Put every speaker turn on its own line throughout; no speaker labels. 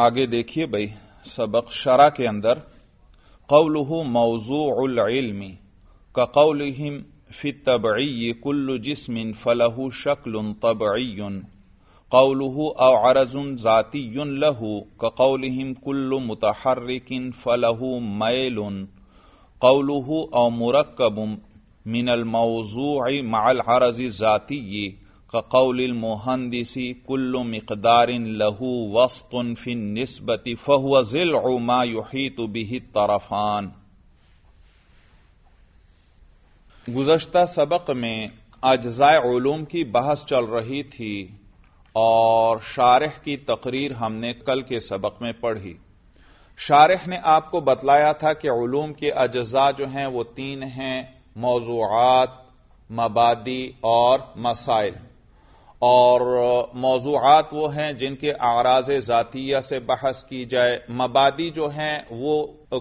आगे देखिए भाई सबक शरा के अंदर कौल मौजूलमी का कौल फि तबई कुल्लु जिसमिन फलहू शक्ल तबईन कौल अरजुन जातीयुन लहू का कौल कुल्लु मुतहर्रिकिन फलहू मैलुन कौल अ मुरक्कबुम मिनल मौजू माल अरज जातीय कौल मोहंदिसी कुल्लु मकदार लहू वस्तुन फिन नस्बती फहुआ जिल उमा युहित बिही तरफान गुजशत सबक में अज्जाय की बहस चल रही थी और शारह की तकरीर हमने कल के सबक में पढ़ी शारह ने आपको बतलाया था कि ओलूम के अजा जो हैं वो तीन हैं मौजूद मबादी और मसाइल और मौजूद वो हैं जिनके आराज ज़ातिया से बहस की जाए मबादी जो हैं वो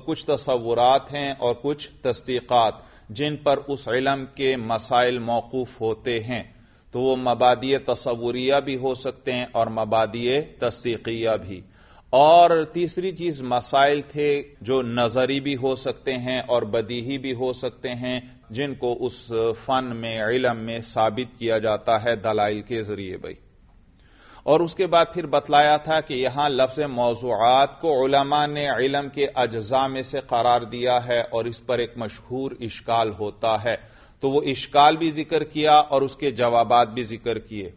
कुछ तस्वुरात हैं और कुछ तस्दीक़ात जिन पर उस इलम के मसाइल मौकूफ होते हैं तो वो मबादी तस्वुरिया भी हो सकते हैं और मबादी तस्दीकिया भी और तीसरी चीज मसाइल थे जो नजरी भी हो सकते हैं और बदीही भी हो सकते हैं जिनको उस फन में इलम में साबित किया जाता है दलाइल के जरिए भाई और उसके बाद फिर बतलाया था कि यहां लफ्ज मौजूआत को उलमा ने इलम के अज्जा में से करार दिया है और इस पर एक मशहूर इश्काल होता है तो वो इश्काल भी जिक्र किया और उसके जवाब भी जिक्र किए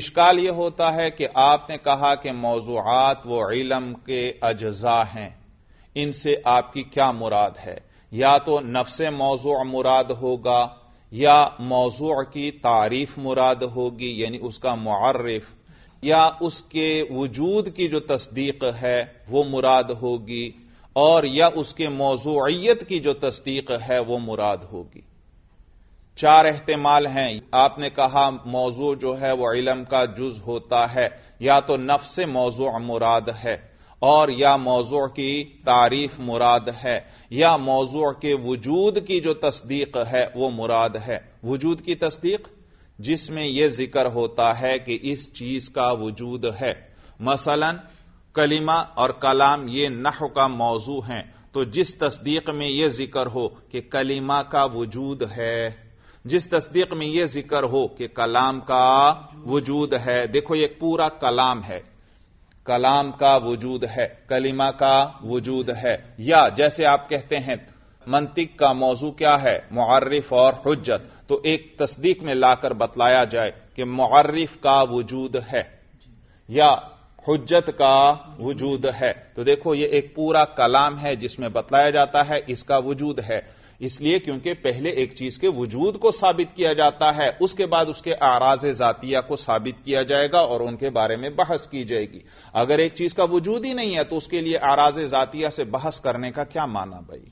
इश्काल यह होता है कि आपने कहा कि मौजूद वो इलम के अज्जा हैं इनसे आपकी क्या मुराद है या तो नफ्स मौजू मुराद होगा या मौजू की तारीफ मुराद होगी यानी उसका मारफ या उसके वजूद की जो तस्दीक है वो मुराद होगी और या उसके मौजूत की जो तस्दीक है वो मुराद होगी चार अहतमाल हैं आपने कहा मौजू जो है वह इलम का जुज होता है या तो नफ्स मौजू मुराद है और या मौजू की तारीफ मुराद है या मौजू के वजूद की जो तस्दीक है वो मुराद है वजूद की तस्दीक जिसमें यह जिक्र होता है कि इस चीज का वजूद है मसलन कलिमा और कलाम ये नह का मौजू है तो जिस तस्दीक में यह जिक्र हो कि कलिमा का वजूद है जिस तस्दीक में यह जिक्र हो कि कलाम का वजूद है देखो एक पूरा कलाम है कलाम का वजूद है कलिमा का वजूद है या जैसे आप कहते हैं मंतिक का मौजू क्या है मुआरफ और हजत तो एक तस्दीक में लाकर बतलाया जाए कि मुआरफ का वजूद है या हजत का वजूद है तो देखो ये एक पूरा कलाम है जिसमें बतलाया जाता है इसका वजूद है इसलिए क्योंकि पहले एक चीज के वजूद को साबित किया जाता है उसके बाद उसके आराज जातिया को साबित किया जाएगा और उनके बारे में बहस की जाएगी अगर एक चीज का वजूद ही नहीं है तो उसके लिए आराज जातिया से बहस करने का क्या माना भाई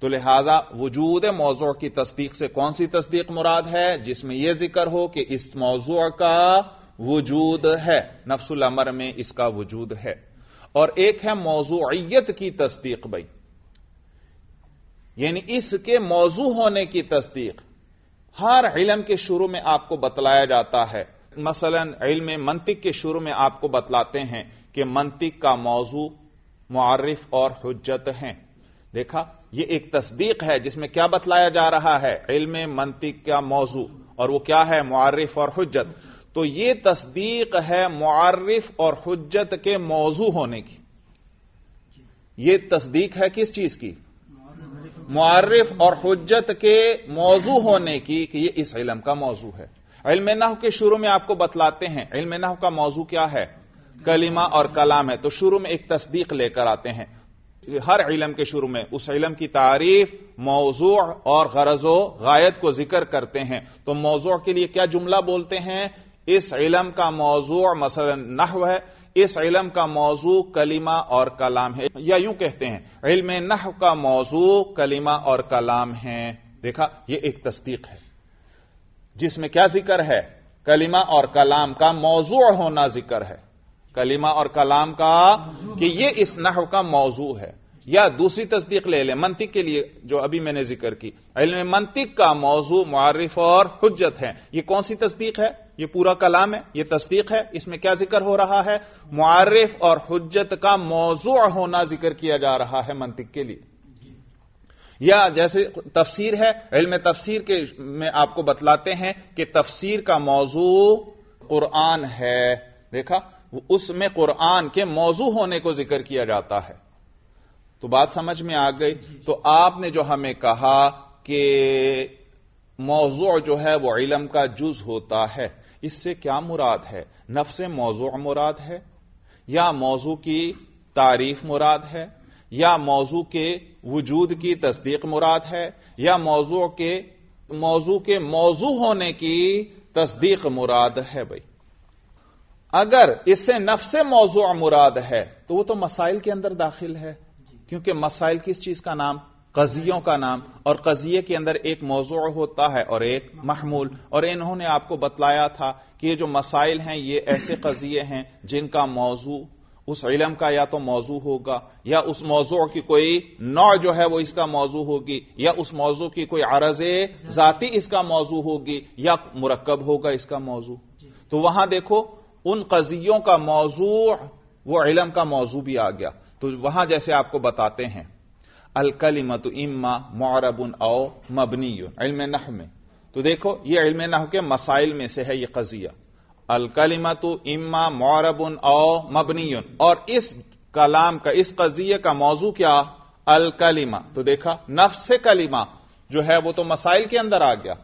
तो लिहाजा वजूद मौजू की तस्दीक से कौन सी तस्दीक मुराद है जिसमें यह जिक्र हो कि इस मौजू का वजूद है नफसुल अमर में इसका वजूद है और एक है मौजूत की तस्दीक भाई यानी इसके मौजू होने की तस्दीक हर इलम के शुरू में आपको बतलाया जाता है मसलन इल्म मंतिक के शुरू में आपको बतलाते हैं कि मंतिक का मौजू मुआरफ और हजत है देखा यह एक तस्दीक है जिसमें क्या बतलाया जा रहा है इल्म मंतिक का मौजू और वह क्या है मुआरफ और हजत तो यह तस्दीक है मुआरफ और हजत के मौजू होने की यह तस्दीक है किस चीज की मुआरफ और हजत के मौजू होने की कि यह इस इलम का मौजू है इलम नह के शुरू में आपको बतलाते हैं इलम नह का मौजू क्या है कलिमा और कलाम है तो शुरू में एक तस्दीक लेकर आते हैं हर इलम के शुरू में उस इलम की तारीफ मौजू और गरजो गायत को जिक्र करते हैं तो मौजू के लिए क्या जुमला बोलते हैं इस इलम का मौजू मसल नहव है इस इलम का मौजू कलीमा और कलाम है या यूं कहते हैं इलम नह का मौजू कलीमा और कलाम है देखा यह एक तस्दीक है जिसमें क्या जिक्र है कलीमा और कलाम का मौजू होना जिक्र है कलीमा और कलाम का कि यह इस नहव का मौजू है या दूसरी तस्दीक ले लें मंतिक के लिए जो अभी मैंने जिक्र की इलम मंतिक का मौजू मारिफ और हजत है यह कौन सी तस्दीक है यह पूरा कलाम है यह तस्दीक है इसमें क्या जिक्र हो रहा है मुआरफ और हजत का मौजू होना जिक्र किया जा रहा है मंतिक के लिए या जैसे तफसीर है इल्म तफसीर के में आपको बतलाते हैं कि तफसीर का मौजू कुरान है देखा उसमें कुरान के मौजू होने को जिक्र किया जाता है तो बात समझ में आ गई तो आपने जो हमें कहा कि मौजू जो है वह इलम का जुज होता है इससे क्या मुराद है नफ्स मौजू मुराद है या मौजू की तारीफ मुराद है या मौजू के वजूद की तस्दीक मुराद है या मौजू के मौजू के मौजू होने की तस्दीक मुराद है भाई अगर इससे नफ्स मौजू मुराद है तो वह तो मसाइल के अंदर दाखिल है क्योंकि मसाइल किस चीज का नाम कजियों का नाम और कजिए के अंदर एक मौजू होता है और एक महमूल और इन्होंने आपको बतलाया था कि ये जो मसाइल हैं ये ऐसे कजिए हैं जिनका मौजू उस इलम का या तो मौजू होगा या उस मौजू की कोई नौ जो है वो इसका मौजू होगी या उस मौजू की कोई अरज जाति इसका मौजू होगी या मुरकब होगा इसका मौजू तो वहां देखो उन कजियों का मौजू वो इलम का मौजू भी आ गया तो वहां जैसे आपको बताते हैं अलकलीमत इम्मा मौरबन औ मबनी इल्म नह में तो देखो ये इल्म नह के मसाइल में से है यह कजिया अलकलीमत इम्मा मौरबन औ मबनी और इस कलाम का इस कजिए का मौजू क्या अलकलीमा तो देखा नफ से कलीमा जो है वो तो मसाइल के अंदर आ गया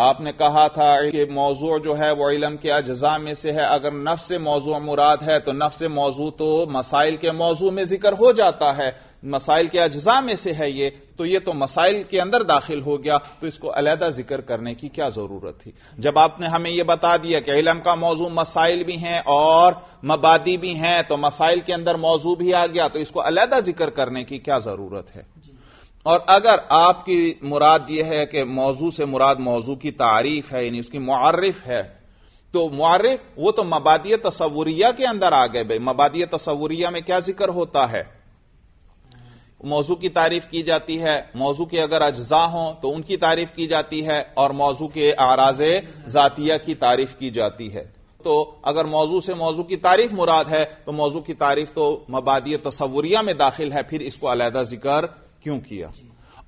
आपने कहा था कि मौजू जो है वह इलम के अजा में से है अगर नफ्स मौजू मुराद है तो नफ्स मौजू तो मसाइल के मौजू में जिक्र हो जाता है मसाइल के अजा में से है ये तो ये तो मसाइल के अंदर दाखिल हो गया तो इसको अलहदा जिक्र करने की क्या जरूरत थी जब आपने हमें यह बता दिया कि इलम का मौजू मसाइल भी हैं और मबादी भी हैं तो मसाइल के अंदर मौजू भी आ गया तो इसको अलहदा जिक्र करने की क्या जरूरत है और अगर आपकी मुराद यह है कि मौजू से मुराद मौजू की तारीफ है यानी उसकी मुआरफ है तो मुआरफ वो तो मबादिय तस्वुरिया के अंदर आ गए भाई मबादिय तस्वुरिया में क्या जिक्र होता है मौजू की तारीफ की जाती है मौजू के अगर अज्जा हों तो उनकी तारीफ की जाती है और मौजू के आराज जातिया की तारीफ की जाती है तो अगर मौजू से मौजू की तारीफ मुराद है तो मौजू की तारीफ तो मबादिय तस्वुरिया में दाखिल है फिर इसको अलहदा जिक्र क्यों किया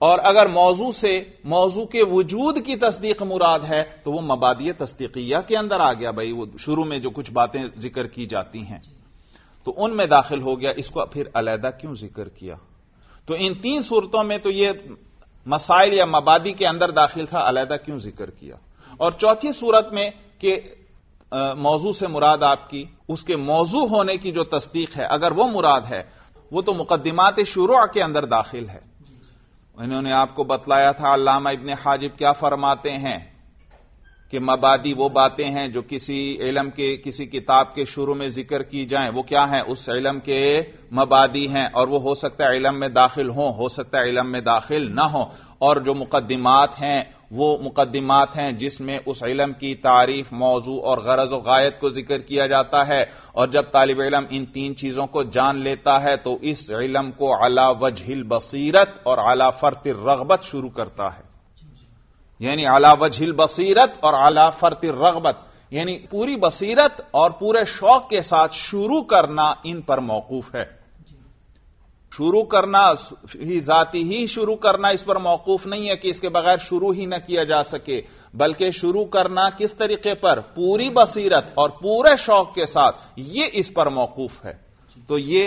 और अगर मौजू से मौजू के वजूद की तस्दीक मुराद है तो वह मबादी तस्दीकिया के अंदर आ गया भाई वो शुरू में जो कुछ बातें जिक्र की जाती हैं तो उनमें दाखिल हो गया इसको फिर अलहदा क्यों जिक्र किया तो इन तीन सूरतों में तो यह मसाइल या मबादी के अंदर दाखिल था अलहदा क्यों जिक्र किया और चौथी सूरत में कि मौजू से मुराद आपकी उसके मौजू होने की जो तस्दीक है अगर वह मुराद है वो तो मुकदमात शुरू के अंदर दाखिल है इन्होंने आपको बतलाया था अलामा इबन हाजिब क्या फरमाते हैं कि मबादी वो बातें हैं जो किसी इलम के किसी किताब के शुरू में जिक्र की जाएं वो क्या हैं उस इलम के मबादी हैं और वो हो सकता है इलम में दाखिल हों हो सकता है इलम में दाखिल ना हो और जो मुकदमात हैं वो मुकदमात हैं जिसमें उस इलम की तारीफ मौजू और गरज व गायत को जिक्र किया जाता है और जब तालब इलम इन तीन चीजों को जान लेता है तो इस इलम को अला वजहिल बसीरत और अला फर्त रगबत शुरू करता है यानी आला वजहिल बसीरत और आला फर्त रगबत यानी पूरी बसीरत और पूरे शौक के साथ शुरू करना इन पर मौकूफ है शुरू करना ही जाती ही शुरू करना इस पर मौकूफ नहीं है कि इसके बगैर शुरू ही ना किया जा सके बल्कि शुरू करना किस तरीके पर पूरी बसीरत और पूरे शौक के साथ ये इस पर मौकूफ है तो ये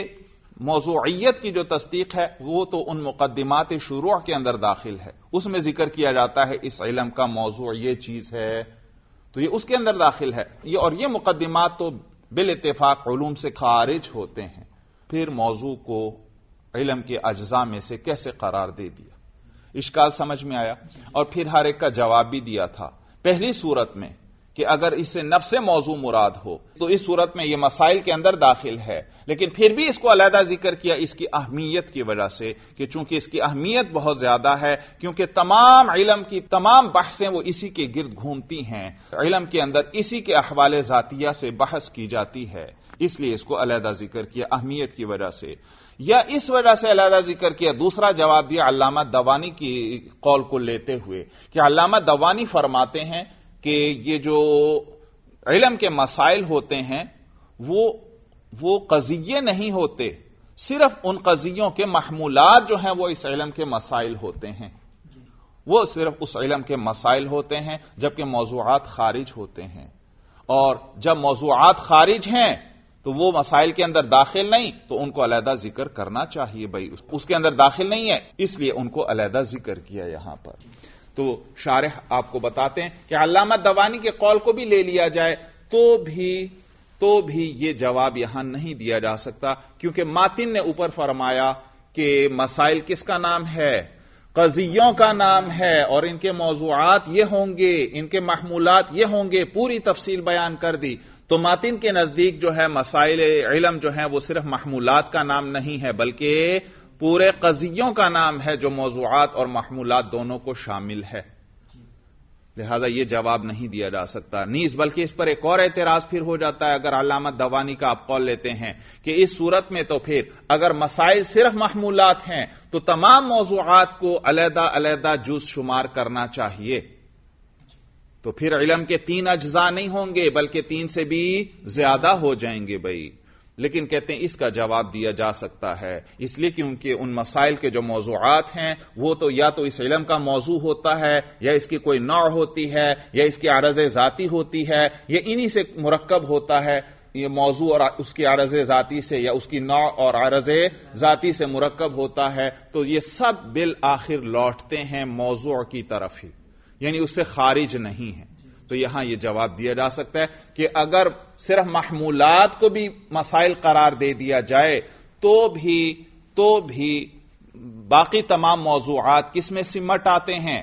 मौजूत की जो तस्दीक है वो तो उन मुकदमात शुरू के अंदर दाखिल है उसमें जिक्र किया जाता है इस इलम का मौजू ये चीज है तो ये उसके अंदर दाखिल है ये और ये मुकदमात तो बिल इतफाकूम से खारिज होते हैं फिर मौजू को इलम के अजा में से कैसे करार दे दिया इश्काल समझ में आया और फिर हर एक का जवाब भी दिया था पहली सूरत में कि अगर इससे नफ्स मौजू मुराद हो तो इस सूरत में यह मसाइल के अंदर दाखिल है लेकिन फिर भी इसको अलहदा जिक्र किया इसकी अहमियत की वजह से कि चूंकि इसकी अहमियत बहुत ज्यादा है क्योंकि तमाम इलम की तमाम बहसें वो इसी के गिर्द घूमती हैं इलम के अंदर इसी के अहवाल जातिया से बहस की जाती है इसलिए इसको अलहदा जिक्र किया अहमियत की वजह से या इस वजह से अलहदा जिक्र किया दूसरा जवाब दिया अलामा दवानी की कौल को लेते हुए कि अलामा दवानी फरमाते हैं कि ये जो इलम के मसाइल होते हैं वो वो कजिए नहीं होते सिर्फ उन कजियों के महमूलात जो हैं वो इस इलम के मसाइल होते हैं वो सिर्फ उस इलम के मसाइल होते हैं जबकि मौजूद खारिज होते हैं और जब मौजूद खारिज हैं तो वो मसाइल के अंदर दाखिल नहीं तो उनको अलहदा जिक्र करना चाहिए भाई उसके अंदर दाखिल नहीं है इसलिए उनको अलहदा जिक्र किया यहां पर तो शारह आपको बताते हैं कि अलामा दवानी के कौल को भी ले लिया जाए तो भी तो भी यह जवाब यहां नहीं दिया जा सकता क्योंकि मातिन ने ऊपर फरमाया कि मसाइल किसका नाम है कजियों का नाम है और इनके मौजूद ये होंगे इनके महमूलत ये होंगे पूरी तफसील बयान कर दी तो मातिन के नजदीक जो है मसाइल इलम जो है वो सिर्फ महमूलत का नाम नहीं है बल्कि पूरे कजियों का नाम है जो मौजूद और महमूलत दोनों को शामिल है लिहाजा यह जवाब नहीं दिया जा सकता नीज बल्कि इस पर एक और एतराज फिर हो जाता है अगर अलामत दवानी का आप कौल लेते हैं कि इस सूरत में तो फिर अगर मसाइल सिर्फ महमूलत हैं तो तमाम मौजूद को अलहदा अलहदा जूस शुमार करना चाहिए तो फिर इलम के तीन अज्जा नहीं होंगे बल्कि तीन से भी ज्यादा हो जाएंगे भाई लेकिन कहते हैं इसका जवाब दिया जा सकता है इसलिए क्योंकि उन मसाइल के जो मौजूद हैं वो तो या तो इस इलम का मौजू होता है या इसकी कोई नौ होती है या इसकी आरज ज़ाती होती है या इन्हीं से मुरक्ब होता है ये मौजू और उसकी आरज ज़ाती से या उसकी नौ और आरज ज़ाती से मुरक्ब होता है तो ये सब बिल आखिर लौटते हैं मौजू की तरफ ही यानी उससे खारिज नहीं है तो यहां यह जवाब दिया जा सकता है कि अगर सिर्फ महमूलात को भी मसाइल करार दे दिया जाए तो भी तो भी बाकी तमाम मौजूद किसमें सिमट आते हैं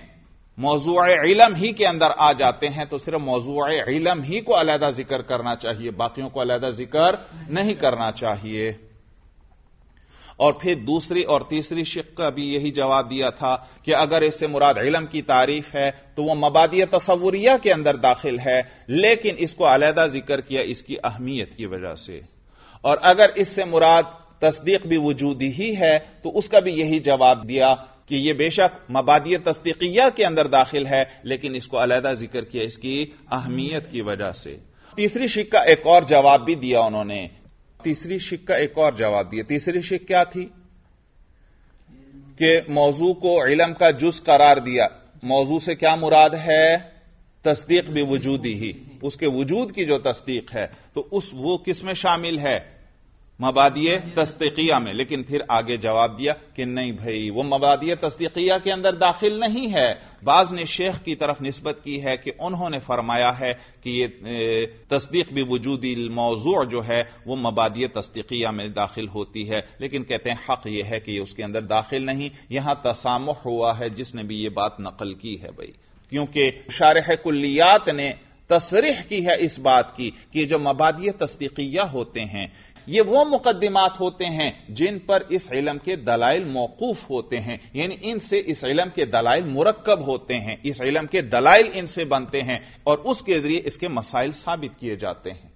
मौजू इलम ही के अंदर आ जाते हैं तो सिर्फ मौजूद इलम ही को अलहदा जिक्र करना चाहिए बाकियों को अलहदा जिक्र नहीं करना चाहिए और फिर दूसरी और तीसरी शिक का भी यही जवाब दिया था कि अगर इससे मुराद इलम की तारीफ है तो वह मबादी तस्वुरिया के अंदर दाखिल है लेकिन इसको अलहदा जिक्र किया इसकी अहमियत की वजह से और अगर इससे मुराद तस्दीक भी वजूद ही है तो उसका भी यही जवाब दिया कि यह बेशक मबादिया तस्दीकिया के अंदर दाखिल है लेकिन इसको अलहदा जिक्र किया इसकी अहमियत की वजह से तीसरी शिक का एक और जवाब भी दिया उन्होंने तीसरी शिक का एक और जवाब दिया तीसरी शिक क्या थी कि मौजू को इलम का जुज करार दिया मौजू से क्या मुराद है तस्दीक भी वजूदी ही उसके वजूद की जो तस्दीक है तो उस वो किसमें शामिल है मबादिय तस्दीकिया में लेकिन फिर आगे जवाब दिया कि नहीं भाई वो मबादिया तस्दीकिया के अंदर दाखिल नहीं है बाज ने शेख की तरफ नस्बत की है कि उन्होंने फरमाया है कि ये तस्दीक भी वजूदी मौजूद जो है वो मबादिय तस्दीकिया में दाखिल होती है लेकिन कहते हैं हक यह है कि उसके अंदर दाखिल नहीं यहां तसामुह हुआ है जिसने भी ये बात नकल की है भाई क्योंकि शारह कुल्लियात ने तसरीह की है इस बात की कि जो मबादिय तस्दीकिया होते हैं ये वो मुकदमात होते हैं जिन पर इस इलम के दलाइल मौकूफ होते हैं यानी इनसे इस इलम के दलाइल मुरक्कब होते हैं इस इलम के दलाइल इनसे बनते हैं और उसके जरिए इसके मसाइल साबित किए जाते हैं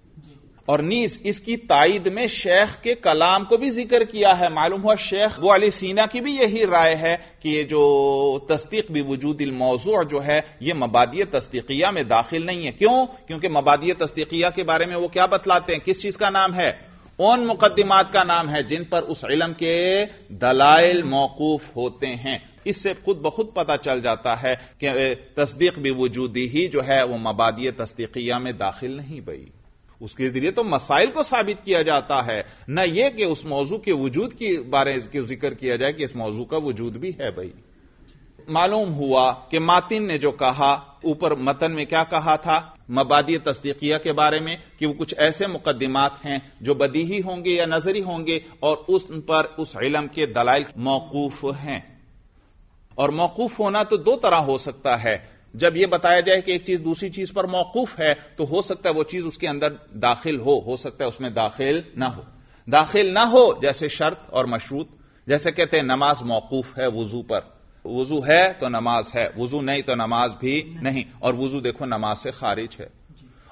और नीज इसकी ताइद में शेख के कलाम को भी जिक्र किया है मालूम हुआ शेख वो अली सीना की भी यही राय है कि ये जो तस्दीक भी वजूद मौजू जो है ये मबादी तस्दीकिया में दाखिल नहीं है क्यों क्योंकि मबादी तस्दीकिया के बारे में वो क्या बतलाते हैं किस चीज का नाम है उन मुकदमात का नाम है जिन पर उस इलम के दलाइल मौकूफ होते हैं इससे खुद ब खुद पता चल जाता है कि तस्दीक भी वजूदी ही जो है वह मबादी तस्दीकिया में दाखिल नहीं बई उसके जरिए तो मसाइल को साबित किया जाता है न यह कि उस मौजू के वजूद के बारे जिक्र किया जाए कि इस मौजू का वजूद भी है भाई मालूम हुआ कि मातिन ने जो कहा ऊपर मतन में क्या कहा था मबादी तस्दीकिया के बारे में कि वो कुछ ऐसे मुकदमात हैं जो बदीही होंगे या नजरी होंगे और उस पर उस इलम के दलाइल मौकूफ हैं और मौकूफ होना तो दो तरह हो सकता है जब यह बताया जाए कि एक चीज दूसरी चीज पर मौकूफ है तो हो सकता है वह चीज उसके अंदर दाखिल हो हो सकता है उसमें दाखिल ना हो दाखिल ना हो जैसे शर्त और मशरूत जैसे कहते हैं नमाज मौकूफ है वजू पर वजू है तो नमाज है वजू नहीं तो नमाज भी नहीं, नहीं। और वजू देखो नमाज से खारिज है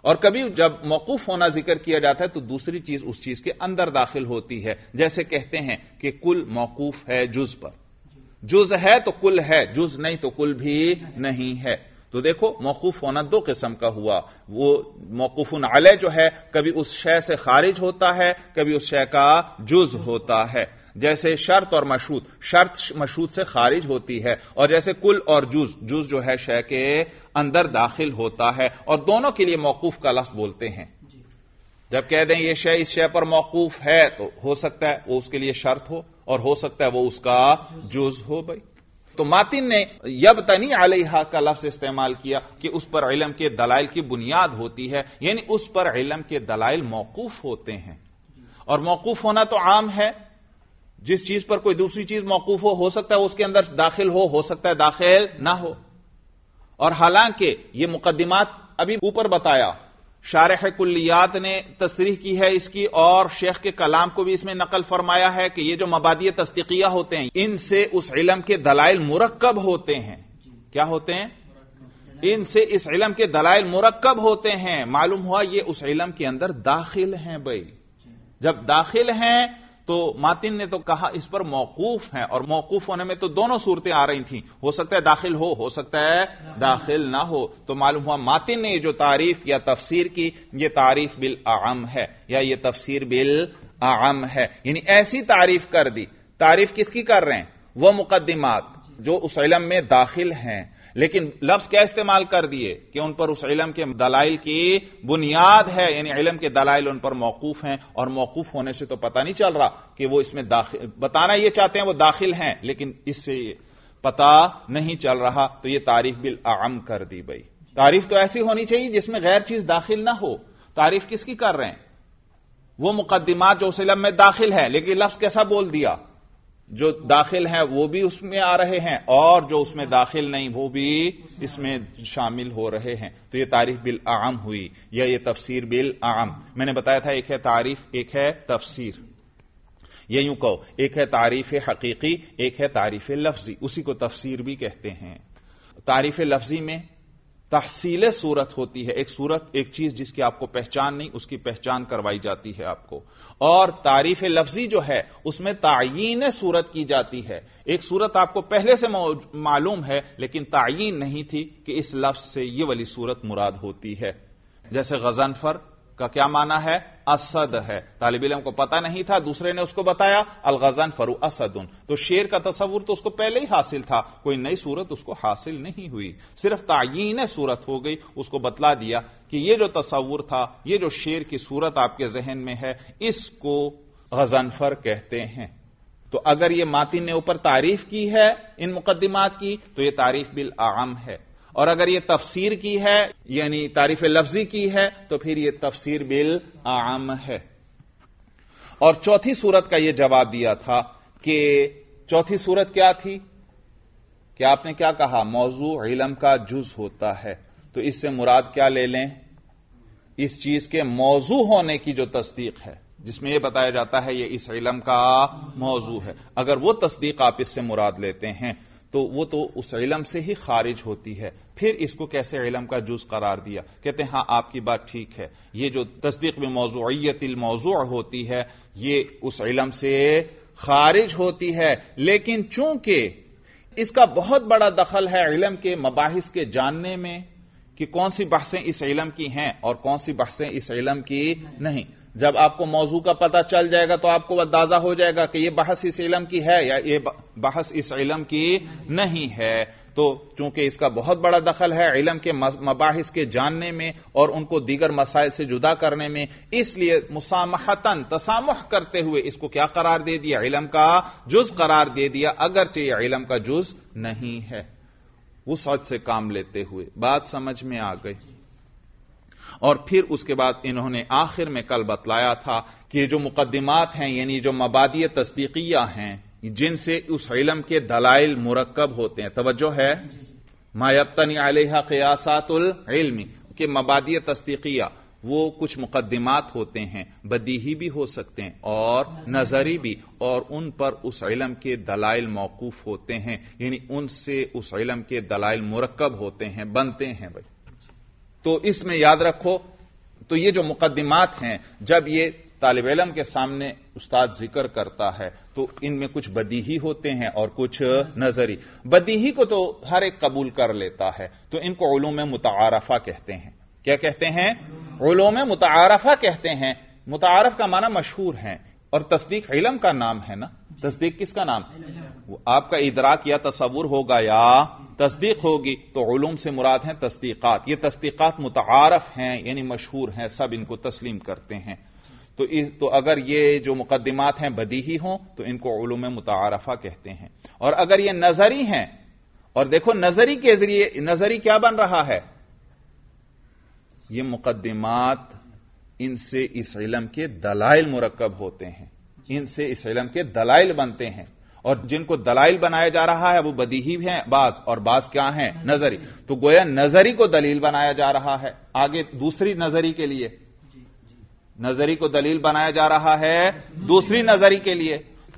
और कभी जब मौकूफ होना जिक्र किया जाता है तो दूसरी चीज उस चीज के अंदर दाखिल होती है जैसे कहते हैं कि कुल मौकूफ है जुज पर जुज है तो कुल है जुज नहीं तो कुल भी नहीं है तो देखो मौकूफ होना दो किस्म का हुआ वो मौकूफन अलह जो है कभी उस शय से खारिज होता है कभी उस शय का जुज होता है जैसे शर्त और मशरूत शर्त मशरूत से खारिज होती है और जैसे कुल और जुज जुज जो है शय के अंदर दाखिल होता है और दोनों के लिए मौकूफ का लफ्ज बोलते हैं जब कह दें यह शय इस शय पर मौकूफ है तो हो सकता है वो उसके लिए शर्त हो और हो सकता है वो उसका जुज हो भाई तो मातिन ने यब तनी अलहा का लफ्ज इस्तेमाल किया कि उस पर इलम के दलाइल की बुनियाद होती है यानी उस पर इलम के दलाइल मौकूफ होते हैं और मौकूफ होना तो आम है जिस चीज पर कोई दूसरी चीज मौकूफ हो हो सकता है उसके अंदर दाखिल हो हो सकता है दाखिल ना हो और हालांकि ये मुकदमात अभी ऊपर बताया शारह कुल्लियात ने तस्रीह की है इसकी और शेख के कलाम को भी इसमें नकल फरमाया है कि ये जो मबादी तस्तिकिया होते हैं इनसे उस इलम के दलाइल मुरक्कब होते हैं क्या होते हैं इनसे इस इलम के दलाइल मुरक्कब होते हैं मालूम हुआ ये उस इलम के अंदर दाखिल हैं भाई जब दाखिल हैं तो मातिन ने तो कहा इस पर मौकूफ है और मौकूफ होने में तो दोनों सूरतें आ रही थी हो सकता है दाखिल हो हो सकता है दाखिल ना हो तो मालूम हुआ मातिन ने जो तारीफ या तफसीर की यह तारीफ बिल आम है या यह तफसीर बिल आम है यानी ऐसी तारीफ कर दी तारीफ किसकी कर रहे हैं वह मुकदमात जो उस इलम में दाखिल हैं लेकिन लफ्ज क्या इस्तेमाल कर दिए कि उन पर उस इलम के दलाइल की बुनियाद है यानी इलम के दलाइल उन पर मौकूफ हैं और मौकूफ होने से तो पता नहीं चल रहा कि वो इसमें दाखिल बताना यह चाहते हैं वो दाखिल हैं लेकिन इससे पता नहीं चल रहा तो यह तारीफ बिल आम कर दी भाई तारीफ तो ऐसी होनी चाहिए जिसमें गैर चीज दाखिल ना हो तारीफ किसकी कर रहे हैं वो मुकदमा जो उस इलम में दाखिल है लेकिन लफ्ज कैसा बोल दिया जो दाखिल हैं वो भी उसमें आ रहे हैं और जो उसमें दाखिल नहीं वो भी इसमें शामिल हो रहे हैं तो ये तारीफ बिल आम हुई या ये तफसीर बिल आम मैंने बताया था एक है तारीफ एक है तफसीर ये यूं कहो एक है तारीफ हकीकी एक है तारीफ लफ्जी उसी को तफसीर भी कहते हैं तारीफ लफ्जी में तहसील सूरत होती है एक सूरत एक चीज जिसकी आपको पहचान नहीं उसकी पहचान करवाई जाती है आपको और तारीफ लफ्जी जो है उसमें तयन सूरत की जाती है एक सूरत आपको पहले से मालूम है लेकिन तयन नहीं थी कि इस लफ्ज से ये वाली सूरत मुराद होती है जैसे गजनफर का क्या माना है असद है तालिब इलम को पता नहीं था दूसरे ने उसको बताया अलगजन फरू उन तो शेर का तस्वुर तो उसको पहले ही हासिल था कोई नई सूरत उसको हासिल नहीं हुई सिर्फ तयन सूरत हो गई उसको बतला दिया कि यह जो तस्वुर था यह जो शेर की सूरत आपके जहन में है इसको गजनफर कहते हैं तो अगर यह मातिन ने ऊपर तारीफ की है इन मुकदमात की तो यह तारीफ बिल आम है और अगर यह तफसीर की है यानी तारीफ लफ्जी की है तो फिर यह तफसीर बिल आम है और चौथी सूरत का यह जवाब दिया था कि चौथी सूरत क्या थी कि आपने क्या कहा मौजू इलम का जुज होता है तो इससे मुराद क्या ले लें इस चीज के मौजू होने की जो तस्दीक है जिसमें यह बताया जाता है यह इस इलम का मौजू है अगर वह तस्दीक आप इससे मुराद लेते हैं तो वो तो उस इलम से ही खारिज होती है फिर इसको कैसे इलम का जूस करार दिया कहते हैं हाँ आपकी बात ठीक है ये जो तस्दीक में मौजूत मौजू होती है ये उस इलम से खारिज होती है लेकिन चूंकि इसका बहुत बड़ा दखल है इलम के मबाहिस के जानने में कि कौन सी बहसें इस इलम की हैं और कौन सी बहसें इस इलम की नहीं जब आपको मौजू का पता चल जाएगा तो आपको अंदाजा हो जाएगा कि यह बहस इस इलम की है या ये बहस इस इलम की नहीं है तो चूंकि इसका बहुत बड़ा दखल है इलम के मबाहिस के जानने में और उनको दीगर मसाइल से जुदा करने में इसलिए मुसामहतन तसामह करते हुए इसको क्या करार दे दिया इलम का जुज करार दे दिया अगरचे यह इलम का जुज नहीं है वो सोच से काम लेते हुए बात समझ में आ गई और फिर उसके बाद इन्होंने आखिर में कल बतलाया था कि जो मुकदमात हैं यानी जो मबादी तस्दीकिया हैं जिनसे उस इलम के दलाइल मुरक्कब होते हैं तवज्जो है मायबतनी आलिहा कयासातुल इल्मी के मबादिया तस्दीकिया वो कुछ मुकदमात होते हैं बदीही भी हो सकते हैं और नजरी भी और उन पर उस इलम के दलाइल मौकूफ होते हैं यानी उनसे उस इलम के दलाइल मुरक्कब होते हैं बनते हैं भाई तो इसमें याद रखो तो ये जो मुकदमात हैं जब ये तालब इलम के सामने उस्ताद जिक्र करता है तो इनमें कुछ बदीही होते हैं और कुछ नजरी बदीही को तो हर एक कबूल कर लेता है तो इनको में मुतारफा कहते हैं क्या कहते हैं में मुतारफा कहते हैं मुतारफ का माना मशहूर है और तस्दीक इलम का नाम है ना तस्दीक किसका नाम है आपका इदराक या तस्वुर होगा या तस्दीक होगी तो ओलूम से मुराद हैं तस्दीकात ये तस्दीकात मुतारफ हैं यानी मशहूर हैं सब इनको तस्लीम करते हैं तो इस तो अगर ये जो मुकदमात हैं बदी ही हों तो इनको उलूम मुतारफा कहते हैं और अगर ये नजरी हैं और देखो नजरी के जरिए नजरी क्या बन रहा है ये मुकदमात इनसे इस इलम के दलाइल मुरकब होते हैं इनसे इस इलम के दलाइल बनते हैं और जिनको दलाइल बनाया जा रहा है वो बदीही हैं बाज और बाज क्या हैं नजरी तो गोया नजरी को दलील बनाया जा रहा है आगे दूसरी नजरी के लिए नजरी को दलील बनाया जा रहा है दूसरी नजरी के लिए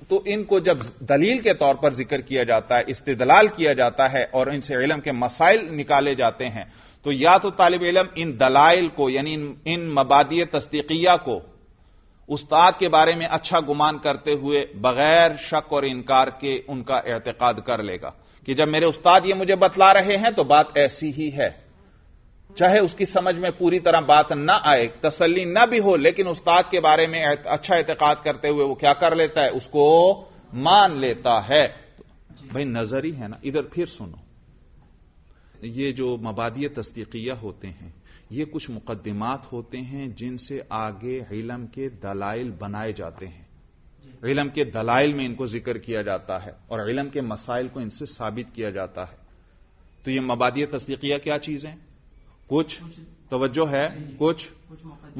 तो इनको जब दलील के तौर पर जिक्र किया जाता है इस्तेदलाल किया जाता है और इनसे इलम के मसाइल निकाले जाते हैं तो या तो तालिब इलम इन दलाइल को यानी इन, इन मबादी तस्दीकिया को उस्ताद के बारे में अच्छा गुमान करते हुए बगैर शक और इनकार के उनका एहतकाद कर लेगा कि जब मेरे उस्ताद ये मुझे बतला रहे हैं तो बात ऐसी ही है चाहे उसकी समझ में पूरी तरह बात ना आए तसली ना भी हो लेकिन उस्ताद के बारे में अच्छा एतकाद करते हुए वो क्या कर लेता है उसको मान लेता है तो भाई नजर ही है ना इधर फिर सुनो ये जो मबादी तस्दीकिया होते हैं ये कुछ मुकदमात होते हैं जिनसे आगे इलम के दलाइल बनाए जाते हैं इलम के दलाइल में इनको जिक्र किया जाता है और इलम के मसाइल को इनसे साबित किया जाता है तो ये मबादी तस्दीकिया क्या चीजें कुछ तवज्जो है कुछ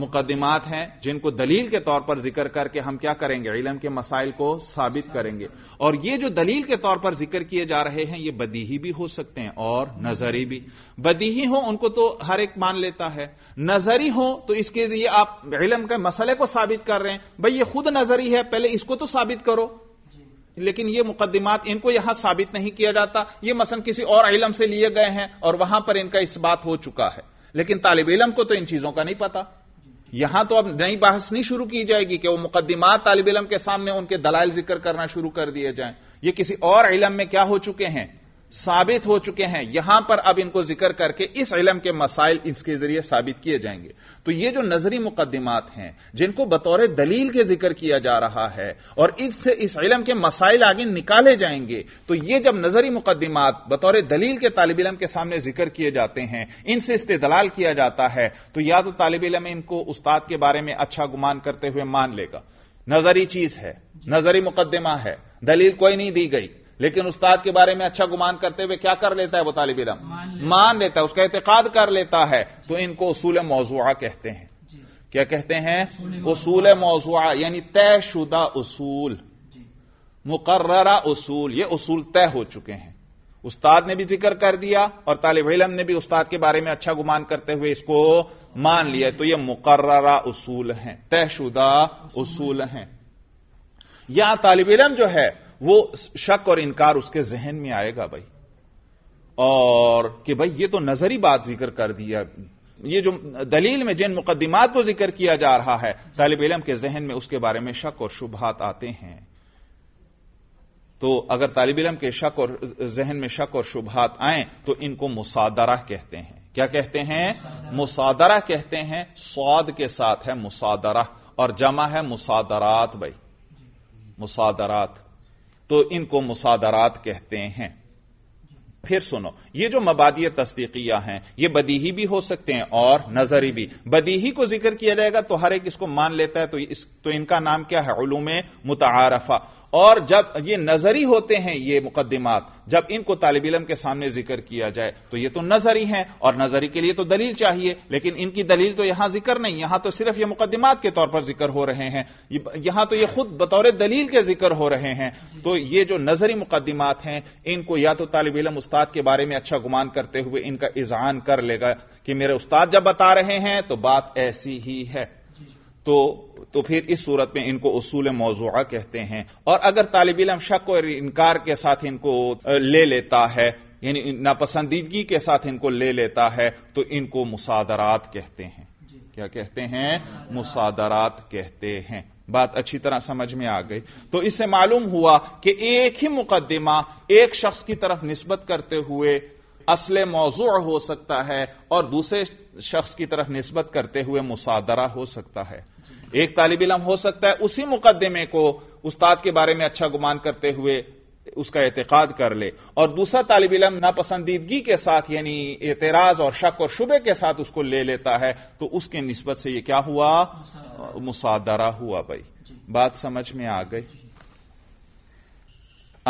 मुकदमात हैं जिनको दलील के तौर पर जिक्र करके हम क्या करेंगे इलम के मसाइल को साबित करेंगे और ये जो दलील के तौर पर जिक्र किए जा रहे हैं ये बदीही भी हो सकते हैं और नजरी भी बदीही हो उनको तो हर एक मान लेता है नजरी हो तो इसके लिए आप इलम के मसले को साबित कर रहे हैं भाई ये खुद नजरी है पहले इसको तो साबित करो लेकिन ये मुकदमात इनको यहां साबित नहीं किया जाता ये मसन किसी और इलम से लिए गए हैं और वहां पर इनका इस बात हो चुका है लेकिन तालिब इलम को तो इन चीजों का नहीं पता यहां तो अब नई बहस नहीं शुरू की जाएगी कि वो मुकदमात तालिब इलम के सामने उनके दलाल जिक्र करना शुरू कर दिए जाए ये किसी और इलम में क्या हो चुके हैं साबित हो चुके हैं यहां पर अब इनको जिक्र करके इस इलम के मसाइल इसके जरिए साबित किए जाएंगे तो ये जो नजरी मुकदमात हैं जिनको बतौर दलील के जिक्र किया जा रहा है और इससे इस इलम के मसाइल आगे निकाले जाएंगे तो ये जब नजरी मुकदमात बतौर दलील के तालब इलम के सामने जिक्र किए जाते हैं इनसे इस्तेदलाल किया जाता है तो या तो तालब इलम इनको उस्ताद के बारे में अच्छा गुमान करते हुए मान लेगा नजरी चीज है नजरी मुकदमा है दलील कोई नहीं दी गई लेकिन उस्ताद के बारे में अच्छा गुमान करते हुए क्या कर लेता है वो तालिब इलम मान, लेता है उसका एतकाद कर लेता है तो इनको उसूल मौजूआ कहते हैं क्या कहते हैं उसूल मौजूआ यानी तयशुदा उसूल मुकर्रा उसूल ये उसूल तय हो चुके हैं उस्ताद ने भी जिक्र कर दिया और तालिब इलम ने भी उस्ताद के बारे में अच्छा गुमान करते हुए इसको मान लिया तो यह मुकर्रा उसूल हैं तयशुदा उसूल हैं या तालिब इलम जो है वो शक और इनकार उसके जहन में आएगा भाई और कि भाई ये तो नजरी बात जिक्र कर दिया ये जो दलील में जिन मुकदमात को जिक्र किया जा रहा है तालिब इलम के जहन में उसके बारे में शक और शुभात आते हैं तो अगर तालिब इलम के शक और जहन में शक और शुभात आए तो इनको मुसादरा कहते हैं क्या कहते हैं मुसादरा कहते हैं स्वाद के साथ है मुसादरा और जमा है मुसादरात भाई मुसादरात तो इनको मुसादरात कहते हैं फिर सुनो ये जो मबादी तस्दीकिया हैं ये बदीही भी हो सकते हैं और नजरी भी बदीही को जिक्र किया जाएगा तो हर एक इसको मान लेता है तो इस तो इनका नाम क्या है उलूम मुतारफा और जब ये नजरी होते हैं ये मुकदमात जब इनको तालब इलम के सामने जिक्र किया जाए तो ये तो नजरी हैं और नजरी के लिए तो दलील चाहिए लेकिन इनकी दलील तो यहां जिक्र नहीं यहां तो सिर्फ ये मुकदमात के तौर पर जिक्र हो रहे हैं यहां तो ये खुद बतौर दलील के जिक्र हो रहे हैं तो ये जो नजरी मुकदमात हैं इनको या तो तालब इलम उस्ताद के बारे में अच्छा गुमान करते हुए इनका इजहान कर लेगा कि मेरे उस्ताद जब बता रहे हैं तो बात ऐसी ही है तो तो फिर इस सूरत में इनको उसूल मौजूआ कहते हैं और अगर तालब इलम शक और इनकार के साथ इनको ले लेता है यानी नापसंदीदगी के साथ इनको ले लेता है तो इनको मुसादरात कहते हैं क्या कहते हैं मुसादरात कहते हैं बात अच्छी तरह समझ में आ गई तो इससे मालूम हुआ कि एक ही मुकदमा एक शख्स की तरफ निस्बत करते हुए असल मौजू हो सकता है और दूसरे शख्स की तरफ नस्बत करते हुए मुसादरा हो सकता है एक तालिब इलम हो सकता है उसी मुकदमे को उस्ताद के बारे में अच्छा गुमान करते हुए उसका एतकाद कर ले और दूसरा तालब इलम नापसंदीदगी के साथ यानी एतराज और शक और शुबे के साथ उसको ले लेता है तो उसके नस्बत से यह क्या हुआ मुसादरा, मुसादरा हुआ भाई बात समझ में आ गई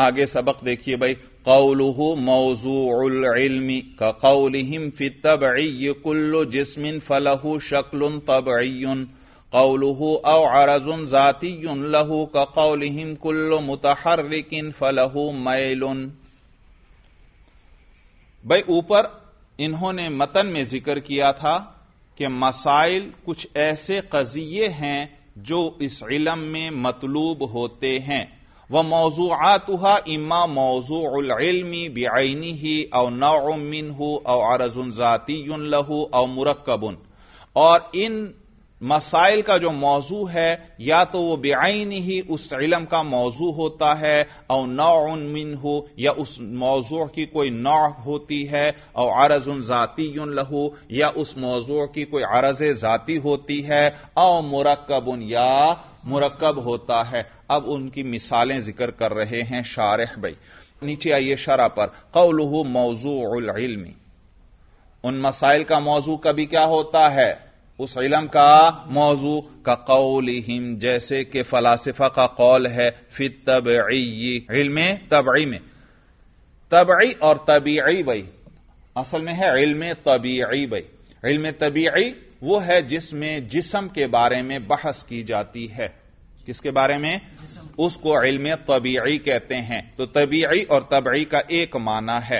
आगे सबक देखिए भाई कौलह मौजूलमी का कौलहिम फित तबई कुल्लु जिसमिन फलहु शक्ल तबैन कौलह औ अरजुन जातीयुन लहू का कौलहिम कुल्लु मुतहरिकिन फलहु मैलुन भाई ऊपर इन्होंने मतन में जिक्र किया था कि मसाइल कुछ ऐसे कजिए हैं जो इस इलम में मतलूब होते हैं व आतुहा इमा मौजूलमी आइनी ही अव नाउमिन हो अरजुन आरजुन जातीयुन लहू अव मुरक्कबुन और इन मसाइल का जो मौजू है या तो वह बेआन ही उस इलम का मौजू होता है और नौमिन हो या उस मौजू की कोई नौ होती है और अरजुन जातीयुन लहू या उस मौजू की कोई अरज जाती होती है और मुरक्कबुन या मुरकब होता है अब उनकी मिसालें जिक्र कर रहे हैं शारह भाई नीचे आइए शरा पर कौलह मौजूलमी उन मसाइल का मौजू कभी क्या होता है उस इलम का मौजू का कौल हिम जैसे कि फलासफा का कौल है फिर तब इलम तबई में तबई और तबी बई असल में है इलम तबी बई इलम तबी वो है जिसमें जिसम के बारे में बहस की जाती है किसके बारे में उसको इल्म तबीयी कहते हैं तो तबीई और तबई का एक माना है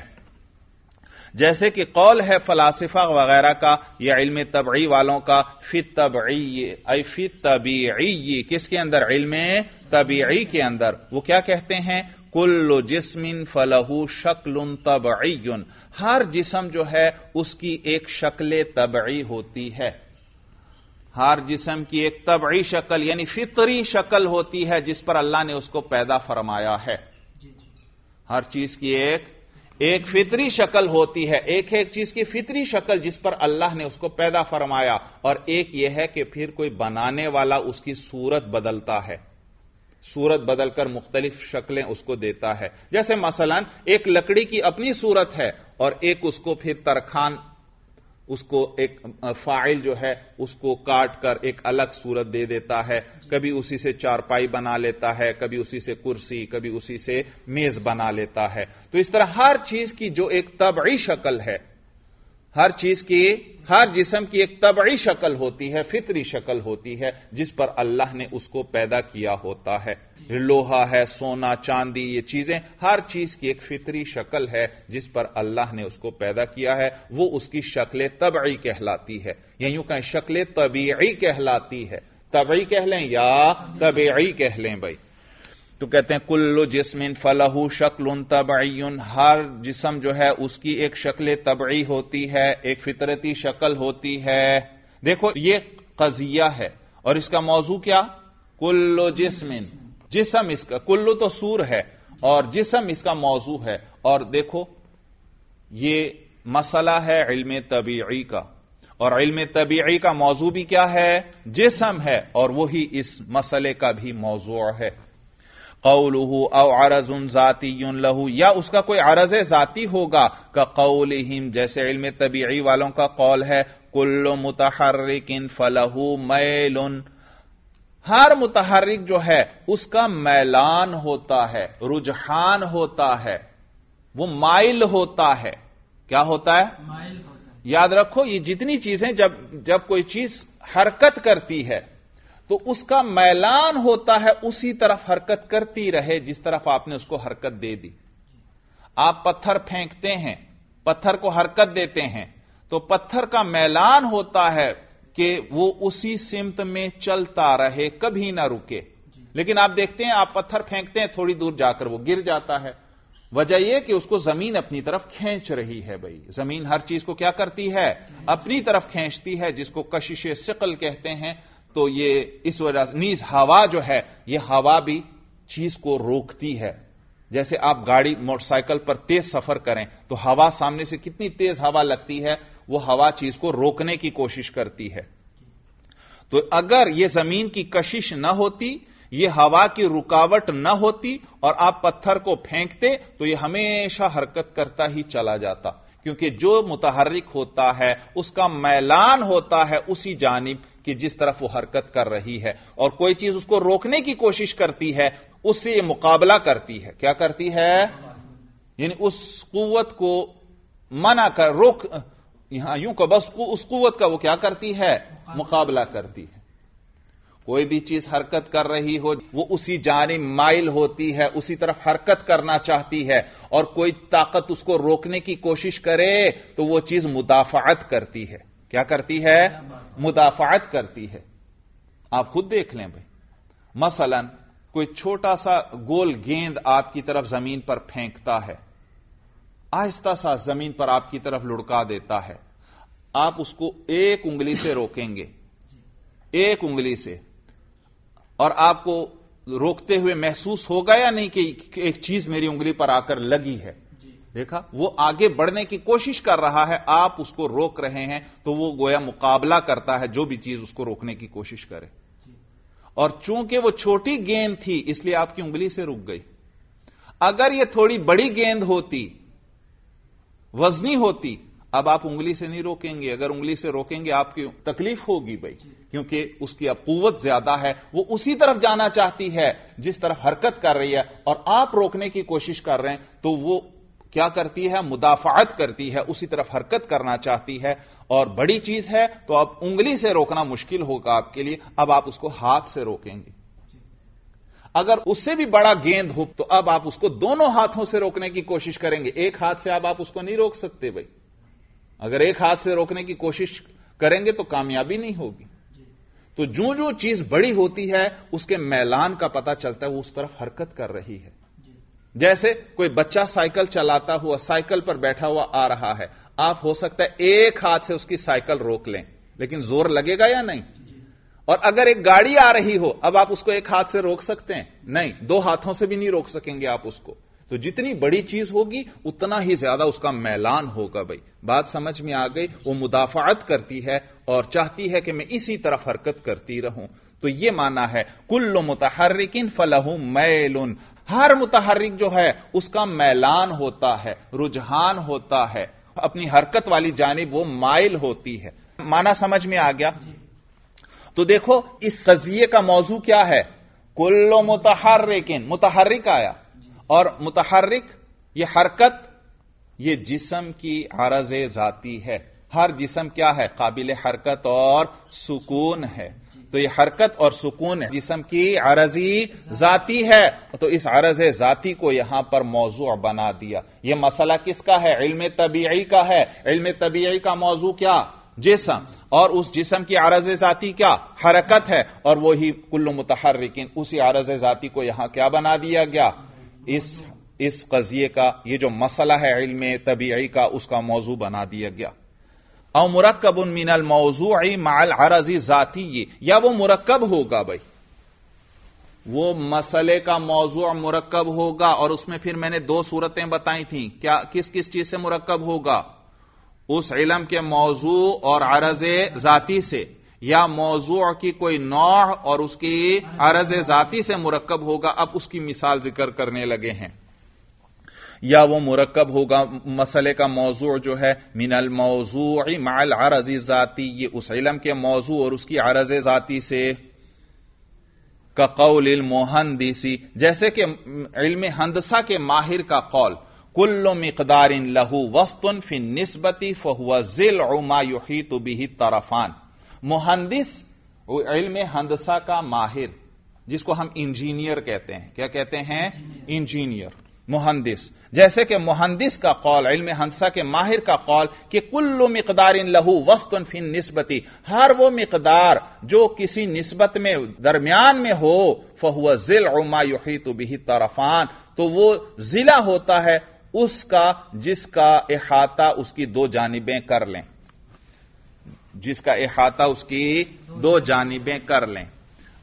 जैसे कि कौल है फलासिफा वगैरह का या इल्म तबई वालों का फित तबई फित तबीयी किसके अंदर इल्म तबीयी के अंदर वो क्या कहते हैं कुल्लु जिस्मिन फलहू शक्ल तबईन हर जिसम जो है उसकी एक शक्ल तबई होती है हर जिसम की एक तबई शक्ल यानी फितरी शक्ल होती है जिस पर अल्लाह ने उसको पैदा फरमाया है हर चीज की एक एक फितरी शक्ल होती है एक एक चीज की फितरी शक्ल जिस पर अल्लाह ने उसको पैदा फरमाया और एक यह है कि फिर कोई बनाने वाला उसकी सूरत बदलता है सूरत बदलकर मुख्तलिफ शक्लें उसको देता है जैसे मसलन एक लकड़ी की अपनी सूरत है और एक उसको फिर तरखान उसको एक फाइल जो है उसको काट कर एक अलग सूरत दे देता है कभी उसी से चारपाई बना लेता है कभी उसी से कुर्सी कभी उसी से मेज बना लेता है तो इस तरह हर चीज की जो एक तबई शक्ल है हर चीज की हर जिसम की एक तबड़ी शक्ल होती है फितरी शक्ल होती है जिस पर अल्लाह ने उसको पैदा किया होता है लोहा है सोना चांदी ये चीजें हर चीज की एक फितरी शक्ल है जिस पर अल्लाह ने उसको पैदा किया है वो उसकी शक्ल तबड़ी कहलाती है या यूं कहें शक्ल तबीयी कहलाती है तबई कह लें या तबेई कह लें भाई तो कहते हैं कुल्लो जिसमिन फलहू शक्ल तबईन हर जिसम जो है उसकी एक शक्ल तबई होती है एक फितरती शक्ल होती है देखो ये कजिया है और इसका मौजू क्या कुल्लो जिसमिन जिसम इसका कुल्लो तो सूर है और जिसम इसका मौजू है और देखो ये मसला है इल्म तबी का और इल्म तबी का मौजू भी क्या है जिसम है और वही इस मसले का भी मौजू है कौलहू औ अरज उन जाती उन लहू या उसका कोई अरज जाती होगा का कौल हिम जैसे इल्म तबीई वालों का कौल है मुतहर्रिक इन फलहू मैल उन हर मुतहरिक जो है उसका मैलान होता है रुझान होता है वो माइल होता है क्या होता है माइल होता है याद रखो ये जितनी चीजें जब जब कोई चीज हरकत करती है तो उसका मैलान होता है उसी तरफ हरकत करती रहे जिस तरफ आपने उसको हरकत दे दी आप पत्थर फेंकते हैं पत्थर को हरकत देते हैं तो पत्थर का मैलान होता है कि वो उसी सिमत में चलता रहे कभी ना रुके लेकिन आप देखते हैं आप पत्थर फेंकते हैं थोड़ी दूर जाकर वो गिर जाता है वजह यह कि उसको जमीन अपनी तरफ खींच रही है भाई जमीन हर चीज को क्या करती है अपनी तरफ खींचती है जिसको कशिश सिकल कहते हैं तो ये इस वजह से नीज हवा जो है ये हवा भी चीज को रोकती है जैसे आप गाड़ी मोटरसाइकिल पर तेज सफर करें तो हवा सामने से कितनी तेज हवा लगती है वो हवा चीज को रोकने की कोशिश करती है तो अगर यह जमीन की कशिश ना होती यह हवा की रुकावट ना होती और आप पत्थर को फेंकते तो यह हमेशा हरकत करता ही चला जाता क्योंकि जो मुतहरिक होता है उसका मैलान होता है उसी जानब कि जिस तरफ वो हरकत कर रही है और कोई चीज उसको रोकने की कोशिश करती है उससे ये मुकाबला करती है क्या करती है यानी उस कुवत को मना कर रोक यहां यूं को बस उस कुवत का वो क्या करती है मुकाबला करती है कोई भी चीज हरकत कर रही हो वो उसी जाने माइल होती है उसी तरफ हरकत करना चाहती है और कोई ताकत उसको रोकने की कोशिश करे तो वो चीज मुदाफात करती है क्या करती है मुदाफात करती है आप खुद देख लें भाई मसलन कोई छोटा सा गोल गेंद आपकी तरफ जमीन पर फेंकता है आहिस्ता सा जमीन पर आपकी तरफ लुढ़का देता है आप उसको एक उंगली से रोकेंगे एक उंगली से और आपको रोकते हुए महसूस होगा या नहीं कि एक चीज मेरी उंगली पर आकर लगी है देखा वो आगे बढ़ने की कोशिश कर रहा है आप उसको रोक रहे हैं तो वो गोया मुकाबला करता है जो भी चीज उसको रोकने की कोशिश करे और चूंकि वो छोटी गेंद थी इसलिए आपकी उंगली से रुक गई अगर ये थोड़ी बड़ी गेंद होती वजनी होती अब आप उंगली से नहीं रोकेंगे अगर उंगली से रोकेंगे आपकी तकलीफ होगी भाई क्योंकि उसकी अब कुवत ज्यादा है वो उसी तरफ जाना चाहती है जिस तरफ हरकत कर रही है और आप रोकने की कोशिश कर रहे हैं तो वो क्या करती है मुदाफात करती है उसी तरफ हरकत करना चाहती है और बड़ी चीज है तो अब उंगली से रोकना मुश्किल होगा आपके लिए अब आप उसको हाथ से रोकेंगे अगर उससे भी बड़ा गेंद हो तो अब आप उसको दोनों हाथों से रोकने की कोशिश करेंगे एक हाथ से अब आप उसको नहीं रोक सकते भाई अगर एक हाथ से रोकने की कोशिश करेंगे तो कामयाबी नहीं होगी तो जो जो चीज बड़ी होती है उसके मैलान का पता चलता है वो उस तरफ हरकत कर रही है जैसे कोई बच्चा साइकिल चलाता हुआ साइकिल पर बैठा हुआ आ रहा है आप हो सकता है एक हाथ से उसकी साइकिल रोक लें लेकिन जोर लगेगा या नहीं और अगर एक गाड़ी आ रही हो अब आप उसको एक हाथ से रोक सकते हैं नहीं दो हाथों से भी नहीं रोक सकेंगे आप उसको तो जितनी बड़ी चीज होगी उतना ही ज्यादा उसका मैलान होगा भाई बात समझ में आ गई वो मुदाफात करती है और चाहती है कि मैं इसी तरफ हरकत करती रहूं तो ये माना है कुल्लो मुतहर्रिकिन फलहू मैल हर मुतहरिक जो है उसका मैलान होता है रुझान होता है अपनी हरकत वाली जानब वो माइल होती है माना समझ में आ गया तो देखो इस सजिए का मौजू क्या है कुल्लो मुतहरिकिन मुतहरिक आया और मुतहरिक ये हरकत यह जिसम की आरज जाती है हर जिसम क्या है काबिल हरकत और सुकून है तो ये हरकत और सुकून है जिसम की अरजी जाती है तो इस अरज जाती को यहां पर मौजू बना दिया यह मसला किसका है इल्म तबीई का है इल्म तबीई का मौजू क्या जिसम और उस जिसम की आरज जाती क्या हरकत है और वही कुल्लु मुतहरिकिन उसी आरज जाती को यहां क्या बना दिया गया इस इस कजिए का यह जो मसला है इल्म तबीयी का उसका मौजू बना दिया गया और मुरक्कब मिनल मौजू माल अराजी जाती ये या वो मुरक्कब होगा भाई वो मसले का मौजू मुरक्कब होगा और उसमें फिर मैंने दो सूरतें बताई थी क्या किस किस चीज से मुरक्कब होगा उस इलम के मौजू और अरज जाति से या मौजू की कोई नौ और उसकी अरज जाति से मुरक्कब होगा अब उसकी मिसाल जिक्र करने लगे हैं या वो मुरकब होगा मसले का मौजू जो है मिनल मौजू माल आरजी ज़ाती ये उस इलम के मौजू और उसकी आरज जाति से मोहन दीसी जैसे कि इल्म हंदसा के माहिर का कौल कुल्लो मकदार इन लहू वस्तुन फिन नस्बती फहुआ जिल उमा युही तो बिही तरफान मुहंदिस इल्म हंदसा का माहिर जिसको हम इंजीनियर कहते हैं क्या कहते हैं इंजीनियर मुहंदिस जैसे कि मुहंदिस का कौल इल्म हंसा के माहिर का कौल कि कुल्लु मकदार इन लहू वस्तुन फिन नस्बती हर वो मकदार जो किसी नस्बत में दरमियान में हो फहुआ जिल उमा तो बिही तरफान तो वो जिला होता है उसका जिसका अहाता उसकी दो जानबें कर लें जिसका इहाता उसकी दो जानबें कर लें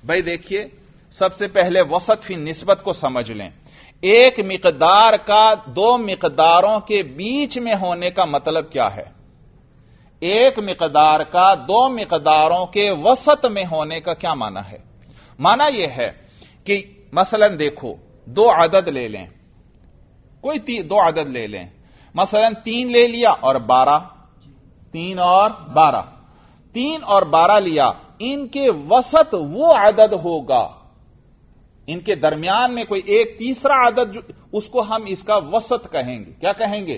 भाई देखिए सबसे पहले वसत फिन नस्बत को समझ लें एक मिकदार का दो मिकदारों के बीच में होने का मतलब क्या है एक मिकदार का दो मिकदारों के वसत में होने का क्या माना है माना यह है कि मसलन देखो दो आदद ले लें कोई ती, दो आदद ले लें मसलन तीन ले लिया और बारह तीन और बारह तीन और बारह लिया इनके वसत वो आदद होगा इनके दरमियान में कोई एक तीसरा आदत जो उसको हम इसका वसत कहेंगे क्या कहेंगे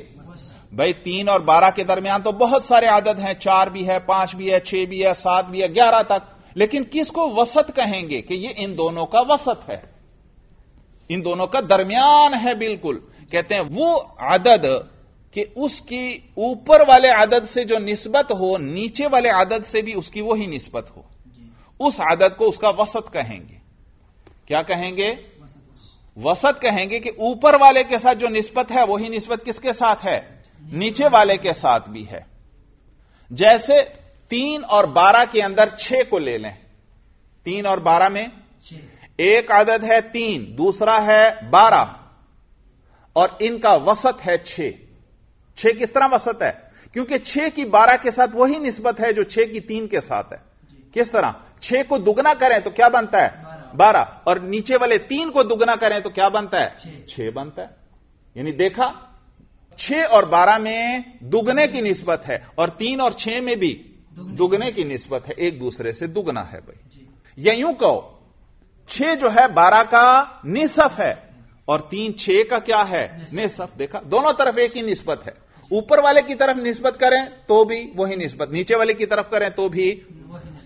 भाई तीन और बारह के दरमियान तो बहुत सारे आदत हैं चार भी है पांच भी है छह भी है सात भी है ग्यारह तक लेकिन किसको वसत कहेंगे कि ये इन दोनों का वसत है इन दोनों का दरमियान है बिल्कुल कहते हैं वो आदत कि उसकी ऊपर वाले आदत से जो निस्बत हो नीचे वाले आदत से भी उसकी वही निस्बत हो उस आदत को उसका वसत कहेंगे क्या कहेंगे वसत कहेंगे कि ऊपर वाले के साथ जो निस्बत है वही निस्बत किसके साथ है नीचे वाले के साथ भी है जैसे तीन और बारह के अंदर छह को ले लें तीन और बारह में एक आदत है तीन दूसरा है बारह और इनका वसत है छह छह किस तरह वसत है क्योंकि छह की बारह के साथ वही निस्बत है जो छह की तीन के साथ है किस तरह छह को दुगना करें तो क्या बनता है बारह और नीचे वाले तीन को दुगना करें तो क्या बनता है छह बनता है यानी देखा छह और बारह में दुगने की निस्बत है और तीन और छह में भी दुगने की निस्बत है एक दूसरे से दुगना है भाई या यूं कहो छह जो है बारह का निसफ है और तीन छह का क्या है निसफ देखा दोनों तरफ एक ही निस्बत है ऊपर वाले की तरफ निस्बत करें तो भी वही निस्बत नीचे वाले की तरफ करें तो भी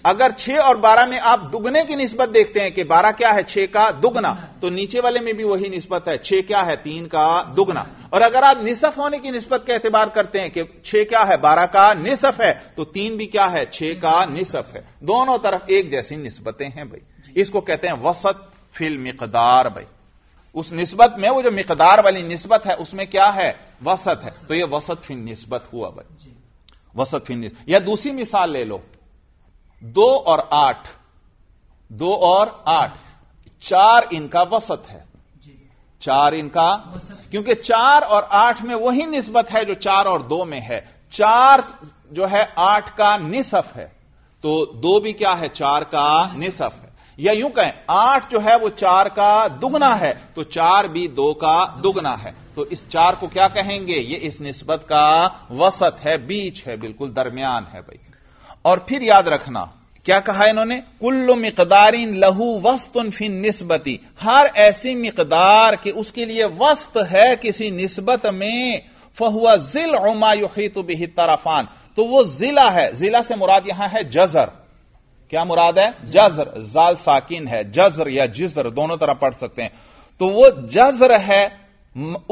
अगर छह और बारह में आप दुगने की निस्बत देखते हैं कि बारह क्या है छह का दुगना तो नीचे वाले में भी वही निस्बत है छह क्या है तीन का दुगना और अगर आप निसफ होने की निस्बत का एतबार करते हैं कि छह क्या है बारह का निसफ है तो तीन भी क्या है छह का निसफ है दोनों तरफ एक जैसी निस्बतें हैं भाई इसको कहते हैं वसत फिल मिकदार भाई उस निस्बत में वो जो मिकदार वाली निस्बत है उसमें क्या है वसत है तो यह वसत फिल निस्बत हुआ भाई वसत फिन या दूसरी मिसाल ले लो दो और आठ दो और आठ चार इनका वसत है चार इनका क्योंकि चार और आठ में वही निस्बत है जो चार और दो में है चार जो है आठ का निसफ है तो दो भी क्या है चार का निसफ है या यूं कहें आठ जो है वो चार का दुगना है तो चार भी दो का दुगना है तो इस चार को क्या कहेंगे ये इस निस्बत का वसत है बीच है बिल्कुल दरमियान है भाई और फिर याद रखना क्या कहा इन्होंने कुल्लु मकदारिन लहू वस्त फिन निस्बती हर ऐसी मकदार कि उसके लिए वस्त है किसी निस्बत में फहुआ जिल उमा युहितु बिही तो वो जिला है जिला से मुराद यहां है जजर क्या मुराद है जजर जाल साकिन है जजर या जिजर दोनों तरह पढ़ सकते हैं तो वो जजर है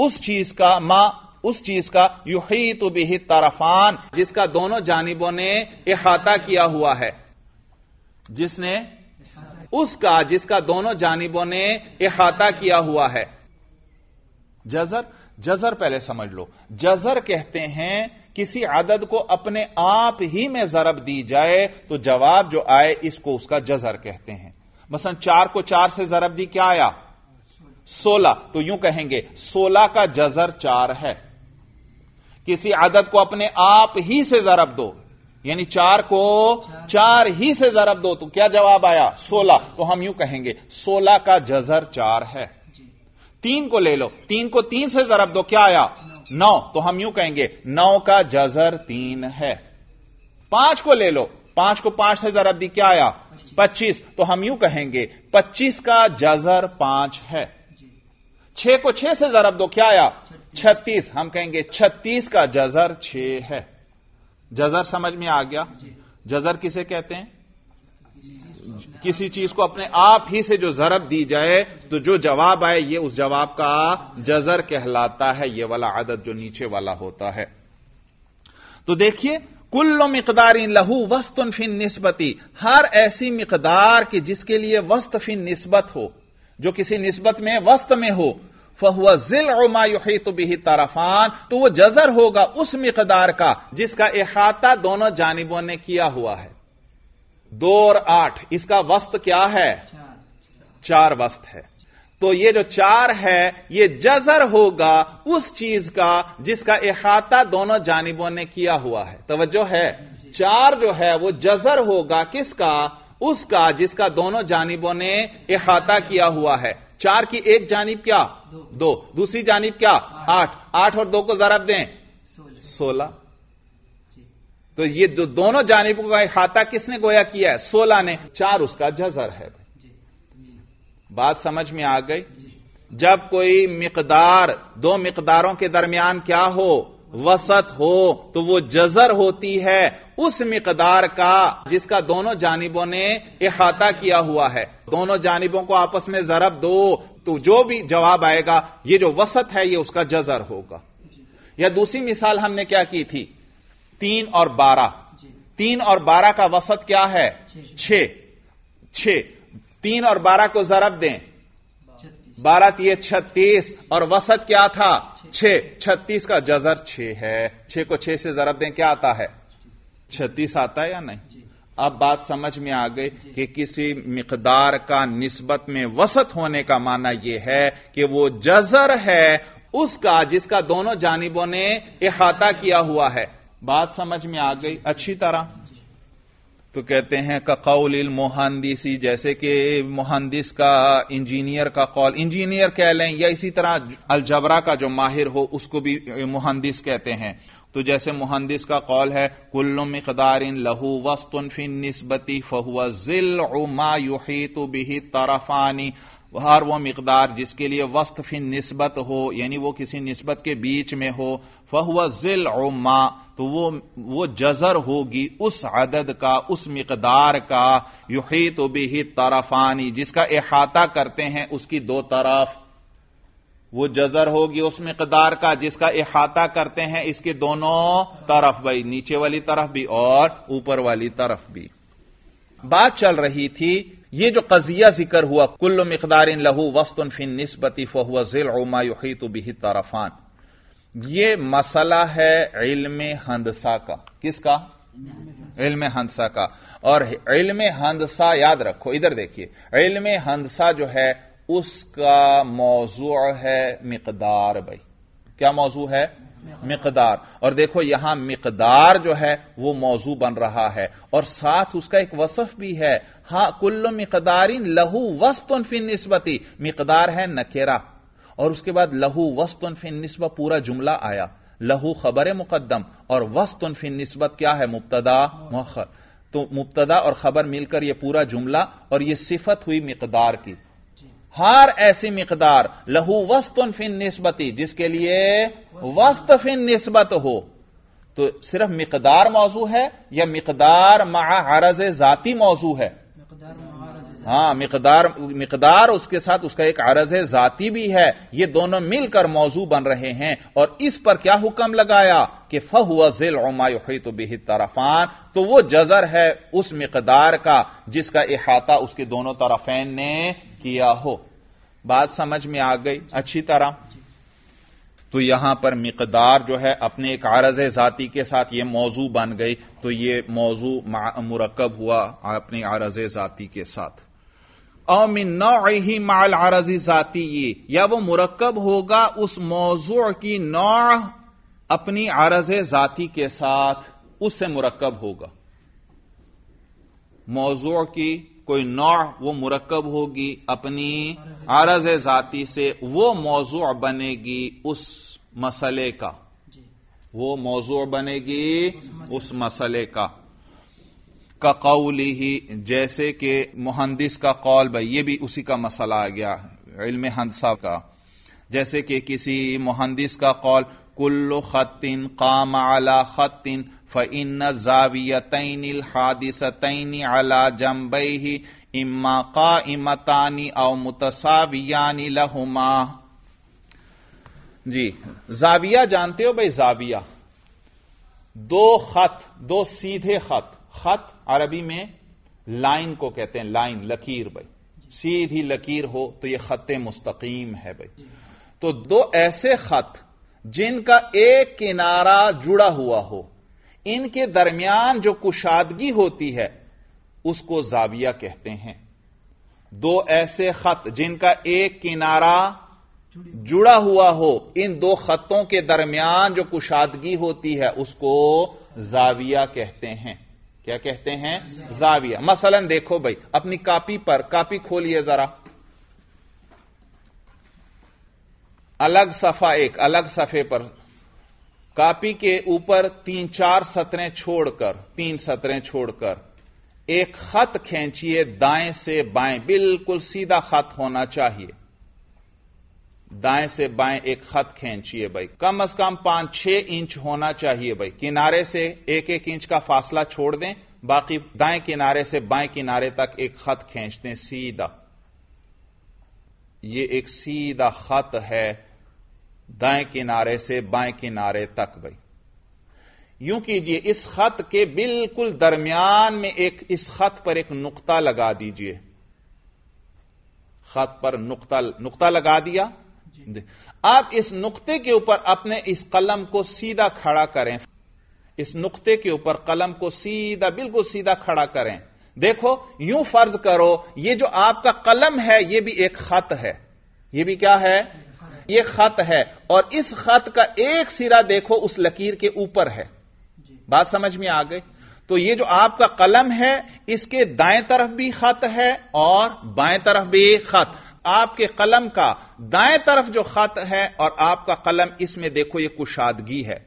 उस चीज का मां उस चीज का युही तो बिही तरफान जिसका दोनों जानिबों ने इहाता किया हुआ है जिसने उसका जिसका दोनों जानिबों ने इहाता किया हुआ है जजर जजर पहले समझ लो जजर कहते हैं किसी आदद को अपने आप ही में जरब दी जाए तो जवाब जो आए इसको उसका जजर कहते हैं मसन चार को चार से जरब दी क्या आया सोलह तो यूं कहेंगे सोलह का जजर चार है किसी आदत को अपने आप ही से जरब दो यानी चार को चार ही से जरब दो तो क्या जवाब आया सोलह तो हम यूं कहेंगे सोलह का जजर चार है तीन को ले लो तीन को तीन से जरब दो क्या आया नौ तो हम यूं कहेंगे नौ का जजर तीन है पांच को ले लो पांच को पांच से जरब दी क्या आया पच्चीस तो हम यूं कहेंगे पच्चीस का जजर पांच है छह को छह से जरब दो क्या आया छत्तीस हम कहेंगे छत्तीस का जजर छह है जजर समझ में आ गया जजर किसे कहते हैं किसी चीज को अपने आप ही से जो जरब दी जाए तो जो जवाब आए ये उस जवाब का जजर कहलाता है ये वाला आदत जो नीचे वाला होता है तो देखिए कुल्लो मकदारिन लहू वस्तुन फिन नस्बती हर ऐसी मकदार की जिसके लिए वस्त फिन नस्बत हो जो किसी नस्बत में वस्त में हो फहुआ जिल उमायुही तो भी तरफान तो वह जजर होगा उस मकदार का जिसका इहाता दोनों जानिबों ने किया हुआ है दो और आठ इसका वस्त क्या है चार वस्त है तो ये जो चार है ये जजर होगा उस चीज का जिसका अहाता दोनों जानिबों ने किया हुआ है तवज्जो है चार जो है वो जजर होगा किसका उसका जिसका दोनों जानबों ने इहाता किया हुआ है चार की एक जानीब क्या दो, दो। दूसरी जानीब क्या आठ आठ और दो को जरा दें सोलह तो ये दो, दोनों जानीबों का खाता किसने गोया किया है सोलह ने चार उसका जजर है बात समझ में आ गई जब कोई मिकदार दो मिकदारों के दरमियान क्या हो वसत हो तो वो जजर होती है उस मिकदार का जिसका दोनों जानिबों ने इहाता किया हुआ है दोनों जानिबों को आपस में जरब दो तो जो भी जवाब आएगा ये जो वसत है ये उसका जजर होगा या दूसरी मिसाल हमने क्या की थी तीन और बारह तीन और बारह का वसत क्या है छ तीन और बारह को जरब दें बारह तीय छत्तीस और वसत क्या था छह छत्तीस का जजर छह है छह को छह से जरब दें क्या आता है छत्तीस आता है या नहीं अब बात समझ में आ गई कि किसी मकदार का निस्बत में वसत होने का माना यह है कि वो जजर है उसका जिसका दोनों जानिबों ने इहाता किया हुआ है बात समझ में आ गई अच्छी तरह तो कहते हैं ककौल मोहंदिसी जैसे कि मोहंदिस का इंजीनियर का कौल इंजीनियर कह लें या इसी तरह अलजबरा का जो माहिर हो उसको भी मोहंदिस कहते हैं तो जैसे मुहंदिस का कौल है कुल्लु मकदार लहू वस्तुन फिन नस्बती फहुआ जिल उमा युही तो बिही तरफानी हर वो मकदार जिसके लिए वस्त फिन नस्बत हो यानी वो किसी नस्बत के बीच में हो हुआ जिल मां तो वो वो जजर होगी उस अदद का उस मकदार का युही तो बेही तरफानी जिसका अहाता करते हैं उसकी दो तरफ वो जजर होगी उस मकदार का जिसका अहाता करते हैं इसके दोनों तरफ भाई नीचे वाली तरफ भी और ऊपर वाली तरफ भी बात चल रही थी ये जो कजिया जिक्र हुआ कुल्ल मकदार लहू वस्तुन फिन नस्बती फहुआ जिल युही तो बिही तरफान ये मसला है इल्म हंदसा का किसका इल्म हंदसा का और इल्म हंदसा याद रखो इधर देखिए इल्म हंदसा जो है उसका मौजू है मकदार भाई क्या मौजू है मकदार और देखो यहां मकदार जो है वह मौजू बन रहा है और साथ उसका एक वसफ भी है हा कुल्ल मकदारी लहू वस्तुन फिन नस्बती मकदार है नकेरा और उसके बाद लहू वस्तुन फिन नस्बा पूरा जुमला आया लहू खबर मुकदम और वस्तुन फिन नस्बत क्या है मुबतदा मौखर तो मुबतदा और खबर मिलकर यह पूरा जुमला और यह सिफत हुई मकदार की हार ऐसी मकदार लहू वस्त फिन नस्बती जिसके लिए वस्त फिन नस्बत हो तो सिर्फ मकदार मौजू है या मकदार मरज जाति मौजू है हां मकदार मकदार उसके साथ उसका एक अरज जाती भी है ये दोनों मिलकर मौजू बन रहे हैं और इस पर क्या हुक्म लगाया कि हुआ जिल उमाई तो बेहद तरफान तो वो जजर है उस मकदार का जिसका अहाता उसके दोनों तरफेन ने किया हो बात समझ में आ गई अच्छी तरह तो यहां पर मकदार जो है अपने एक आरज जाति के साथ यह मौजू बन गई तो यह मौजू मुरकब हुआ अपने आरज जाति के साथ और ही माल आरजी जाती या वो मुरकब होगा उस मौजू की नौ अपनी आरज जाती के साथ उससे मुरकब होगा मौजू की कोई नौ वो मुरकब होगी अपनी आरज जाती से वो मौजू बनेगी उस मसले का वो मौजू बनेगी उस मसले का का कौल ही जैसे कि मुहंदिस का कौल भाई ये भी उसी का मसला आ गया इल्म हंसा का जैसे कि किसी मुहंदिस का कौल कुल्लु खतिन काम अला खतिन फ़इन हादिस हादिसतन अला जम्बई ही इम्मा का इमतानी औ मुतसावियानी लहुमा जी जाविया जानते हो भाई जाविया दो खत दो सीधे खत खत अरबी में लाइन को कहते हैं लाइन लकीर भाई सीधी लकीर हो तो यह खत मुस्तकीम है भाई तो दो ऐसे खत जिनका एक किनारा जुड़ा हुआ हो इनके दरमियान जो कुशादगी होती है उसको जाविया कहते हैं दो ऐसे खत जिनका एक किनारा जुड़ा हुआ हो इन दो खतों के दरमियान जो कुशादगी होती है उसको जाविया कहते हैं क्या कहते हैं जाविया मसलन देखो भाई अपनी कापी पर कापी खोलिए जरा अलग सफा एक अलग सफे पर कापी के ऊपर तीन चार सत्रें छोड़कर तीन सत्रें छोड़कर एक खत खींचिए दाएं से बाएं बिल्कुल सीधा खत होना चाहिए दाएं से बाएं एक खत खींचिए भाई कम से कम पांच छह इंच होना चाहिए भाई किनारे से एक एक इंच का फासला छोड़ दें बाकी दाएं किनारे से बाएं किनारे तक एक खत खींच दें सीधा ये एक सीधा खत है दाएं किनारे से बाएं किनारे तक भाई यूं कीजिए इस खत के बिल्कुल दरमियान में एक इस खत पर एक नुकता लगा दीजिए खत पर नुकता नुकता लगा दिया आप इस नुक्ते के ऊपर अपने इस कलम को सीधा खड़ा करें इस नुक्ते के ऊपर कलम को सीधा बिल्कुल सीधा खड़ा करें देखो यूं फर्ज करो ये जो आपका कलम है ये भी एक खत है ये भी क्या है ये खत है और इस खत का एक सिरा देखो उस लकीर के ऊपर है बात समझ में आ गई तो ये जो आपका कलम है इसके दाएं तरफ भी खत है और बाएं तरफ भी खत आपके कलम का दाएं तरफ जो खत है और आपका कलम इसमें देखो यह कुशादगी है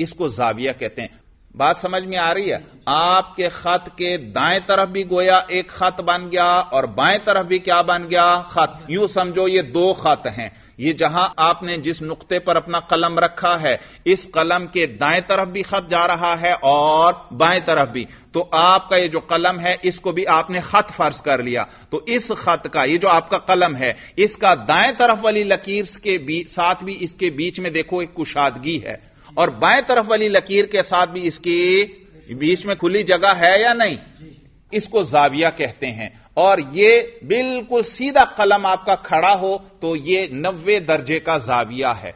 इसको जाविया कहते हैं बात समझ में आ रही है आपके खत के दाएं तरफ भी गोया एक खत बन गया और बाएं तरफ भी क्या बन गया खत यूं समझो ये दो खत हैं ये जहां आपने जिस नुक्ते पर अपना कलम रखा है इस कलम के दाएं तरफ भी खत जा रहा है और बाएं तरफ भी तो आपका ये जो कलम है इसको भी आपने खत फर्ज कर लिया तो इस खत का ये जो आपका कलम है इसका दाएं तरफ वाली लकीर के साथ भी इसके बीच में देखो एक कुशादगी है और बाएं तरफ वाली लकीर के साथ भी इसकी बीच में खुली जगह है या नहीं इसको जाविया कहते हैं और ये बिल्कुल सीधा कलम आपका खड़ा हो तो ये नब्बे दर्जे का जाविया है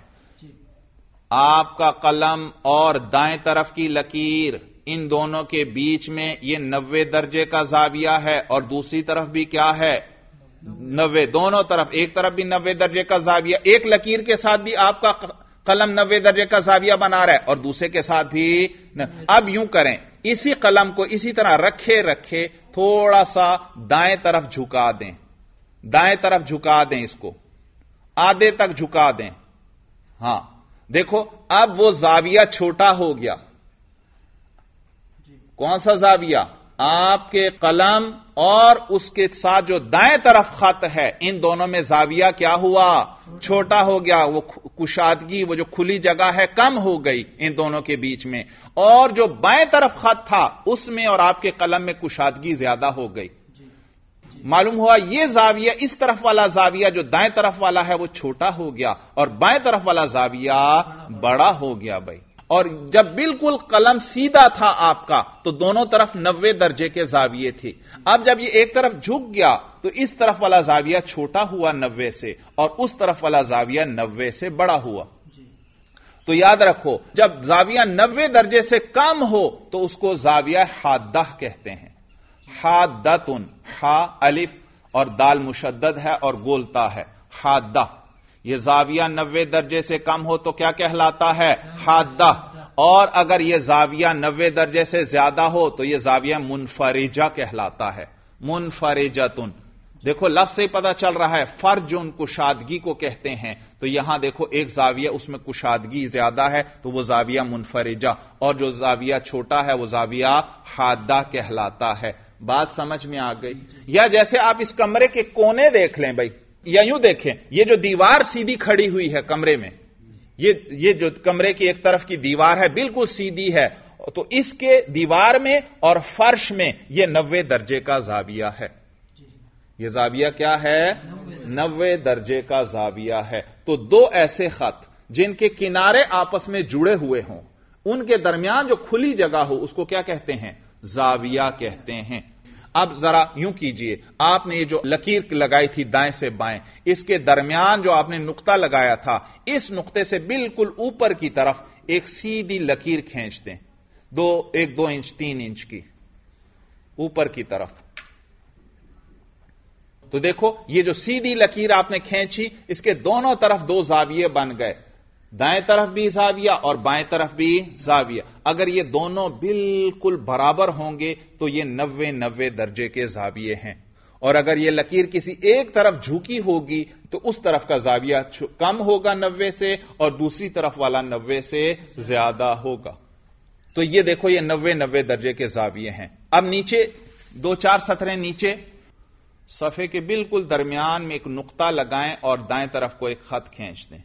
आपका कलम और दाएं तरफ की लकीर इन दोनों के बीच में यह नब्बे दर्जे का जाविया है और दूसरी तरफ भी क्या है नब्बे दोनों तरफ एक तरफ भी नब्बे दर्जे का जाविया एक लकीर के साथ भी आपका कलम नब्बे दर्जे का जाविया बना रहा है और दूसरे के साथ भी अब यूं करें इसी कलम को इसी तरह रखे रखे थोड़ा सा दाएं तरफ झुका दें दाएं तरफ झुका दें इसको आधे तक झुका दें हां देखो अब वो जाविया छोटा हो गया कौन सा जाविया आपके कलम और उसके साथ जो दाएं तरफ खत है इन दोनों में जाविया क्या हुआ छोटा हो गया वो कुशादगी वो जो खुली जगह है कम हो गई इन दोनों के बीच में और जो बाएं तरफ खत था उसमें और आपके कलम में कुशादगी ज्यादा हो गई मालूम हुआ यह जाविया इस तरफ वाला जाविया जो दाएं तरफ वाला है वो छोटा हो गया और बाएं तरफ वाला जाविया बड़ा हो गया भाई और जब बिल्कुल कलम सीधा था आपका तो दोनों तरफ नब्बे दर्जे के जाविये थे अब जब ये एक तरफ झुक गया तो इस तरफ वाला जाविया छोटा हुआ नब्बे से और उस तरफ वाला जाविया नब्बे से बड़ा हुआ तो याद रखो जब जाविया नब्बे दर्जे से कम हो तो उसको जाविया हादह कहते हैं हादतुन हा अलिफ और दाल मुशद्दद है और गोलता है हादह यह जाविया नब्बे दर्जे से कम हो तो क्या कहलाता है हादह और अगर यह जाविया नब्बे दर्जे से ज्यादा हो तो यह जाविया मुनफरिजा कहलाता है मुनफरिजतुन देखो लफ्ज से पता चल रहा है फर्ज उन कुशादगी को कहते हैं तो यहां देखो एक जाविया उसमें कुशादगी ज्यादा है तो वह जाविया मुनफरिजा और जो जाविया छोटा है वह जाविया हादा कहलाता है बात समझ में आ गई या जैसे आप इस कमरे के कोने देख लें भाई या यूं देखें ये जो दीवार सीधी खड़ी हुई है कमरे में ये ये जो कमरे की एक तरफ की दीवार है बिल्कुल सीधी है तो इसके दीवार में और फर्श में यह नब्बे दर्जे का जाविया है यह जाविया क्या है नब्बे दर्जे का जाविया है तो दो ऐसे खत जिनके किनारे आपस में जुड़े हुए हों उनके दरमियान जो खुली जगह हो उसको क्या कहते हैं जाविया कहते हैं अब जरा यूं कीजिए आपने ये जो लकीर लगाई थी दाएं से बाएं इसके दरमियान जो आपने नुकता लगाया था इस नुकते से बिल्कुल ऊपर की तरफ एक सीधी लकीर खींच दें दो एक दो इंच तीन इंच की ऊपर की तरफ तो देखो ये जो सीधी लकीर आपने खींची इसके दोनों तरफ दो जाविये बन गए दाएं तरफ भी जाविया और बाएं तरफ भी जाविया अगर ये दोनों बिल्कुल बराबर होंगे तो ये नब्बे नब्बे दर्जे के जाविये हैं और अगर यह लकीर किसी एक तरफ झुकी होगी तो उस तरफ का जाविया कम होगा नब्बे से और दूसरी तरफ वाला नब्बे से ज्यादा होगा तो ये देखो ये नब्बे नब्बे दर्जे के जाविये हैं अब नीचे दो चार सतरें नीचे सफे के बिल्कुल दरमियान में एक नुकता लगाएं और दाएं तरफ को एक खत खींच दें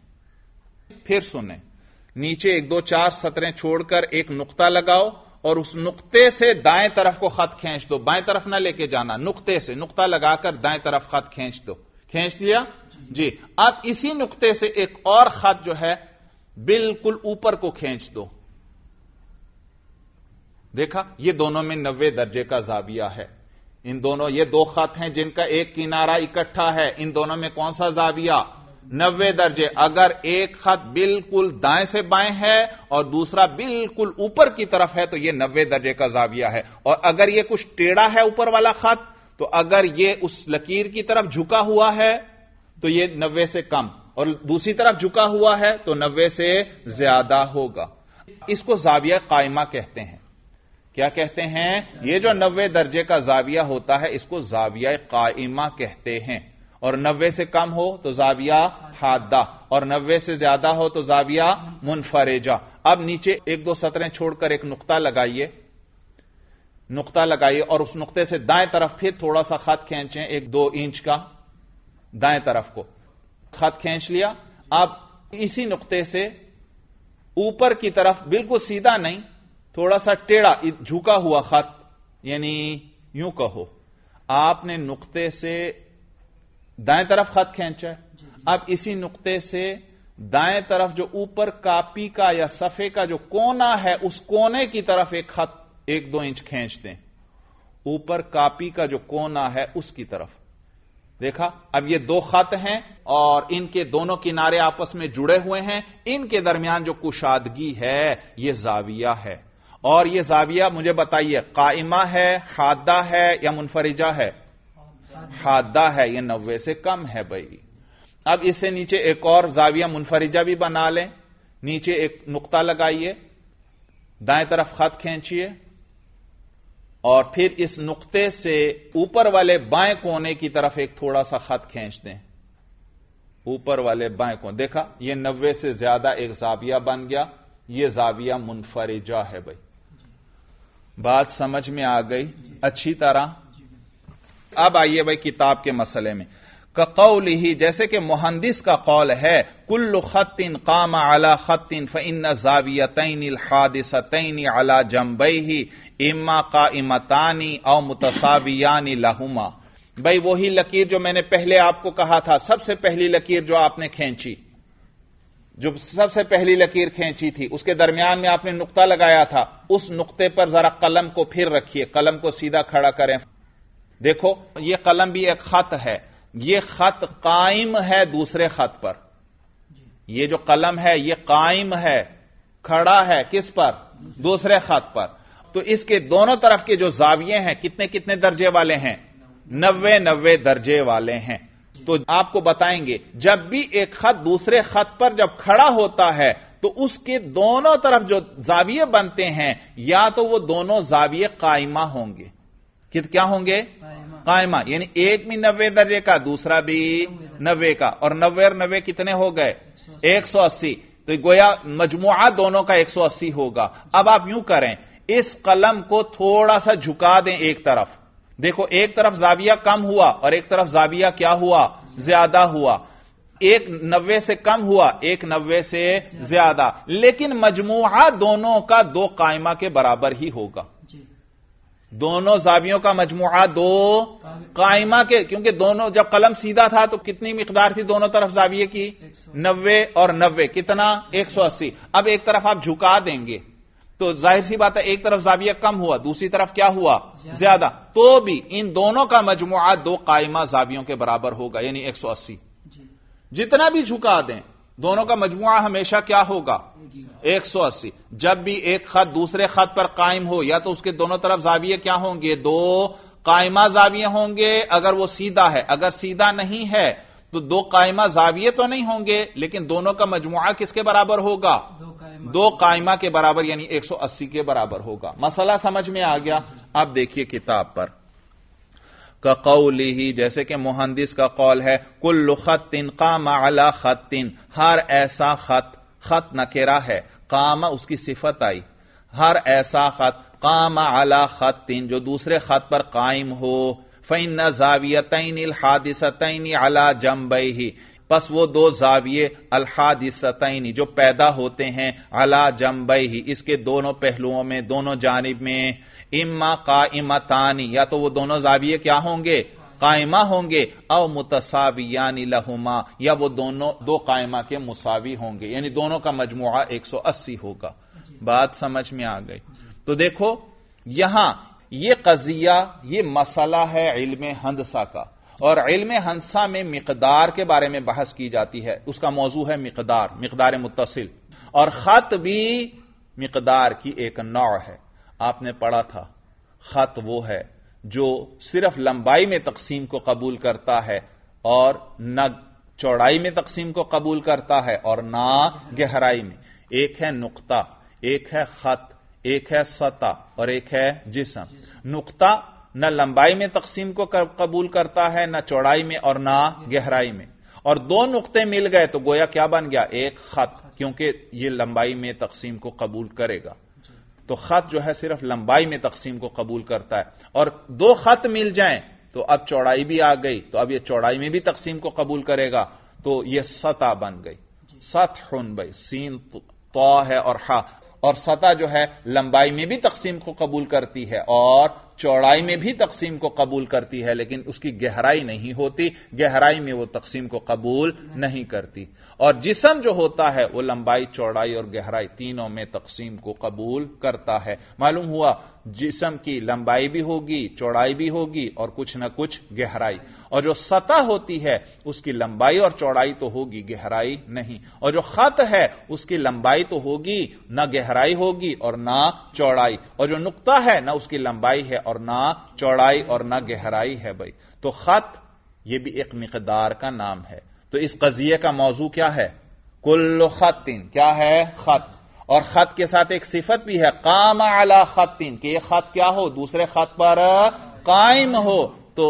फिर सुने नीचे एक दो चार सतरें छोड़कर एक नुक्ता लगाओ और उस नुक्ते से दाएं तरफ को खत खींच दो बाएं तरफ ना लेके जाना नुक्ते से नुक्ता लगाकर दाएं तरफ खत खींच दो खींच दिया जी अब इसी नुक्ते से एक और खत जो है बिल्कुल ऊपर को खींच दो देखा ये दोनों में नब्बे दर्जे का जाविया है इन दोनों ये दो खत हैं जिनका एक किनारा इकट्ठा है इन दोनों में कौन सा जाविया नब्बे दर्जे अगर एक खत बिल्कुल दाएं से बाएं है और दूसरा बिल्कुल ऊपर की तरफ है तो यह नब्बे दर्जे का जाविया है और अगर यह कुछ टेढ़ा है ऊपर वाला खत तो अगर यह उस लकीर की तरफ झुका हुआ है तो यह नब्बे से कम और दूसरी तरफ झुका हुआ है तो नब्बे से ज्यादा होगा इसको जाविया कायमा कहते हैं क्या कहते हैं यह जो नब्बे दर्जे का जाविया होता है इसको जाविया कायमा कहते हैं और नब्बे से कम हो तो जाविया हादा और नब्बे से ज्यादा हो तो जाविया मुनफरेजा अब नीचे एक दो सतरें छोड़कर एक नुकता लगाइए नुकता लगाइए और उस नुकते से दाएं तरफ फिर थोड़ा सा खत खेचे एक दो इंच का दाएं तरफ को खत खींच लिया अब इसी नुकते से ऊपर की तरफ बिल्कुल सीधा नहीं थोड़ा सा टेढ़ा झुका हुआ खत यानी यूं कहो आपने नुकते से दाएं तरफ खत खेचा है अब इसी नुकते से दाएं तरफ जो ऊपर कापी का या सफे का जो कोना है उस कोने की तरफ एक खत एक दो इंच खींच दें ऊपर कापी का जो कोना है उसकी तरफ देखा अब ये दो खत हैं और इनके दोनों किनारे आपस में जुड़े हुए हैं इनके दरमियान जो कुशादगी है यह जाविया है और यह जाविया मुझे बताइए कायमा है हादा है या मुनफरिजा है हादा है यह नब्बे से कम है भाई अब इससे नीचे एक और जाविया मुनफरिजा भी बना लें नीचे एक नुकता लगाइए दाएं तरफ खत खींचिए और फिर इस नुकते से ऊपर वाले बाएं कोने की तरफ एक थोड़ा सा खत खींच दें ऊपर वाले बाएं कोने देखा यह नब्बे से ज्यादा एक जाविया बन गया यह जाविया मुनफरिजा है भाई बात समझ में आ गई अच्छी तरह अब आइए भाई किताब के मसले में कौल ही जैसे कि मुहंदिस का कौल है कुल्ल खतिन काम अला खतिन फ़िन जावियतन हादिसतन अला जम्बई ही इमा का इमतानी और मुतसावियानी लहुमा भाई वही लकीर जो मैंने पहले आपको कहा था सबसे पहली लकीर जो आपने खींची जो सबसे पहली लकीर खींची थी उसके दरमियान में आपने नुकता लगाया था उस नुकते पर जरा कलम को फिर रखिए कलम को सीधा खड़ा करें देखो ये कलम भी एक खत है ये खत कायम है दूसरे खत पर ये जो कलम है ये कायम है खड़ा है किस पर दूसरे खत पर तो इसके दोनों तरफ के जो जाविये हैं कितने कितने दर्जे वाले हैं नब्बे नब्बे दर्जे वाले हैं तो आपको बताएंगे जब भी एक खत दूसरे खत पर जब खड़ा होता है तो उसके दोनों तरफ जो जाविये बनते हैं या तो वो दोनों जाविये कायमा होंगे कि क्या होंगे कायमा यानी एक भी नब्बे दर्जे का दूसरा भी नब्बे का और नब्बे और नब्बे कितने हो गए एक सौ अस्सी तो गोया मजमुआ दोनों का एक सौ अस्सी होगा अब आप यूं करें इस कलम को थोड़ा सा झुका दें एक तरफ देखो एक तरफ जाविया कम हुआ और एक तरफ जाविया क्या हुआ ज्यादा हुआ एक नब्बे से कम हुआ एक नब्बे से ज्यादा लेकिन मजमुआ दोनों का दो कायमा के बराबर ही होगा दोनों जावियों का मजमुआ दो कायमा के क्योंकि दोनों जब कलम सीधा था तो कितनी मकदार थी दोनों तरफ जाविये की नब्बे और नब्बे कितना एक सौ अस्सी अब एक तरफ आप झुका देंगे तो जाहिर सी बात है एक तरफ जाविया कम हुआ दूसरी तरफ क्या हुआ ज्यादा तो भी इन दोनों का मजमुआ दो कायमा जावियों के बराबर होगा यानी एक सौ अस्सी जितना भी झुका दें दोनों का मजमू हमेशा क्या होगा 180 जब भी एक खत दूसरे खत पर कायम हो या तो उसके दोनों तरफ जाविये क्या होंगे दो कायमा जाविये होंगे अगर वो सीधा है अगर सीधा नहीं है तो दो कायमा जाविये तो नहीं होंगे लेकिन दोनों का मजमु किसके बराबर होगा दो कायमा के बराबर यानी 180 के बराबर होगा मसला समझ में आ गया अब देखिए किताब पर का कौल ही जैसे कि मुहंदिस का कौल है कुल्लु खतिन काम अला खतिन हर ऐसा खत खत नकेरा है काम उसकी सिफत आई हर ऐसा खत काम अला खतिन जो दूसरे खत पर कायम हो फिन जावियतन हादिसतन अला जम्बई ही बस वो दो जाविये अलहादिसतनी जो पैदा होते हैं अला जम्बई ही इसके दोनों पहलुओं में दोनों जानब में इम्मा काइमतानी या तो वो दोनों जाविये क्या होंगे कायमा होंगे अव मुतसावियानी लहुमा या वो दोनों दो कायमा के मुसावी होंगे यानी दोनों का मजमु 180 होगा बात समझ में आ गई तो देखो यहां ये कजिया ये मसला है इल्म हंदसा का और इल्म हंसा में मकदार के बारे में बहस की जाती है उसका मौजू है मकदार मकदार मुतसिल और खत भी मकदार की एक नौ है आपने पढ़ा था खत वो है जो सिर्फ लंबाई में तकसीम को कबूल करता है और न चौड़ाई में तकसीम को कबूल करता है और ना गहराई में एक है नुकता एक है खत एक है सता और एक है जिसम नुकता न लंबाई में तकसीम को कबूल करता है न चौड़ाई में और ना गहराई में और दो नुकते मिल गए तो गोया क्या बन गया एक खत क्योंकि यह लंबाई में तकसीम को कबूल करेगा तो खत जो है सिर्फ लंबाई में तकसीम को कबूल करता है और दो खत मिल जाए तो अब चौड़ाई भी आ गई तो अब यह चौड़ाई में भी तकसीम को कबूल करेगा तो यह सतह बन गई सत हन भाई सीन तो, तो है और हा और सतह जो है लंबाई में भी तकसीम को कबूल करती है और चौड़ाई में भी तकसीम को कबूल करती है लेकिन उसकी गहराई नहीं होती गहराई में वो तकसीम को कबूल नहीं करती और जिसम जो होता है वो लंबाई चौड़ाई और गहराई तीनों में तकसीम को कबूल करता है मालूम हुआ जिसम की लंबाई भी होगी चौड़ाई भी होगी और कुछ ना कुछ गहराई और जो सतह होती है उसकी लंबाई और चौड़ाई तो होगी गहराई नहीं और जो खत है उसकी लंबाई तो होगी ना गहराई होगी और ना चौड़ाई और जो नुकता है ना उसकी लंबाई है और ना चौड़ाई और ना गहराई है भाई तो खत यह भी एक मकदार का नाम है तो इस कजिए का मौजू क्या है कुल खतिन क्या है खत और खत के साथ एक सिफत भी है काम अला खतिन के खत क्या हो दूसरे खत पर कायम हो तो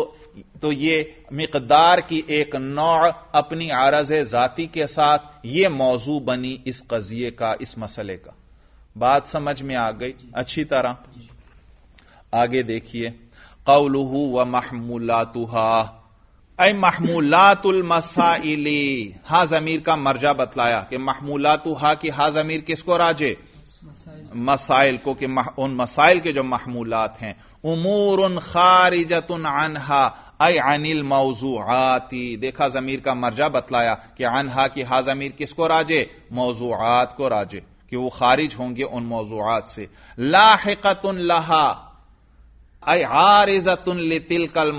तो ये मकदार की एक नौ अपनी आरज जाति के साथ ये मौजू बनी इस कजिए का इस मसले का बात समझ में आ गई अच्छी तरह आगे देखिए कौलहू व महमूलातुहा ऐ महमूलातुल मसाइली हा जमीर का मर्जा बतलाया कि महमूलातु हा की हा जमीर किसको राजे मसाइल को कि उन मसाइल के जो महमूलात हैं उमूर उन खारिजतन अनहा ऐ अनिल मौजूआती देखा जमीर का मर्जा बतलाया कि अनहा की हा जमीर किसको राजे मौजूआत को राजे कि वो खारिज होंगे उन मौजूआत से लाहकतन लहा अरे आरिजतुल तिल कल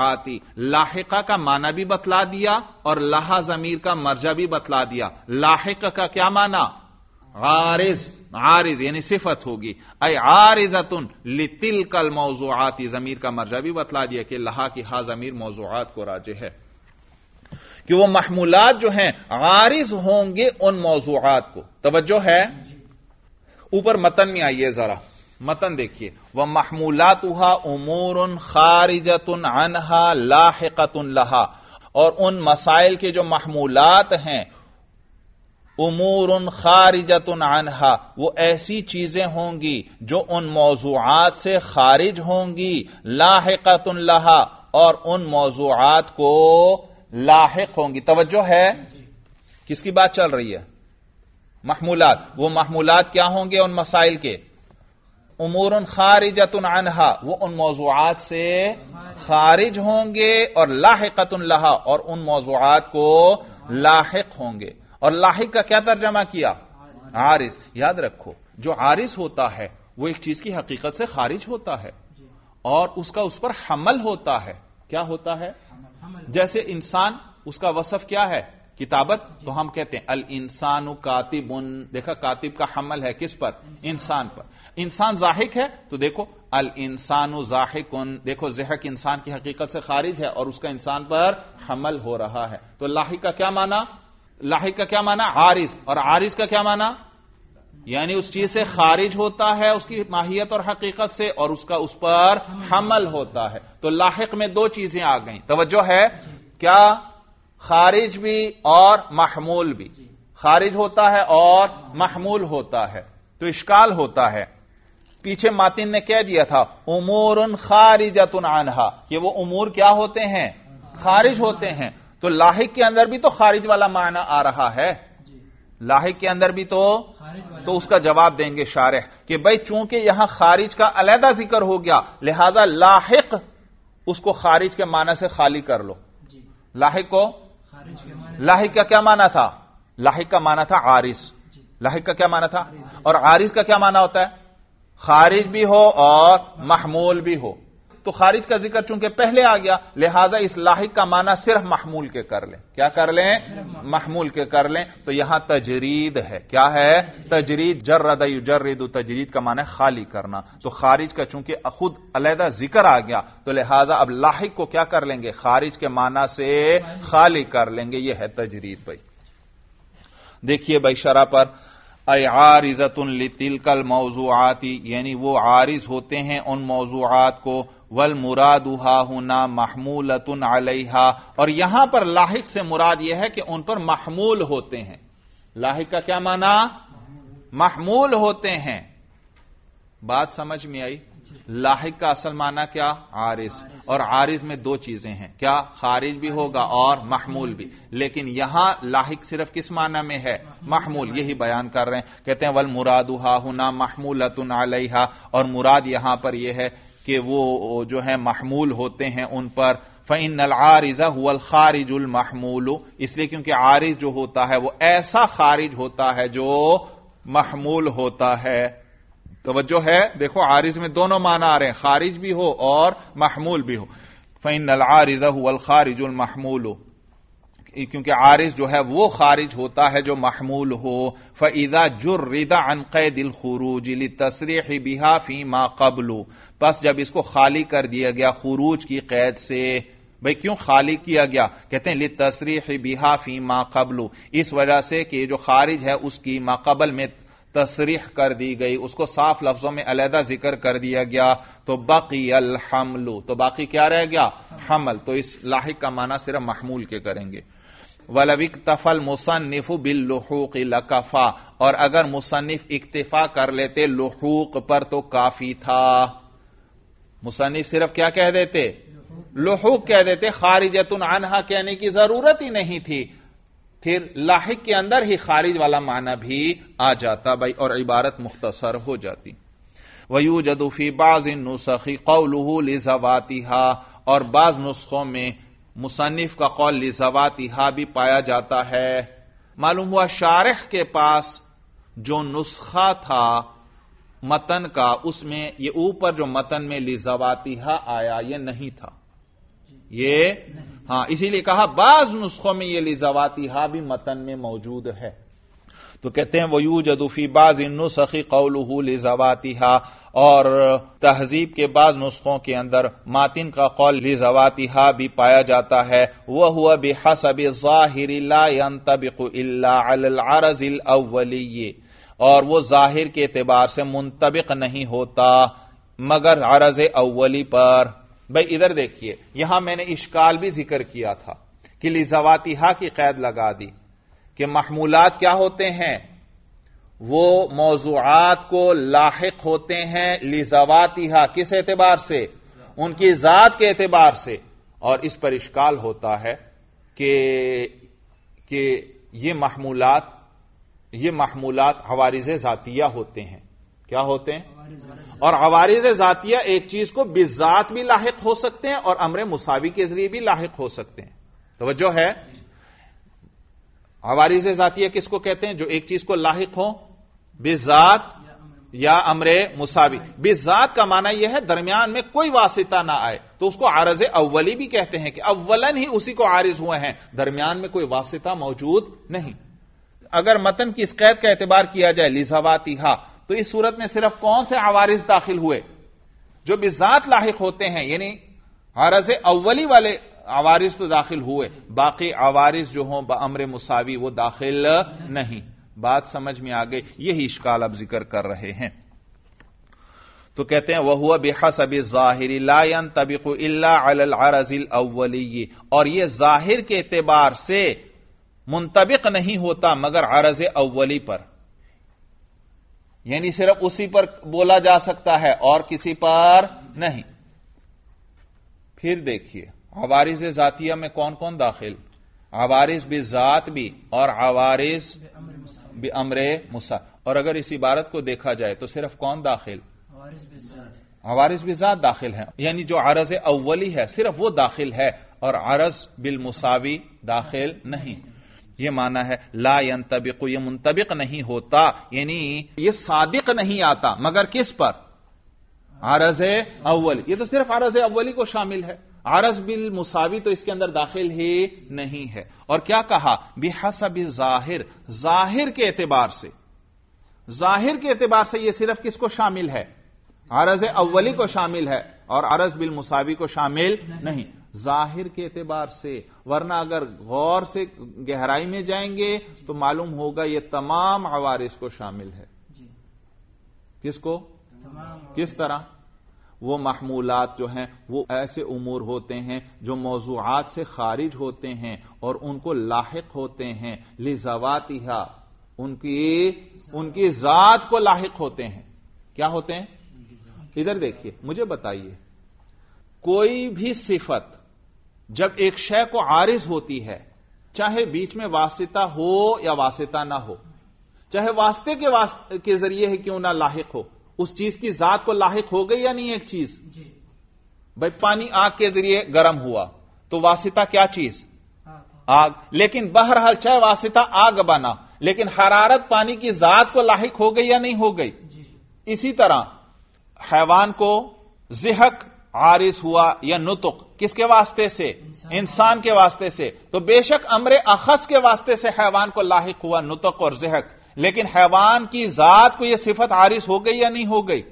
आती लाहिका का माना भी बतला दिया और लाहा जमीर का मर्जा भी बतला दिया लाहिक का क्या माना आरिज आरिज यानी सिफत होगी अय आरिजतुन लितिल कल मौजूआती जमीर का मर्जा भी बतला दिया कि लहा की हा जमीर मौजूआत को राजे है कि वह महमूलात जो हैं आरिज होंगे उन मौजूआत को तोज्जो है ऊपर मतन में आइए जरा मतन देखिए वह महमूलातुहा उमूर उन खारिजतन अनहा लाहकतुन लहा और उन मसाइल के जो महमूलात हैं उमूर उन खारिजतन अनहा वो ऐसी चीजें होंगी जो उन मौजूद से खारिज होंगी लाहकतुन लहा और उन मौजूद को लाक होंगी तवज्जो है किसकी बात चल रही है महमूलात वो महमूलात क्या होंगे उन मसाइल के उमूर खारिजतन अनहा वो उन मौजूद से खारिज होंगे और लाहकतन लहा और उन मौजूद को लाहक होंगे और लाहक का क्या तर्जमा किया आरिस याद रखो जो आरिस होता है वो एक चीज की हकीकत से खारिज होता है और उसका उस पर हमल होता है क्या होता है जैसे इंसान उसका वसफ क्या है किताबत तो हम कहते हैं अल इंसान उन देखा कातिब का हमल है किस पर इंसान पर इंसान जाहिक है तो देखो अल इंसान उन देखो जहक इंसान की हकीकत से खारिज है और उसका इंसान पर हमल हो रहा है तो लाही का क्या माना लाही का क्या माना आरिज और आरिज का क्या माना यानी उस चीज से खारिज होता है उसकी माहियत और हकीकत से और उसका उस पर हमल होता है तो लाहिक में दो चीजें आ गई तोज्जो है क्या खारिज भी और महमूल भी खारिज होता है और महमूल होता है तो इश्काल होता है पीछे मातिन ने कह दिया था उमूर उन खारिजतुन आनहा ये वो उमूर क्या होते हैं खारिज होते हैं तो लाहिक के अंदर भी तो खारिज वाला माना आ रहा है लाहिक के अंदर भी तो तो उसका जवाब देंगे शारह कि भाई चूंकि यहां खारिज का अलहदा जिक्र हो गया लिहाजा लाहिक उसको खारिज के माना से खाली कर लो लाहिक को लाहिक का क्या माना था लाहिक का माना था आरिस लाहिक का क्या माना था और आरिस का क्या माना होता है खारिज भी हो और महमूल भी हो तो खारिज का जिक्र चूंकि पहले आ गया लिहाजा इस लाहिक का माना सिर्फ महमूल के कर लें क्या कर लें महमूल के कर लें तो यहां तजरीद है क्या है तजरीद जर्रद युजरद तजरीद का माना खाली करना तो खारिज का चूंकि खुद अलहदा जिक्र आ गया तो लिहाजा अब लाहिक को क्या कर लेंगे खारिज के माना से खाली कर लेंगे यह है तजरीद भाई देखिए भाई शरा पर आरिजतुल तिलकल मौजूआती यानी वो आरिज होते हैं उन मौजूआत को वल मुरादुहा महमूल महमूलतन अलैहा और यहां पर लाहिक से मुराद यह है कि उन पर महमूल होते हैं लाहिक का क्या माना महमूल होते हैं बात समझ में आई लाहिक का असल माना क्या आरिस और आरिस में दो चीजें हैं क्या खारिज भी होगा और महमूल भी लेकिन यहां लाहिक सिर्फ किस माना में है महमूल यही बयान कर रहे हैं कहते हैं वल मुरादुहा हुना महमूलतन अलैहा और मुराद यहां पर यह है कि वो जो है महमूल होते हैं उन पर फ़ैन आरिजा हुल खारिजुल महमूल इसलिए क्योंकि आरिज जो होता है वो ऐसा खारिज होता है जो महमूल होता है तोज्जो है देखो आरिज में दोनों माना आ रहे हैं खारिज भी हो और महमूल भी हो फ़ैन आरिजा हुल खारिजुल महमूल क्योंकि आरिस जो है वो खारिज होता है जो महमूल हो फईदा जुर्रिदा अनक़ दिल लि तसरीह बिहा फी मा कबलू बस जब इसको खाली कर दिया गया खुरूज की कैद से भाई क्यों खाली किया गया कहते हैं लि तसरीह बिहा फी मा कबलू इस वजह से कि जो खारिज है उसकी माकबल में तसरीह कर दी गई उसको साफ लफ्जों में अलहदा जिक्र कर दिया गया तो बाकी अल हमलू तो बाकी क्या रह गया हमल तो इस लाहिक का माना सिर्फ महमूल के करेंगे वलविक तफल मुसन्फ़ बिल लकफा और अगर मुसन्फ इक्तफा कर लेते लहूक पर तो काफी था मुसन्फ सिर्फ क्या कह देते लहूक कह देते खारिजतुन अनहा कहने की जरूरत ही नहीं थी फिर लाहिक के अंदर ही खारिज वाला माना भी आ जाता भाई और इबारत मुख्तसर हो जाती वयू जदूफी बाज इन नुसखी कौलूह लिजवातिहा और बाज नुस्खों में मुसनिफ का कौल लिजवातिहा भी पाया जाता है मालूम हुआ शारख के पास जो नुस्खा था मतन का उसमें ये ऊपर जो मतन में लिजवातिहा आया ये नहीं था ये हां इसीलिए कहा बाज नुस्खों में ये लिजवातिहा भी मतन में मौजूद है तो कहते हैं वो यू जदूफी बाज इन नुसखी लिजवाती हा और तहजीब के बाद नुस्खों के अंदर मातिन का कौल लिजवातिहा भी पाया जाता है वह हुआ बेहसब ज़ाहिरबिल अव्वली और वो जाहिर के अतबार से मुंतबिक नहीं होता मगर अरज अव्वली पर भाई इधर देखिए यहां मैंने इश्काल भी जिक्र किया था कि लिजवातिहा की कैद लगा दी कि महमूलात क्या होते हैं वो मौजूद को लाक होते हैं लिजवातिहा किस एतबार से उनकी ज़ात के एतबार से और इस पर इश्काल होता है कि कि ये महमूलत ये महमूलत हवारिज ज़ातिया होते हैं क्या होते हैं और हवारिज ज़ातिया एक चीज को बिजात भी लाक हो सकते हैं और अमर मुसावी के जरिए भी लाक हो सकते हैं तोज्जो है हवारिज ज़ातिया किसको कहते हैं जो एक चीज को लाक हो बिजात या अमरे मुसावी बिजात का माना यह है दरमियान में कोई वासिता ना आए तो उसको आरज अव्वली भी कहते हैं कि अव्वलन ही उसी को आरिज हुए हैं दरमियान में कोई वासिता मौजूद नहीं अगर मतन की इस कैद का एतबार किया जाए हा तो इस सूरत में सिर्फ कौन से आवारिज दाखिल हुए जो बिजात लाक होते हैं यानी आरज अव्वली वाले आवारिज तो दाखिल हुए बाकी आवारिज जो हों अमर मुसावी वो दाखिल नहीं बात समझ में आ गई यही इश्काल अब जिक्र कर रहे हैं तो कहते हैं वह हुआ बेहस अब जाहिर लायन तबिक अरजिल अव्वली और यह जाहिर के एतबार से मुंतबिक नहीं होता मगर अरज अव्वली पर यानी सिर्फ उसी पर बोला जा सकता है और किसी पर नहीं फिर देखिए आवारिज जातिया में कौन कौन दाखिल आवारिस भी जात भी और आवारिस अमरे मुसा और अगर इस इबारत को देखा जाए तो सिर्फ कौन दाखिल हवारिस बिजाद दाखिल है यानी जो अरज अव्वली है सिर्फ वो दाखिल है और अरज बिल मुसावी दाखिल नहीं ये माना है ला यंतबिक ये मुंतबिक नहीं होता यानी ये सादिक नहीं आता मगर किस पर आरज अव्वल ये तो सिर्फ अरज अव्वली को शामिल है आरस बिल मुसावी तो इसके अंदर दाखिल ही नहीं है और क्या कहा बेहसब जाहिर जाहिर के एतबार से जाहिर के एतबार से यह सिर्फ किसको शामिल है आरज अव्वली को शामिल है और आरज बिल मुसावी को शामिल नहीं जाहिर के एतबार से वरना अगर गौर से गहराई में जाएंगे तो मालूम होगा यह तमाम आवारिस को शामिल है किसको किस तरह वो महमूलत जो हैं वो ऐसे उमूर होते हैं जो मौजूद से खारिज होते हैं और उनको लाक होते हैं लिजवातिहा उनकी उनकी जात को लाक होते हैं क्या होते हैं इधर देखिए मुझे बताइए कोई भी सिफत जब एक शय को आरिज होती है चाहे बीच में वासिता हो या वासिता ना हो चाहे वास्ते के वास्ते के जरिए है क्यों ना लाक हो उस चीज की जात को लाहक हो गई या नहीं एक चीज भाई पानी आग के जरिए गर्म हुआ तो वासिता क्या चीज आग लेकिन बहरहाल चाहे वासिता आग बना लेकिन हरारत पानी की जात को लाहक हो गई या नहीं हो गई इसी तरह हैवान को जिहक आरिस हुआ या नुतुक किसके वास्ते से इंसान के वास्ते से तो बेशक अमरे अखस के वास्ते से हैवान को लाहक हुआ नुतुक और जिहक लेकिन हैवान की जात को यह सिफत आरिस हो गई या नहीं हो गई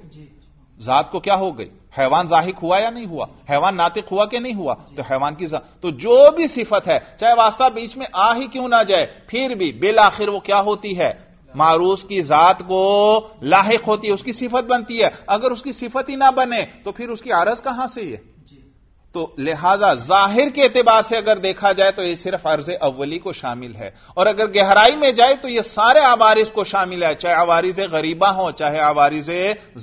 जात को क्या हो गई हैवान जाहिक हुआ या नहीं हुआ हैवान नातिक हुआ कि नहीं हुआ तो हैवान की जात तो जो भी सिफत है चाहे वास्ता बीच में आ ही क्यों ना जाए फिर भी बिल आखिर वो क्या होती है मारूस की जात को लाहक होती है उसकी सिफत बनती है अगर उसकी सिफत ही ना बने तो फिर उसकी आरस कहां से है तो लिहाजा जाहिर के एतबार से अगर देखा जाए तो यह सिर्फ अर्ज अव्वली को शामिल है और अगर गहराई में जाए तो यह सारे आवारिस को शामिल है चाहे आवारिज गरीबा हो चाहे आवारिज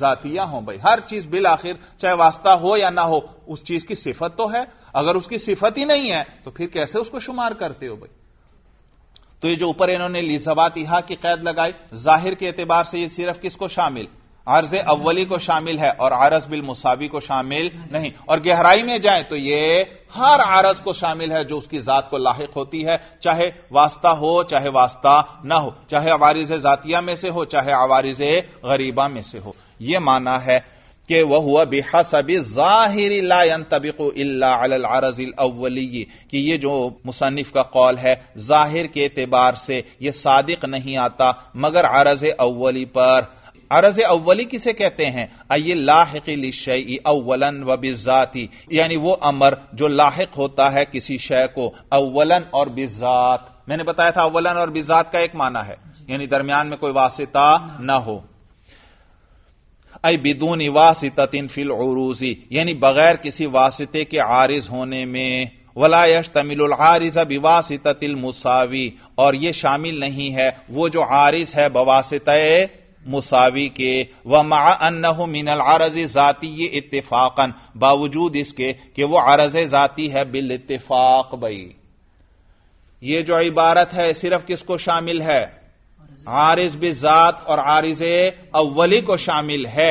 जातिया हो भाई हर चीज बिल आखिर चाहे वास्ता हो या ना हो उस चीज की सिफत तो है अगर उसकी सिफत ही नहीं है तो फिर कैसे उसको शुमार करते हो भाई तो ये जो ऊपर इन्होंने लिजबात यहा की कैद लगाई जाहिर के एतबार से यह सिर्फ किसको शामिल अर्ज अव्वली को शामिल है और आरस बिल मुसावी को शामिल नहीं और गहराई में जाए तो यह हर आरस को शामिल है जो उसकी जात को लाक होती है चाहे वास्ता हो चाहे वास्ता ना हो चाहे आवारिज जातिया में से हो चाहे आवारिज गरीबा में से हो यह माना है कि वह हुआ बेहसबी सभी जाहिर लायन तबिको अल्लाज अव्वली कि यह जो मुसनफ का कौल है जाहिर के एतबार से यह सादिक नहीं आता मगर आरज अव्वली पर अरज अव्वली किसे कहते हैं आइए लाहकिल शई अव्वलन व बिजाती यानी वो अमर जो लाहक होता है किसी शय को अव्वलन और बिजात मैंने बताया था अव्वलन और बिजात का एक माना है यानी दरमियान में कोई वासिता ना हो अय बिदूनी वासितिन फिल उरूजी यानी बगैर किसी वासिते के आरिज होने में वलायश तमिल आरिज बिवासितिल मुसावी और यह शामिल नहीं है वो जो आरिज है बवासित मुसावी के व माह मिनल आरज ज़ाती इतफाक़न बावजूद इसके कि वह आरज ज़ाती है बिल इतफाक बई ये जो इबारत है सिर्फ किसको शामिल है आरिज बिजात और आरिज अव्वली को शामिल है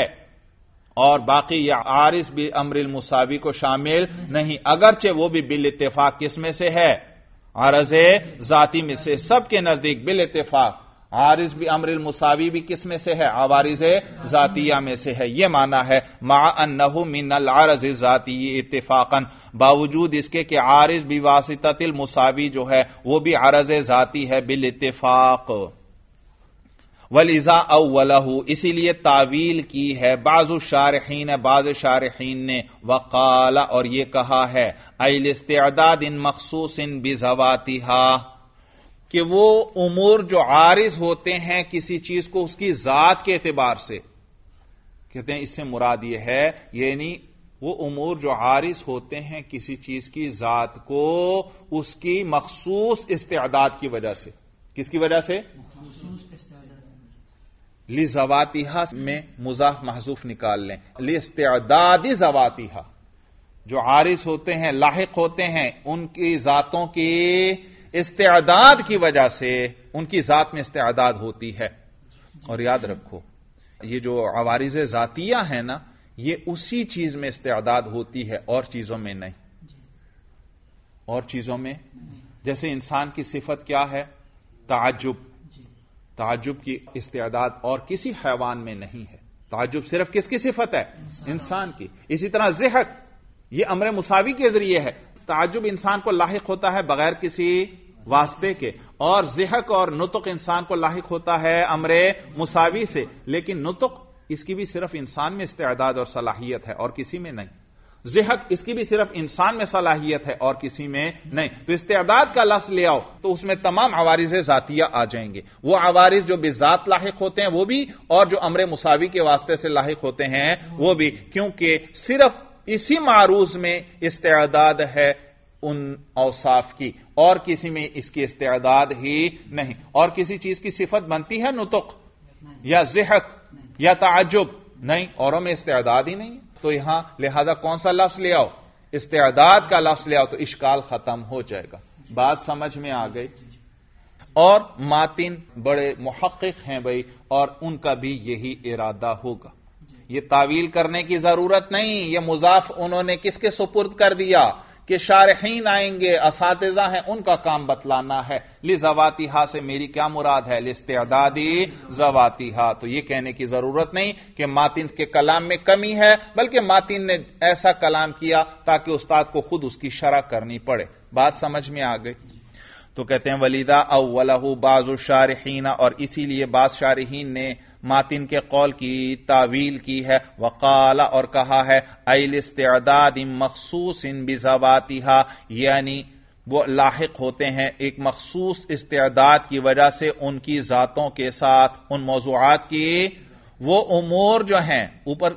और बाकी यह आरिज भी अमरिल मुसावी को शामिल नहीं अगरचे वो भी बिल इतफाक किसमें से है आरज जाति में से सबके नजदीक बिल इतफाक आरिज भी अमरिल मुसावी भी किस में से है आवारिज जातिया में से है यह माना है मा अन्नहु मिनल आरज जाती इतफाकन बावजूद इसके कि आरिज बिवासितल मुसावी जो है वो भी आरज जाती है बिल इतफाक वलिजा अवलहू इसीलिए तावील की है बाजु शारहीन बाज शारहीन ने वकाला और यह कहा है अल इस्तेदाद इन मखसूस इन हा कि वो उमूर जो आरिज होते हैं किसी चीज को उसकी जात के एतबार से कहते हैं इससे मुराद यह है यानी वो उमूर जो आरिस होते हैं किसी चीज की जात को उसकी मखसूस इस्तेदाद की वजह से किसकी वजह से ली जवातिहा में मुजाफ महजूफ निकाल लें इस्तेदादी जवातिहा जो आरिस होते हैं लाहक होते हैं उनकी जातों की इस्तेदाद की वजह से उनकी जात में इस्तेदाद होती है और याद रखो ये जो आवारिज जातिया है ना ये उसी चीज में इस्तेदाद होती है और चीजों में नहीं और चीजों में जैसे इंसान की सिफत क्या है ताजुब ताजुब की इस्तेदाद और किसी हैवान में नहीं है ताजुब सिर्फ किसकी सिफत है इंसान की इसी तरह जहक यह अमर मुसावी के जरिए है ताजुब इंसान को लाक होता है बगैर किसी वास्ते के और जहक और नुतुक इंसान को लाक होता है अमरे मुसावी से लेकिन नुतुक इसकी भी सिर्फ इंसान में इस्तेदाद और सलाहियत है और किसी में नहीं जहक इसकी भी सिर्फ इंसान में सलाहियत है और किसी में नहीं तो इस्तेदाद का लफ्ज ले आओ तो उसमें तमाम आवारिज जातिया आ जाएंगे वो आवारिज जो बेजात लाक होते हैं वो भी और जो अमरे मुसावी के वास्ते से लाक होते हैं वो भी क्योंकि सिर्फ इसी मारूज में इस्तेदाद है उन औसाफ की और किसी में इसकी इस्तेदाद ही नहीं और किसी चीज की सिफत बनती है नुतुक या जहक या ताजुब नहीं औरों में इस्तेदाद ही नहीं तो यहां लिहाजा कौन सा लफ्ज ले आओ इस्तेदाद का लफ्ज ले आओ तो इश्काल खत्म हो जाएगा बात समझ में आ गई और मातिन बड़े मुहक हैं भाई और उनका भी यही इरादा होगा यह तावील करने की जरूरत नहीं यह मुजाफ उन्होंने किसके सुपुर्द कर दिया कि शारहीन आएंगे इसातजा हैं उनका काम बतलाना है लि जवातिहा से मेरी क्या मुराद है लिस्तेदादी जवातिहा तो यह कहने की जरूरत नहीं कि मातिन के कलाम में कमी है बल्कि मातिन ने ऐसा कलाम किया ताकि उस्ताद को खुद उसकी शरह करनी पड़े बात समझ में आ गई तो कहते हैं वलीदा अवलहू बाजु शारहीना और इसीलिए बाज शारहीन ने मातिन के कौल की तावील की है वकाला और कहा है अल इस्तेदाद मखसूस इन हा यानी वो लाक होते हैं एक मखसूस इस्तेदाद की वजह से उनकी ज़ातों के साथ उन मौजूद की वो उमूर जो हैं ऊपर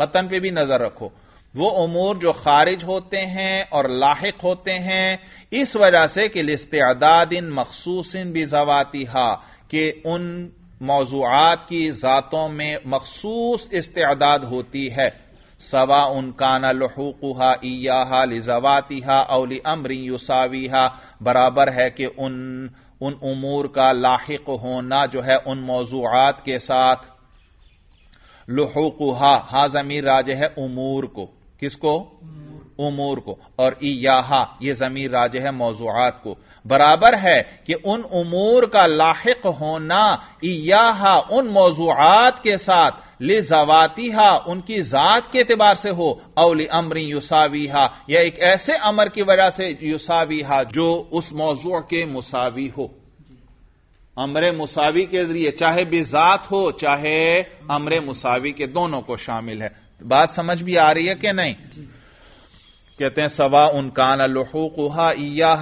मतन पे भी नजर रखो वो उमूर जो खारिज होते हैं और लाक होते हैं इस वजह से कि लिस्तेदाद इन मखसूस इन बिजवातिहा कि उन मौजूद की ज़ातों में मखसूस इस्तेदाद होती है सवा उनकाना लहूकुहा ईयाहा लिजवातिहा अवली अमरी युसावीहा बराबर है कि उन उन उमूर का लाहक होना जो है उन मौजूद के साथ लहूकुहा हा जमीर राज है उमूर को किसको उमूर को और ईयाहा यह जमीर राज है मौजूद को बराबर है कि उन उमूर का लाक होना इयाहा उन मौजूद के साथ ले जवातिहा उनकी जात के एतबार से हो अवली अमरी युसावीहा या एक ऐसे अमर की वजह से युसावीहा जो उस मौजू के मुसावी हो अमर मुसावी के जरिए चाहे बेजात हो चाहे अमर मुसावी के दोनों को शामिल है बात समझ भी आ रही है कि नहीं कहते हैं सवा उनकान लुहूकुहा या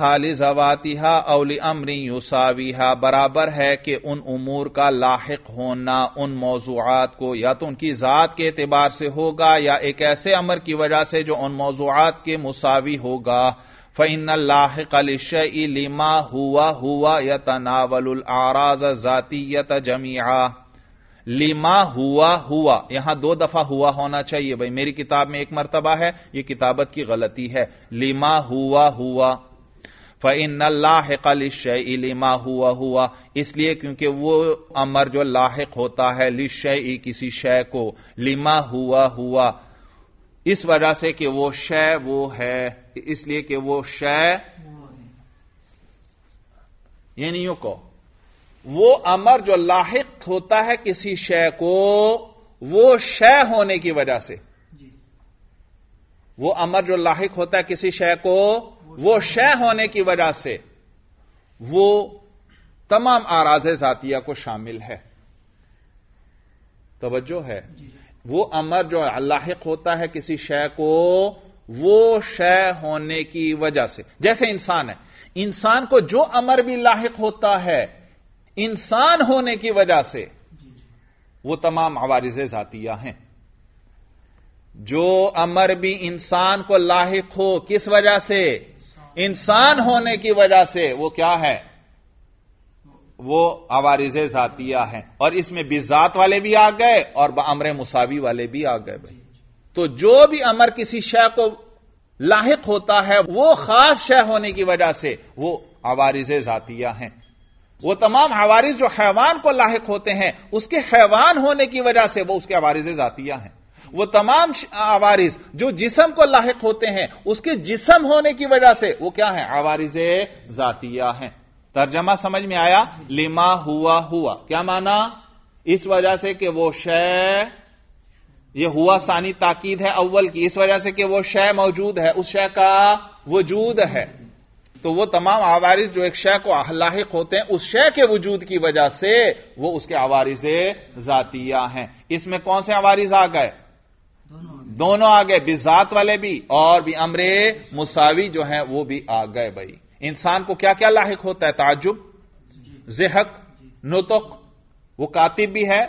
जवाती हा अवली अमरी हा बराबर है कि उन उमूर का लाक होना उन मौजूद को या तो उनकी ज़ात के एतबार से होगा या एक ऐसे अमर की वजह से जो उन मौजूद के मुसावी होगा फ़ैन लाकलिशमा हुआ हुआ या तनावल आराज ज़ातियत जमिया लिमा हुआ हुआ यहां दो दफा हुआ होना चाहिए भाई मेरी किताब में एक मरतबा है यह किताबत की गलती है लिमा हुआ हुआ फ़िन लाकल शई लिमा हुआ हुआ इसलिए क्योंकि वो अमर जो लाहक होता है लिशई किसी शय को लिमा हुआ हुआ इस वजह से कि वो शय वो है इसलिए कि वो शय यानी यू को वो अमर जो लाहक होता है किसी शय को वो शय होने की वजह से वो अमर जो लाहक होता है किसी शय को वो शय होने की वजह से वो तमाम आराज जातिया को शामिल है तोज्जो है वो अमर जो लाहक होता है किसी शय को वो शय होने की वजह से जैसे इंसान है इंसान को जो अमर भी लाहक होता है इंसान होने की वजह से वो तमाम आवारज जातिया हैं जो अमर भी इंसान को लाक हो किस वजह से इंसान होने की वजह से वो क्या है वो आवारज जातिया हैं और इसमें बिजात वाले भी आ गए और अमर मुसावी वाले भी आ गए भाई तो जो भी अमर किसी शह को लाक होता है वो खास शह होने की वजह से वो आवारज जातिया हैं वो तमाम हवारिज जो हैवान को लाक होते हैं उसके हैवान होने की वजह से वो उसके हवारिज जातिया हैं वो तमाम आवारिज जो जिसम को लाक होते हैं उसके जिसम होने की वजह से वो क्या है आवारिज जातिया हैं तर्जमा समझ में आया लिमा हुआ हुआ क्या माना इस वजह से कि वो शय ये हुआ सानी ताकीद है अव्वल की इस वजह से कि वो शय मौजूद है उस शय का वजूद है तो वो तमाम आवारिस जो एक शय को अहलाहिक होते हैं उस शय के वजूद की वजह से वो उसके आवारिस जातिया हैं इसमें कौन से आवारिस आ गए दोनों आ गए बिजात वाले भी और भी अमरे मुसावी जो हैं वो भी आ गए भाई इंसान को क्या क्या लाहिक होता है ताजुब जहक नुतुक वो कातिब भी है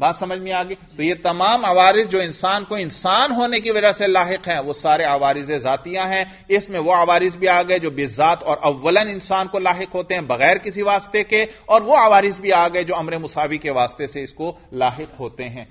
बात समझ में आ गई तो ये तमाम आवारिज जो इंसान को इंसान होने की वजह से लाक हैं वो सारे आवारिज जातियां हैं इसमें वो आवारिज भी आ गए जो बेजात और अव्वलन इंसान को लाक होते हैं बगैर किसी वास्ते के और वो आवारिज भी आ गए जो अमर मुसावी के वास्ते से इसको लाक होते हैं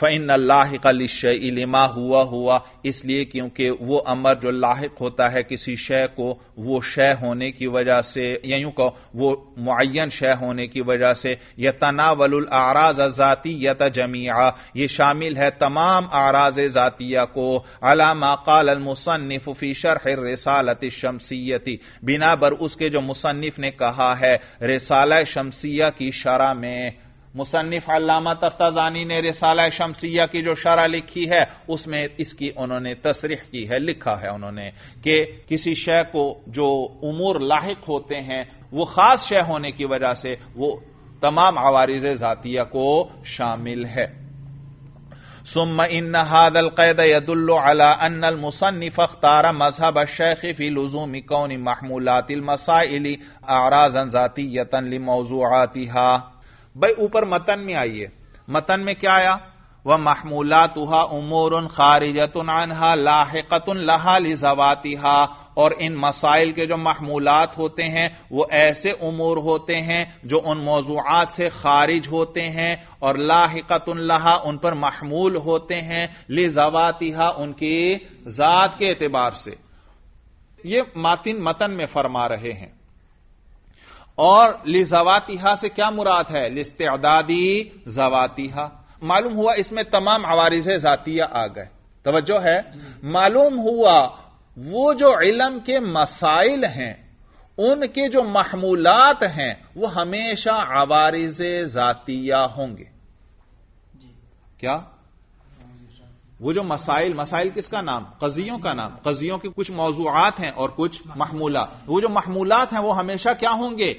फ़ैन लाहिकलिमा हुआ हुआ इसलिए क्योंकि वो अमर जो लाक होता है किसी शय को वो शय होने की वजह से या यूं कहो वो मुन शय होने की वजह से यह तनावल आराज जाती यत जमिया ये शामिल है तमाम आराज जातिया को अलामा काल मुसनफ फी शरह रिसालत शमसीयती बिना बर उसके जो मुसनफ ने कहा है रिसाला शमसिया की शरा में मुसन्फ अलामा तफ्ताजानी ने रिसाला शमसिया की जो शरा लिखी है उसमें इसकी उन्होंने तसरीह की है लिखा है उन्होंने कि किसी शय को जो उमूर लाक होते हैं वो खास शय होने की वजह से वो तमाम आवारिज जातिया को शामिल है सुम इन हादल कैद यदुल्लाअल मुसन्फ अख्तारा मजहब शेख फी लजूम कौन महमूलातिल मसाइली आराजन जाती यतन हा भाई ऊपर मतन में आइए मतन में क्या आया वह उमूर उमोर खारिजतन अनहा लाहकतन लहा लिजवातिहा और इन मसाइल के जो महमूलात होते हैं वो ऐसे उमूर होते हैं जो उन मौजूद से खारिज होते हैं और लाहकतन लहा उन पर महमूल होते हैं लिजवातिहा उनकी जात के एतबार से ये मातिन मतन में फरमा रहे हैं और लिजवातिहा से क्या मुराद है लिस्तेदादी जवातिहा मालूम हुआ इसमें तमाम आवारिज जातिया आ गए तोज्जो है मालूम हुआ वो जो इलम के मसाइल हैं उनके जो महमूलात हैं वो हमेशा आवारिज जातिया होंगे क्या वो जो मसाइल मसाइल किसका नाम कजियों का नाम कजियों के कुछ मौजूद हैं और कुछ महमूला वो जो महमूलात हैं वो हमेशा क्या होंगे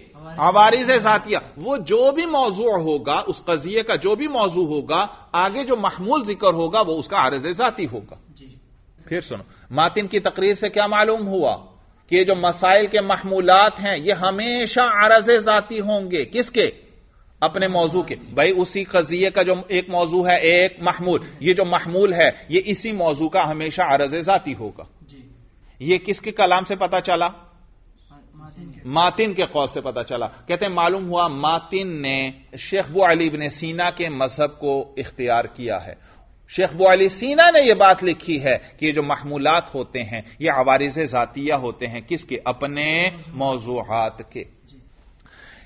आवारिज जातिया वो जो भी मौजू होगा उस कजिए का जो भी मौजू होगा आगे जो महमूल जिक्र होगा वो उसका आरज जाती होगा फिर सुनो मातिन की तकरीर से क्या मालूम हुआ कि जो मसाइल के महमूलात हैं ये हमेशा आरज जाती होंगे किसके अपने मौजू के भाई उसी कजिए का जो एक मौजू है एक महमूल ये जो महमूल है ये इसी मौजू का हमेशा अरज जाती होगा ये किसके कलाम से पता चला मातिन के कौल से पता चला कहते हैं मालूम हुआ मातिन ने शेखबू अली ने सीना के मजहब को इख्तियार किया है शेखबू अली सीना ने यह बात लिखी है कि यह जो महमूलात होते हैं ये आवारिज जातिया होते हैं किसके अपने मौजूद के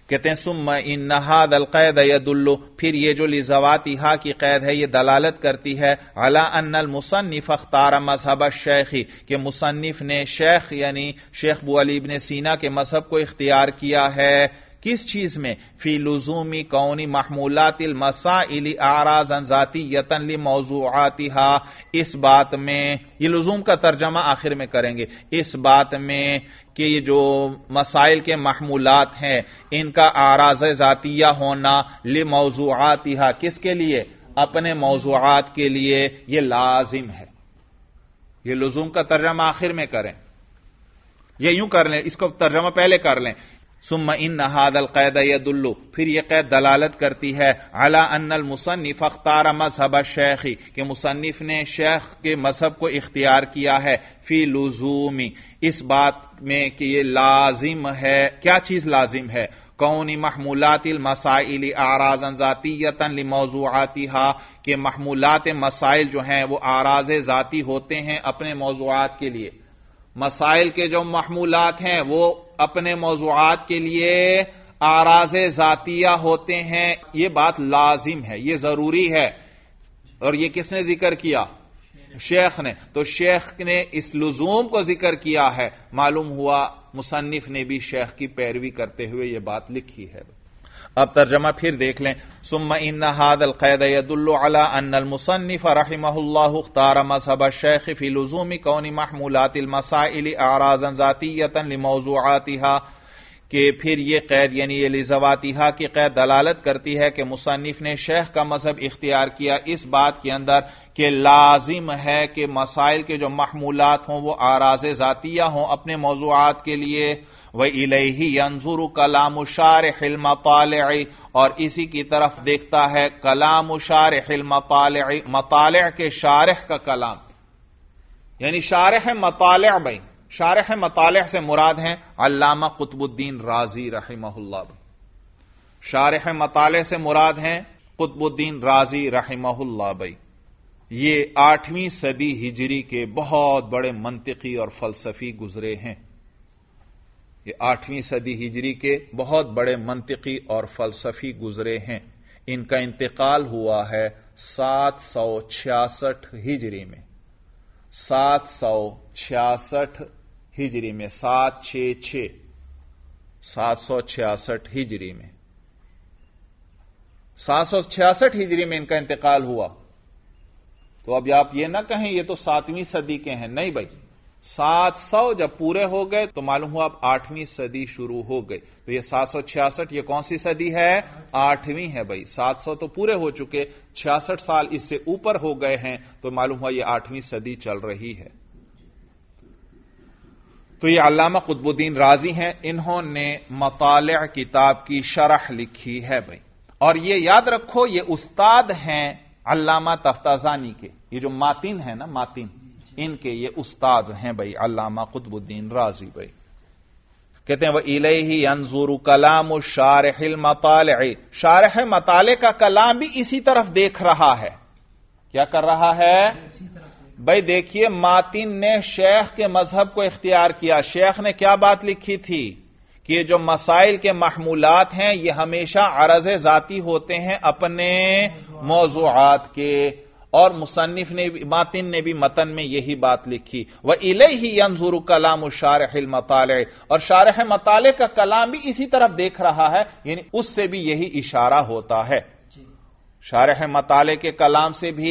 कहते हैं सुम इन नहाद अलकैद यदुल्लु फिर ये जो लिजवातिहा की कैद है ये दलालत करती है अला अन्नल मुसन्फ अख्तारा मजहब शेखी के मुसन्फ ने शेख यानी शेख बुअलीब ने सीना के मजहब को इख्तियार किया है किस चीज में फी लुजूमी कौनी महमूलातिल मसाइली आराजन जाती यतन ली हा इस बात में ये लुजूम का तर्जमा आखिर में करेंगे इस बात में कि ये जो मसाइल के महमूलात हैं इनका आराज जातिया होना ले हा किसके लिए अपने मौजूआत के लिए यह लाजिम है यह लुजूम का तर्जमा आखिर में करें यह यूं कर लें इसको तर्जमा पहले कर लें सुम इन नहादल कैद यदुल्लु फिर यह कैद दलालत करती है अला अनल मुसन्फ अख्तार मजहब शेखी के मुसनफ़ ने शेख के मजहब को इख्तियार किया है फी लुजूमी इस बात में कि यह लाजिम है क्या चीज लाजिम है कौन महमूलातिल मसाइल आराजन ज़ातीयतन मौजूआतिहा के महमूलात मसाइल जो हैं वो आराज ज़ाती होते हैं अपने मौजूद के लिए मसाइल के जो महमूलात हैं वो अपने मौजूद के लिए आराज जातिया होते हैं यह बात लाजिम है यह जरूरी है और यह किसने जिक्र किया शेख ने तो शेख ने इस लुजूम को जिक्र किया है मालूम हुआ मुसन्फ ने भी शेख की पैरवी करते हुए यह बात लिखी है अब तर्जमा फिर देख लें सुम इन हादल कैदुल्लासनफ़ रहमल्लाख्तार मजहब शेख फिलजूमी कौन मसाइल आराजन ज़ातियतन मौजूआतिहा कि फिर ये कैद यानी ये लिजवातिहा की कैद दलालत करती है कि मुसनफ ने शेख का मजहब इख्तियार किया इस बात के अंदर कि लाजिम है कि मसाइल के जो महमूलत हों वो आराज ज़ातिया हों अपने मौजूद के लिए व इलेही अंजुरु कलाम खिल मताल और इसी की तरफ देखता है कलाम खिल मताल मताल के शारह का कलाम यानी शारह मताल भाई शारह मताल से मुराद हैं अल्लामा कुतुबुद्दीन राजी रहीमहुल्ला शारह मताल से मुराद हैं कुतुबुद्दीन राजी रहीमहुल्ला भाई ये आठवीं सदी हिजरी के बहुत बड़े मंतिकी और फलसफी गुजरे हैं ये आठवीं सदी हिजरी के बहुत बड़े मंतकी और फलसफी गुजरे हैं इनका इंतकाल हुआ है सात सौ छियासठ हिजरी में सात सौ छियासठ हिजरी में सात छ सात सौ छियासठ हिजरी में सात सौ छियासठ हिजरी में इनका इंतकाल हुआ तो अब आप ये ना कहें ये तो सातवीं सदी के हैं नहीं भाई सात सौ जब पूरे हो गए तो मालूम हुआ अब आठवीं सदी शुरू हो गई तो ये सात सौ छियासठ ये कौन सी सदी है आठवीं है भाई सात सौ तो पूरे हो चुके छियासठ साल इससे ऊपर हो गए हैं तो मालूम हुआ ये आठवीं सदी चल रही है तो ये अलामा कुतबुद्दीन राजी हैं इन्होंने मताल किताब की शरह लिखी है भाई और ये याद रखो ये उस्ताद हैं अल्लामा तफ्ताजानी के ये जो मातिन है ना मातिन इनके ये उस्ताद हैं भाई अल्लामा कुतबुद्दीन राजी भाई कहते हैं वह इले ही अनजूर कलाम शारहिल मताल शारह मताले का कलाम भी इसी तरफ देख रहा है क्या कर रहा है भाई देखिए मातिन ने शेख के मजहब को इख्तियार किया शेख ने क्या बात लिखी थी कि जो मसाइल के महमूलत हैं ये हमेशा अरज जाती होते हैं अपने मौजूद के और मुसन्फ ने भी मातिन ने भी मतन में यही बात लिखी वह इले ही यंजूर कलाम शारह मताले और शारह मताले का कलाम भी इसी तरफ देख रहा है यानी उससे भी यही इशारा होता है शारह मताले के कलाम से भी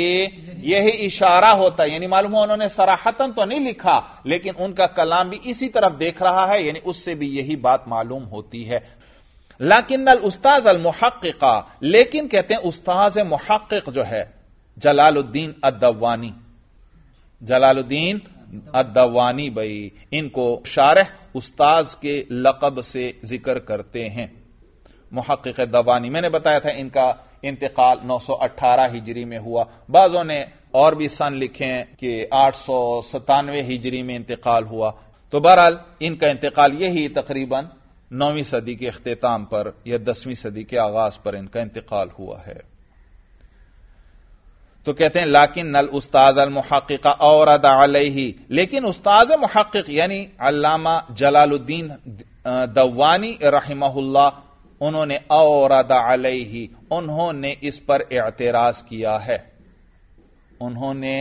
यही इशारा होता है यानी मालूम है उन्होंने सराहतन तो नहीं लिखा लेकिन उनका कलाम भी इसी तरफ देख रहा है यानी उससे भी यही बात मालूम होती है लाकिन अल उस्ताज अल मुहक्का लेकिन कहते हैं उस्ताज मुहक्क जो है जलालुद्दीन अद्दवानी जलालुद्दीन अद्दवानी बई इनको शारह उस्ताज के लकब से जिक्र करते हैं मुहक्क दवानी मैंने बताया था इनका इंतकाल 918 हिजरी में हुआ बाजों ने और भी सन लिखे हैं कि आठ हिजरी में इंतकाल हुआ तो बहरहाल इनका इंतकाल यही तकरीबन नौवीं सदी के अख्ताम पर या दसवीं सदी के आगाज पर इनका इंतकाल हुआ है तो कहते हैं लाकिन नल उस्ताज अल मुहक्का और अलही लेकिन उस्ताज मुहक यानी अल्लामा जलालुद्दीन दवानी रहमहुल्ला उन्होंने और अलही उन्होंने इस पर एतराज किया है उन्होंने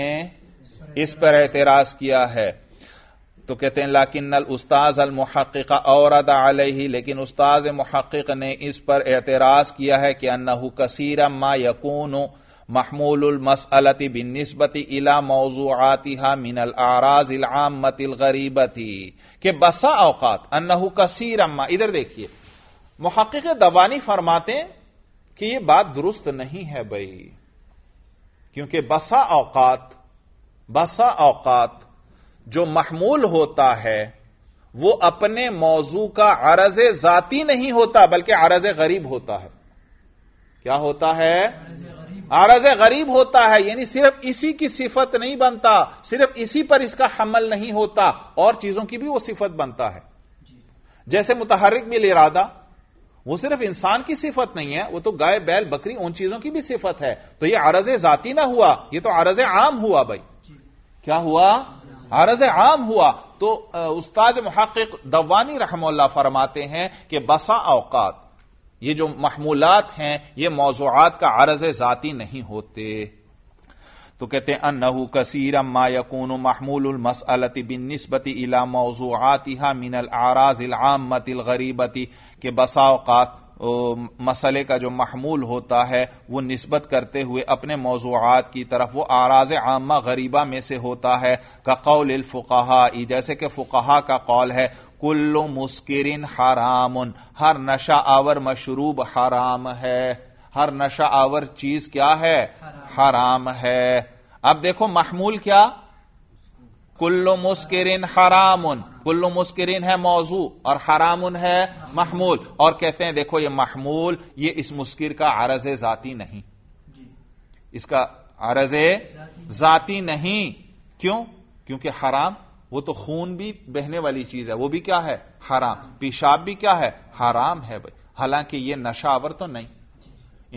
इस पर एतराज किया है तो कहते हैं लाकिन नल उस्ताज अल मुहक्का और अलही लेकिन उस्ताज मुहक्क ने इस पर एतराज किया है कि अन्ना कसीरा मा यकून महमूलमसलति बिनस्बति इला मौजूआतिहा मिनल आराज इलामतिल गरीबती के बसा अवकात अन्नहू कसीर अम्मा इधर देखिए मुहक्क दबानी फरमाते कि यह बात दुरुस्त नहीं है भाई क्योंकि बसा अवकात बसा अवकात जो महमूल होता है वो अपने मौजू का अरज जाती नहीं होता बल्कि अरज गरीब होता है क्या होता है आरज गरीब होता है यानी सिर्फ इसी की सिफत नहीं बनता सिर्फ इसी पर इसका हमल नहीं होता और चीजों की भी वो सिफत बनता है जैसे मुतहरक बिल इरादा वो सिर्फ इंसान की सिफत नहीं है वो तो गाय बैल बकरी उन चीजों की भी सिफत है तो ये आरज जाति ना हुआ ये तो आरज आम हुआ भाई क्या हुआ आरज आम हुआ तो उस्ताज महक दवानी रहमल्ला फरमाते हैं कि बसा औकात ये जो महमूलत हैं ये मौजूद का अरज ज़ाती नहीं होते तो कहते हैं अनहू कसीर अम्मा यकून महमूल मसअलती बिन नस्बती इला मौजूआतिहा मिनल आराज इलामतिल गरीबती के बसाओकात मसले का जो महमूल होता है वो नस्बत करते हुए अपने मौजूद की तरफ वो आराज आमा गरीबा में से होता है का कौल फ़ुकाहा जैसे कि फ़ुकाहा का कौल है कुल्लो मुस्किरिन हराम हर नशा आवर मशरूब हराम है हर नशा आवर चीज क्या है हराम, हराम है अब देखो महमूल क्या कुल्लो मुस्किरिन हरामुन कुल्लो मुस्किरिन है मौजू और हरामुन है महमूल और कहते हैं देखो ये महमूल ये इस मुस्किर का अरज जाती नहीं इसका अरज जाति नहीं क्यों क्योंकि हराम वो तो खून भी बहने वाली चीज है वो भी क्या है हराम पेशाब भी क्या है हराम है भाई हालांकि ये नशावर तो नहीं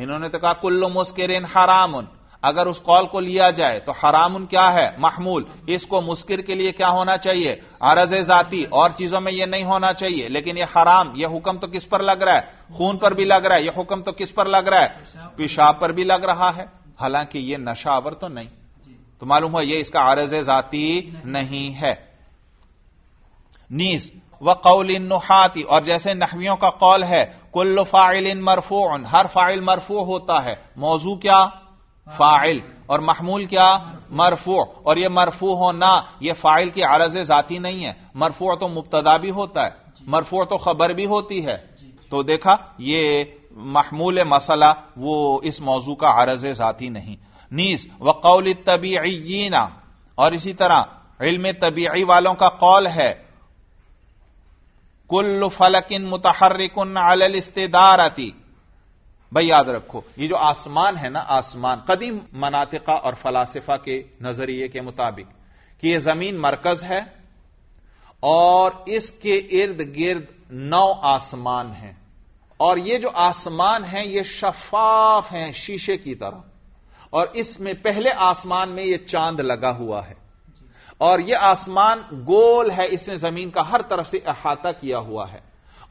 इन्होंने तो कहा कुल्लो मुस्किरिन हरामुन अगर उस कौल को लिया जाए तो हराम क्या है महमूल इसको मुस्किर के लिए क्या होना चाहिए अरज जाती और चीजों में यह नहीं होना चाहिए लेकिन यह हराम यह हुक्म तो किस पर लग रहा है खून पर भी लग रहा है यह हुक्म तो किस पर लग रहा है पेशाब पर भी लग रहा है हालांकि यह नशावर तो नहीं तो मालूम हुआ यह इसका अरज जाती नहीं है नीज व कौल नुहाती और जैसे नहवियों का कौल है कुल्ल फाइल इन मरफू हर फाइल मरफू होता है मौजू क्या फाइल और महमूल क्या मरफू और यह मरफू होना यह फाइल की अरज जाती नहीं है मरफू तो मुबतदा भी होता है मरफू तो खबर भी होती है तो देखा ये महमूल मसला वो इस मौजू का अरज जाती नहीं नीज व वकौल तबीना और इसी तरह इलम तबी वालों का कौल है कुल फलकिन मुतहरिकन इस्तेदार आती भाई याद रखो ये जो आसमान है ना आसमान कदीम मनातिका और फलासफा के नजरिए के मुताबिक कि यह जमीन मरकज है और इसके इर्द गिर्द नौ आसमान हैं और ये जो आसमान है ये शफाफ हैं शीशे की तरह और इसमें पहले आसमान में ये चांद लगा हुआ है और ये आसमान गोल है इसने जमीन का हर तरफ से अहाता किया हुआ है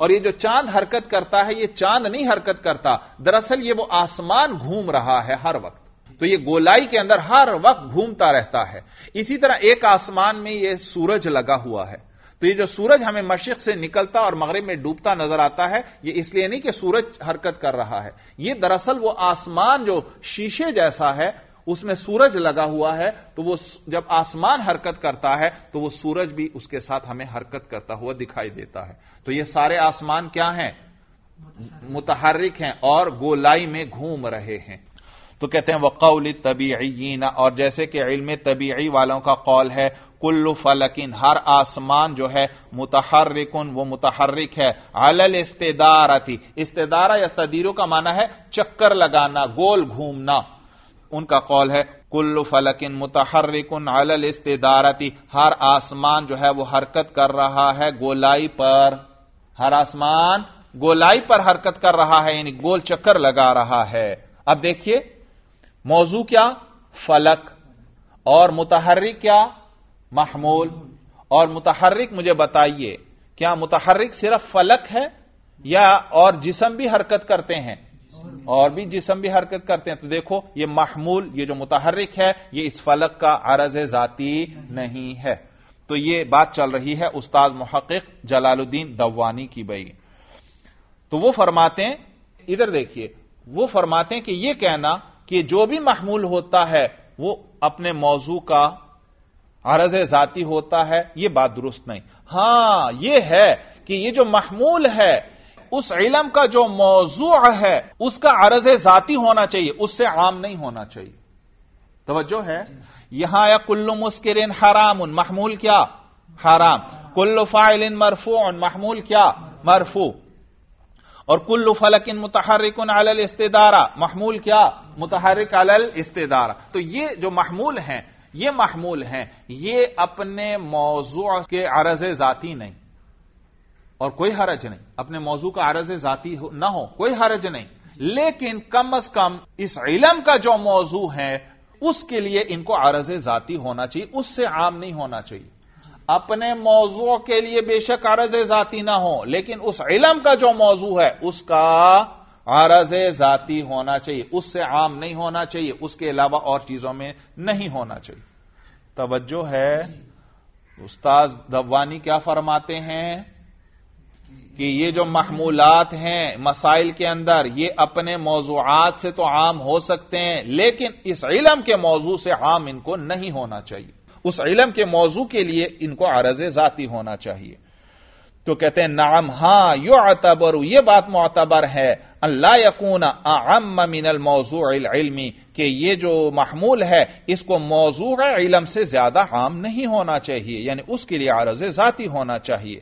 और ये जो चांद हरकत करता है ये चांद नहीं हरकत करता दरअसल ये वो आसमान घूम रहा है हर वक्त तो ये गोलाई के अंदर हर वक्त घूमता रहता है इसी तरह एक आसमान में ये सूरज लगा हुआ है तो ये जो सूरज हमें मशिक से निकलता और मगरब में डूबता नजर आता है ये इसलिए नहीं कि सूरज हरकत कर रहा है ये दरअसल वो आसमान जो शीशे जैसा है उसमें सूरज लगा हुआ है तो वो जब आसमान हरकत करता है तो वो सूरज भी उसके साथ हमें हरकत करता हुआ दिखाई देता है तो ये सारे आसमान क्या हैं मुतहरिक हैं और गोलाई में घूम रहे हैं तो कहते हैं तबीयी तबीयन और जैसे कि इल्म तबीयी वालों का कौल है कुल्लु फलकिन हर आसमान जो है मुतहरकुन वो मुतहर्रिक है अलल इस्तेदारती इस्तेदारा या तदीरों का माना है चक्कर लगाना गोल घूमना उनका कौल है कुल्लु फलकिन मुतहरकन अलल इस्तेदारती हर आसमान जो है वो हरकत कर रहा है गोलाई पर हर आसमान गोलाई पर हरकत कर रहा है यानी गोल चक्कर लगा रहा है अब देखिए मौजू क्या फलक और मुतहर्रिक क्या महमूल और मुतहर्रिक मुझे बताइए क्या मुतहर्रिक सिर्फ फलक है या और जिसम भी हरकत करते हैं और भी जिसम भी हरकत करते हैं तो देखो ये महमूल ये जो मुतहरिक है ये इस फलक का अरज जाती नहीं है तो ये बात चल रही है उस्ताद महक़ जलालुद्दीन दवानी की बई तो वो फरमाते हैं इधर देखिए वो फरमाते हैं कि यह कहना कि जो भी महमूल होता है वो अपने मौजू का अरज जाती होता है यह बात दुरुस्त नहीं हां यह है कि यह जो महमूल है उस इलम का जो मौजू है उसका अरज जाती होना चाहिए उससे आम नहीं होना चाहिए तोज्जो है यहां या कुल्लु इन हराम उन महमूल क्या हराम कुल्लु इन मरफू उन महमूल क्या मरफू और कुल्लु फलकिन मुतहरिकन अलल इस्तेदारा महमूल क्या मुतहरिक अलल इस्तेदारा तो ये जो महमूल हैं ये महमूल हैं ये अपने मौजू के अरज जाती नहीं और कोई हरज नहीं अपने मौजू का आरज जाती हो, ना हो कोई हरज नहीं लेकिन कम अज कम इस इलम का जो मौजू है उसके लिए इनको आरज जाती होना चाहिए उससे आम नहीं होना चाहिए अपने मौजू के लिए बेशक आरज जाती ना हो लेकिन उस इलम का जो मौजू है उसका आरज जाती होना चाहिए उससे आम नहीं होना चाहिए उसके अलावा और चीजों में नहीं होना चाहिए तवज्जो है उस्ताज दवानी क्या फरमाते हैं कि ये जो महमूलत हैं मसाइल के अंदर ये अपने मौजूद से तो आम हो सकते हैं लेकिन इस इलम के मौजू से आम इनको नहीं होना चाहिए उस इलम के मौजू के लिए इनको आरज जाती होना चाहिए तो कहते हैं नाम हां यो अतबर यह बात मोतबर है अल्लाह यकून आम मिनल मौजू इलमी ये जो महमूल है इसको मौजूद इलम से ज्यादा आम नहीं होना चाहिए यानी उसके लिए आरज जाती होना चाहिए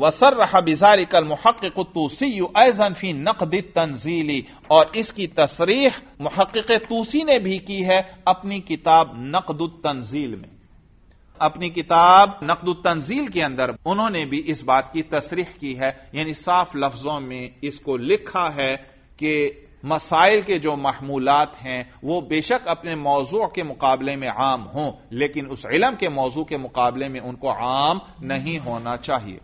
वसर्रह बिजारिकल महक्क तूसी ऐजन फी नकद तंजीली और इसकी तस्रीह मुहक तूसी ने भी की है अपनी किताब नकद तंजील में अपनी किताब नकद तंजील के अंदर उन्होंने भी इस बात की तस्रीह की है यानी साफ लफ्जों में इसको लिखा है कि मसाइल के जो महमूलत हैं वो बेशक अपने मौजू के मुकाबले में आम हों लेकिन उस इलम के मौजू के मुकाबले में उनको आम नहीं होना चाहिए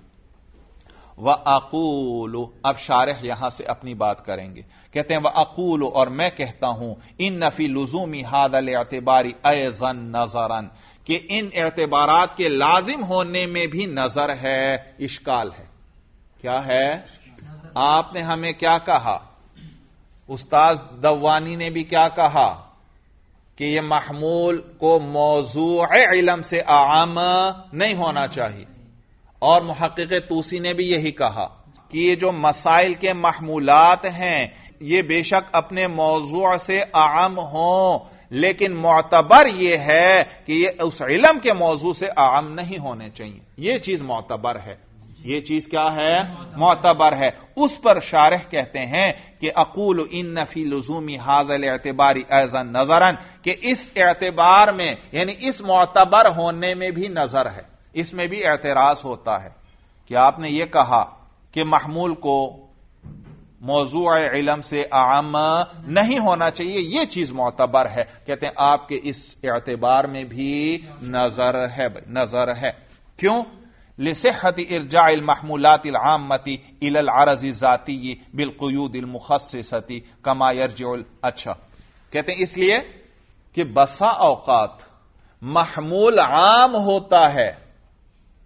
व अकूल अब शारह यहां से अपनी बात करेंगे कहते हैं वह अकूल और मैं कहता हूं इन नफी लुजूमी हादल एतबारी अजन नजरन कि इन एतबारात के लाजिम होने में भी नजर है इश्काल है क्या है आपने हमें क्या कहा उस्ताद दवानी ने भी क्या कहा कि यह महमूल को मौजू इलम से आम नहीं होना चाहिए और महक्क तूसी ने भी यही कहा कि ये जो मसाइल के महमूलत हैं ये बेशक अपने मौजू से आम हों लेकिन मोतबर यह है कि ये उस इलम के मौजू से आम नहीं होने चाहिए यह चीज मोतबर है यह चीज क्या है मोतबर है उस पर शारह कहते हैं कि अकूल इन नफी लजूमी हाजल एतबारी एजन नजरन के इस एतबार में यानी इस मोतबर होने में भी नजर है इसमें भी एतराज होता है कि आपने यह कहा कि महमूल को मौजू इलम से आम नहीं होना चाहिए यह चीज मोतबर है कहते हैं आपके इस एतबार में भी नजर है नजर है क्यों लिसहत इर्जा महमूलात आमती इल आरजी जाती बिलकयूद मुखसती कमायर यरजोल अच्छा कहते हैं इसलिए कि बसा औकात महमूल आम होता है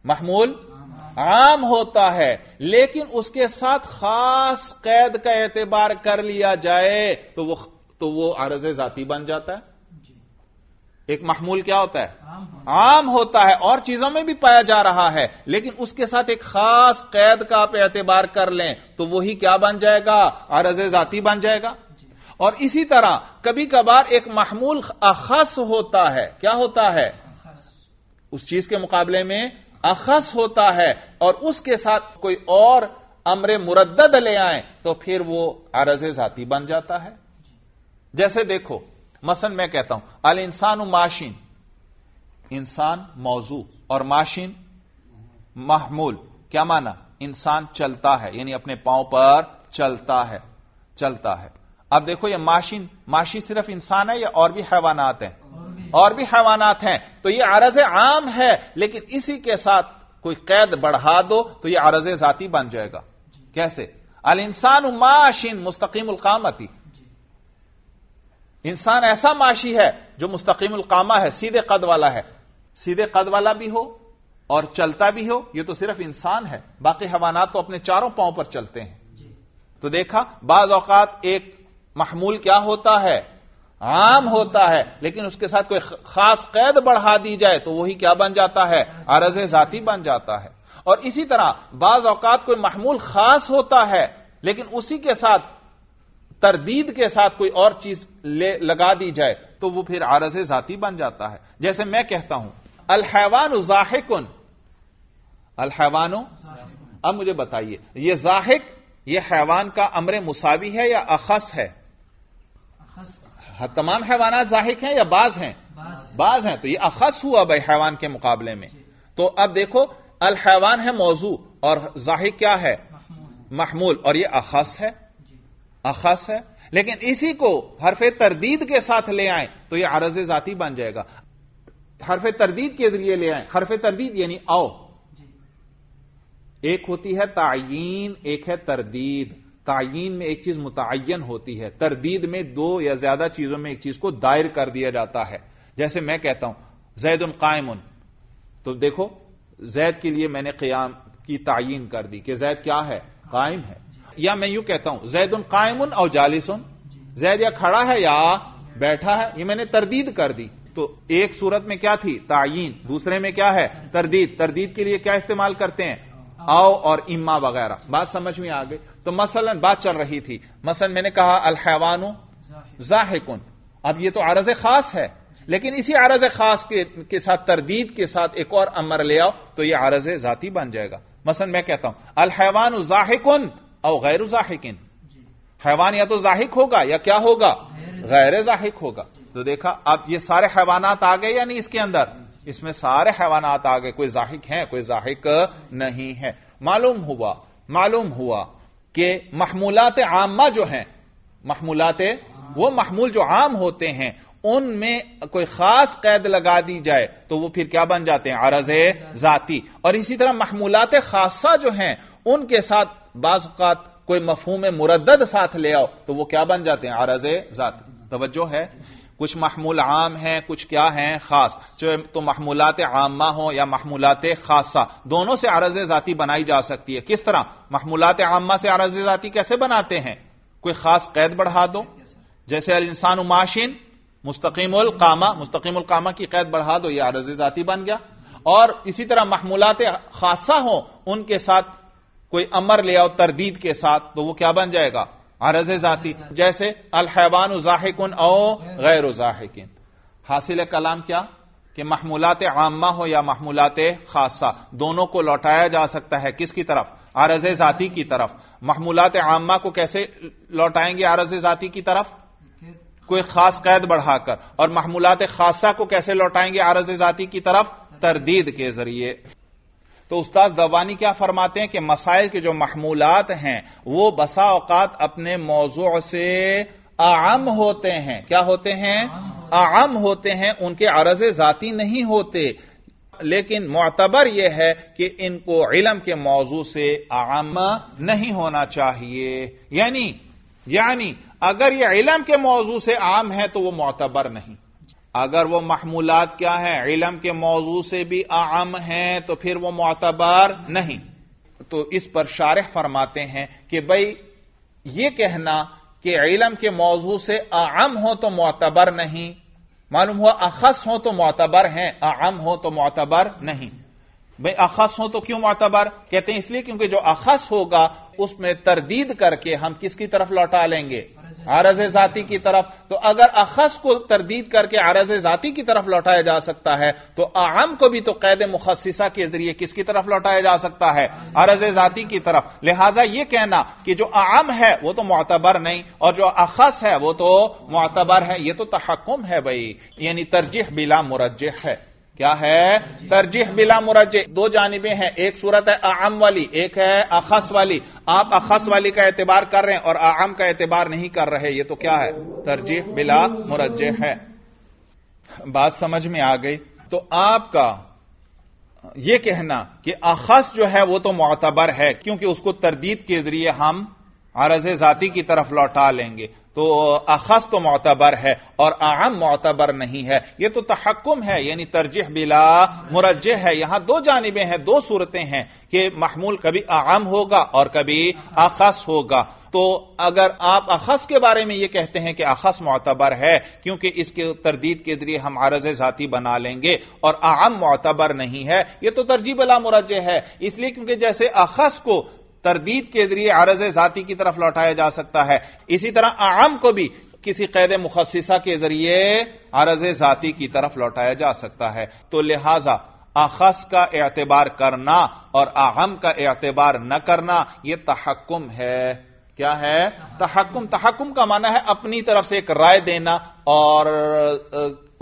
महमूल आम होता है लेकिन उसके साथ खास कैद का एतबार कर लिया जाए तो वो तो वह अर्ज जाति बन जाता है एक महमूल क्या होता है आम, आम होता है और चीजों में भी पाया जा रहा है लेकिन उसके साथ एक खास कैद का आप एतबार कर लें तो वही क्या बन जाएगा अर्ज जाति बन जाएगा और इसी तरह कभी कभार एक महमूल अखस होता है क्या होता है उस चीज के मुकाबले में अखस होता है और उसके साथ कोई और अमर मुरद ले आए तो फिर वो अरज जाती बन जाता है जैसे देखो मसन मैं कहता हूं अल इंसान माशिन इंसान मौजू और माशिन महमूल क्या माना इंसान चलता है यानी अपने पांव पर चलता है चलता है अब देखो ये माशिन माशी सिर्फ इंसान है या और भी हैवानात हैं हम्म। और भी हैवानात हैं तो यह अरज आम है लेकिन इसी के साथ कोई कैद बढ़ा दो तो यह अरज जाती बन जाएगा कैसे अल इंसान माशिन मुस्तकीम उलकामती इंसान ऐसा माशी है जो मुस्तकीम उलकामा है सीधे कद वाला है सीधे कद वाला भी हो और चलता भी हो यह तो सिर्फ इंसान है बाकी हवानात तो अपने चारों पांव पर चलते हैं तो देखा बाज औकात एक महमूल क्या होता है आम होता है लेकिन उसके साथ कोई खास कैद बढ़ा दी जाए तो वही क्या बन जाता है अरज जाति बन जाता है और इसी तरह बाज औकात कोई महमूल खास होता है लेकिन उसी के साथ तरदीद के साथ कोई और चीज ले लगा दी जाए तो वो फिर आरज जाति बन जाता है जैसे मैं कहता हूं अलहैवान जाहिकन अलहैवान अब मुझे बताइए यह जाहिक यह हैवान का अमर मुसावी है या अखस है हाँ, तमाम हैवाना जाहिक हैं या बाज हैं बाज हैं तो ये अखस हुआ भाई हैवान के मुकाबले में तो अब देखो अल हैवान है मौजू और जाहिक क्या है महमूल और यह अखस है अखस है लेकिन इसी को हरफ तरदीद के साथ ले आए तो यह आरज जाती बन जाएगा हरफ तरदीद के जरिए ले आए हरफ तरदीद यानी आओ एक होती है तयीन एक है तरदीद तयन में एक चीज मुतन होती है तरदीद में दो या ज्यादा चीजों में एक चीज को दायर कर दिया जाता है जैसे मैं कहता हूं जैद उन कायम उन तो देखो जैद के लिए मैंने क्याम की तयन कर दी कि जैद क्या है कायम है या मैं यूं कहता हूं जैद उन कायम उन और जालिस उन जैद या खड़ा है या बैठा है ये मैंने तरदीद कर दी तो एक सूरत में क्या थी तयन दूसरे में क्या है तरदीद तरदीद के लिए क्या इस्तेमाल करते हैं आओ और इम्मा वगैरह बात समझ में आ गई तो मसलन बात चल रही थी मसलन मैंने कहा अलहवानु जाहिकुन अब ये तो आरज खास है लेकिन इसी आरज खास के, के साथ तरदीद के साथ एक और अमर ले आओ तो यह आरज जाती बन जाएगा मसलन मैं कहता हूं अलहवान जाहिकुन और गैर जाहिकिन हैवान या तो जाहिक होगा या क्या होगा गैर जाहिक होगा तो देखा अब ये सारे हैवानात आ गए या नहीं इसके अंदर इसमें सारे हैवानात आ गए कोई जाहिक है कोई जाहिक नहीं है मालूम हुआ मालूम हुआ कि महमूलात आमा जो है महमूलात वो महमूल जो आम होते हैं उनमें कोई खास कैद लगा दी जाए तो वो फिर क्या बन जाते हैं अरज जाती और इसी तरह महमूलात खासा जो हैं उनके साथ बाज़ात कोई मफहूम मुरद साथ ले आओ तो वो क्या बन जाते हैं अरज जाती तवज्जो है कुछ महमूल आम हैं कुछ क्या हैं खास जो तो महमूलात आमा हो या महमूलात खासा दोनों से अरज ज़ाती बनाई जा सकती है किस तरह महमूलात आमा से अरज ज़ाती कैसे बनाते हैं कोई खास कैद बढ़ा दो जैसे अल इंसान उमाशिन मुस्तकीमुल कामा मुस्तकीमुल कामा की कैद बढ़ा दो यह अरज ज़ाती बन गया और इसी तरह महमूलात खासा हो उनके साथ कोई अमर ले आओ तरदीद के साथ तो वो क्या बन जाएगा अरज जाती जैसे अलहैवान जाहिकन ओ गैर जाहिकिन हासिल कलाम क्या कि महमूलात आमा हो या महमूलात खासा दोनों को लौटाया जा सकता है किसकी तरफ आरज जाति की तरफ महमूलात आमा को कैसे लौटाएंगे आरज जाति की तरफ कोई खास कैद बढ़ाकर और महमूलात खासा को कैसे लौटाएंगे आरज जाति की तरफ तरदीद के जरिए तो उस्ताद दवानी क्या फरमाते हैं कि मसाइल के जो महमूलत हैं वो बसा औकात अपने मौजू से आम होते हैं क्या होते हैं आम होते हैं उनके अरज जाती नहीं होते लेकिन मोतबर यह है कि इनको इलम के मौजू से आम नहीं होना चाहिए यानी यानी अगर यह इलम के मौजू से आम है तो वह मोतबर नहीं अगर वो महमूलत क्या है इलम के मौजू से भी आम हैं तो फिर वो मोतबार नहीं तो इस पर शारह फरमाते हैं कि भाई ये कहना कि इलम के मौजू से आम हो तो मोतबर नहीं मालूम हुआ अखस हो तो मोतबर हैं आम हो तो मोतबर नहीं भाई अखस हो तो क्यों मोतबर कहते हैं इसलिए क्योंकि जो अखस होगा उसमें तरदीद करके हम किसकी तरफ लौटा लेंगे आरज जाति की तरफ तो अगर अखस को तरदीद करके आरज जाति की तरफ लौटाया जा सकता है तो आम को भी तो कैद मुखसिसा के जरिए किसकी तरफ लौटाया जा सकता है अरज जाति की तरफ लिहाजा यह कहना कि जो आम है वो तो मोतबर नहीं और जो अखस है वो तो मोतबर है यह तो तहकुम है भाई यानी तरजीह बिला मुरजह है क्या है तरजीह बिला मुराजे दो जानबें हैं एक सूरत है आम वाली एक है अखस वाली आप अखस वाली का एतबार कर रहे हैं और आम का एतबार नहीं कर रहे ये तो क्या है तरजीह बिला मुरजे है बात समझ में आ गई तो आपका यह कहना कि अखस जो है वो तो मोतबर है क्योंकि उसको तरदीद के जरिए हम अरज जाति की तरफ लौटा लेंगे तो अखस तो मोतबर है और आम मोतबर नहीं है यह तो तहकुम है यानी तरजीह बिला मुरज है यहां दो जानबें हैं दो सूरतें हैं कि महमूल कभी आम होगा और कभी अखस होगा तो अगर आप अखस के बारे में यह कहते हैं कि अखस मोतबर है क्योंकि इसके तरदीद के जरिए हम आरज जाती बना लेंगे और आम मोतबर नहीं है यह तो तरजीह अला मुरज है इसलिए क्योंकि जैसे अखस को तरदीद के जरिए अरज जाति की तरफ लौटाया जा सकता है इसी तरह आम को भी किसी कैद मुखससा के जरिए अरज जाति की तरफ लौटाया जा सकता है तो लिहाजा आखस का एतबार करना और आहम का एतबार न करना यह तहकुम है क्या है तहकुम तहकुम का माना है अपनी तरफ से एक राय देना और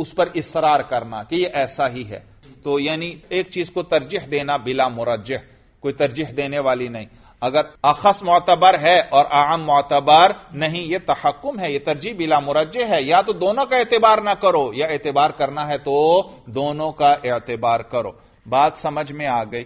उस पर इसरार करना कि यह ऐसा ही है तो यानी एक चीज को तरजीह देना बिला मुरजह कोई तरजीह देने वाली नहीं अगर अखस मोतबर है और आम मोतबर नहीं यह तहकुम है यह तरजीह बिला मुरज है या तो दोनों का एतबार ना करो या एतबार करना है तो दोनों का एतबार करो बात समझ में आ गई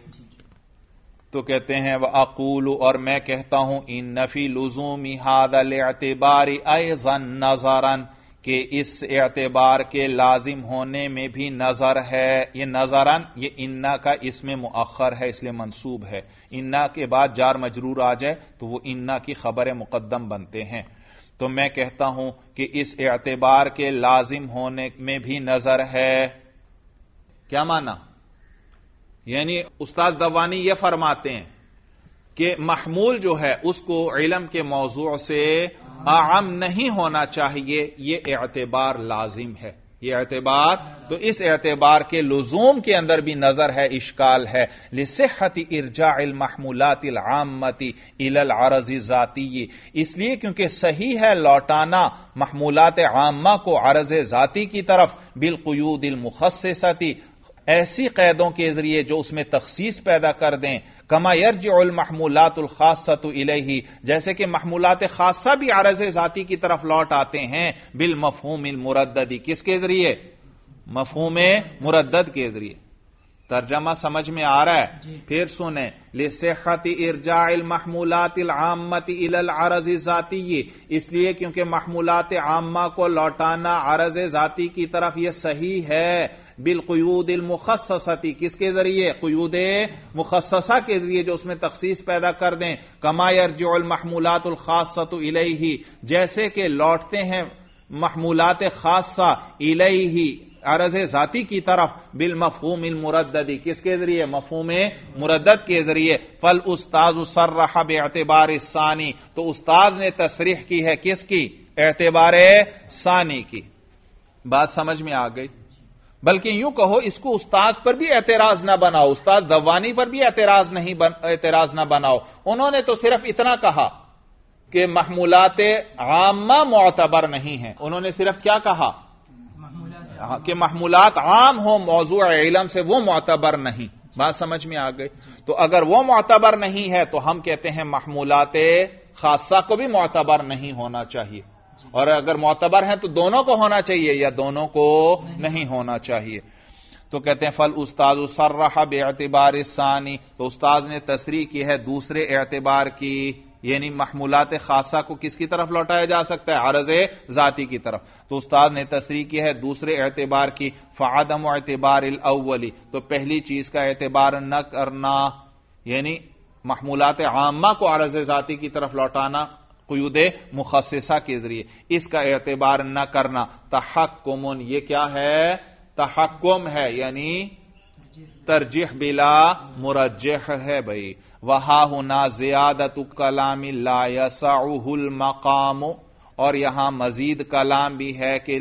तो कहते हैं वह अकूल और मैं कहता हूं इन नफी लुजूमी हादल एतबारी नजारन कि इस एतबार के लाजिम होने में भी नजर है ये नजरन ये इन्ना का इसमें मुखर है इसलिए मंसूब है इन्ना के बाद जार मजरूर आ जाए तो वह इन्ना की खबर मुकदम बनते हैं तो मैं कहता हूं कि इस एतबार के लाजिम होने में भी नजर है क्या माना यानी उस्ताद दवानी यह फरमाते हैं कि महमूल जो है उसको इलम के मौजू से आम नहीं होना चाहिए यह एतबार लाजिम है यह एतबार तो इस एतबार के लुजूम के अंदर भी नजर है इश्काल है लिसहती इर्जा महमूलात आमती इलल आरजी जाती इसलिए क्योंकि सही है लौटाना महमूलात आमा को आरज जाति की तरफ बिलकयूद मुखसती ऐसी कैदों के जरिए जो उसमें तखसीस पैदा कर दें कमा यर्ज उल कमायर्ज इले ही जैसे कि महमूलात खासा भी आरज जाती की तरफ लौट आते हैं बिल मफहूम मुरदी किसके जरिए मफहूम मुरद के जरिए तर्जमा समझ में आ रहा है फिर सुने लिसेखत इर्जाइल महमूलातिल आमत इलल आरज जाती इसलिए क्योंकि महमूलात आमा को लौटाना आरज जाती की तरफ यह सही है बिलकयूद मुखसती किसके जरिए कयूद मुखसा के जरिए जो उसमें तखसीस पैदा कर दें कमायर जोल महमूलात खासत ही जैसे कि लौटते हैं महमूलात खासा ही अरज जाति की तरफ बिल मफहूम इन मुरदी किसके जरिए मफहूम मुरदत के जरिए फल उस्ताज सर रहा एतबार सानी तो उस्ताज ने तस्रीह की है किसकी एतबार सानी की बात समझ में आ गई बल्कि यूं कहो इसको उस्ताद पर भी एतराज ना बनाओ उस्ताद दवानी पर भी एतराज नहीं बन, एतराज ना बनाओ उन्होंने तो सिर्फ इतना कहा कि महमूलात आमा मोतबर नहीं है उन्होंने सिर्फ क्या कहा कि महमूलात आम हो मौजू इलम से वो मोतबर नहीं बात समझ में आ गई तो अगर वो मोतबर नहीं है तो हम कहते हैं महमूलात खासा को भी मोतबर नहीं होना चाहिए और अगर मोतबर हैं तो दोनों को होना चाहिए या दोनों को नहीं होना चाहिए तो कहते हैं फल उस्ताद सर्रहा बेअबार सानी तो उस्ताद ने तस्री की है दूसरे एतबार की यानी महमूलात खासा को किसकी तरफ लौटाया जा सकता है अरज जाति की तरफ तो उस्ताद ने तस्री की है दूसरे एतबार की फ़ादम एतबार अव्वली तो पहली चीज का एतबार न करना यानी महमूलात आमा को अरज जाति की तरफ लौटाना कयूद मुखसा के जरिए इसका एतबार न करना तहक्कुमन यह क्या है तहकुम है यानी तरजीह बिला मुरजह है भाई वहा हुना ज्यादत कलामी लायसाउहुल मकाम और यहां मजीद कलाम भी है कि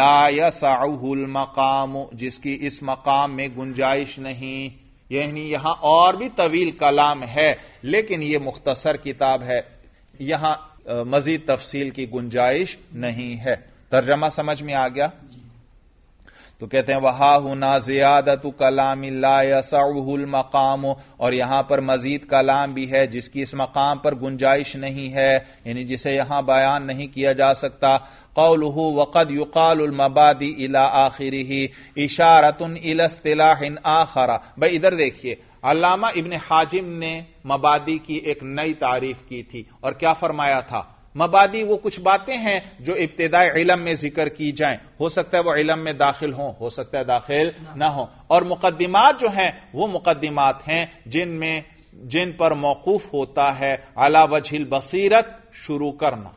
लायसाउहुल मकाम जिसकी इस मकाम में गुंजाइश नहीं यानी यहां और भी तवील कलाम है लेकिन यह मुख्तसर किताब है यहां मजीद तफसील की गुंजाइश नहीं है तर्जमा समझ में आ गया तो कहते हैं वहा हना ज्यादत कलाम लाहुल मकाम और यहां पर मजीद कलाम भी है जिसकी इस मकाम पर गुंजाइश नहीं है यानी जिसे यहां बयान नहीं किया जा सकता कौलहु वक़द मबादी इला आखिरी इशारतुन इलस्तिलाहिन आखरा भाई इधर देखिए अलामा इबन हाजिम ने मबादी की एक नई तारीफ की थी और क्या फरमाया था मबादी वो कुछ बातें हैं जो इब्तदाई इलम में जिक्र की जाएं हो सकता है वो इलम में दाखिल हो हो सकता है दाखिल ना हो और मुकदमात जो हैं वो मुकदमात हैं जिनमें जिन पर मौकूफ होता है अला वजहिल बसीरत शुरू करना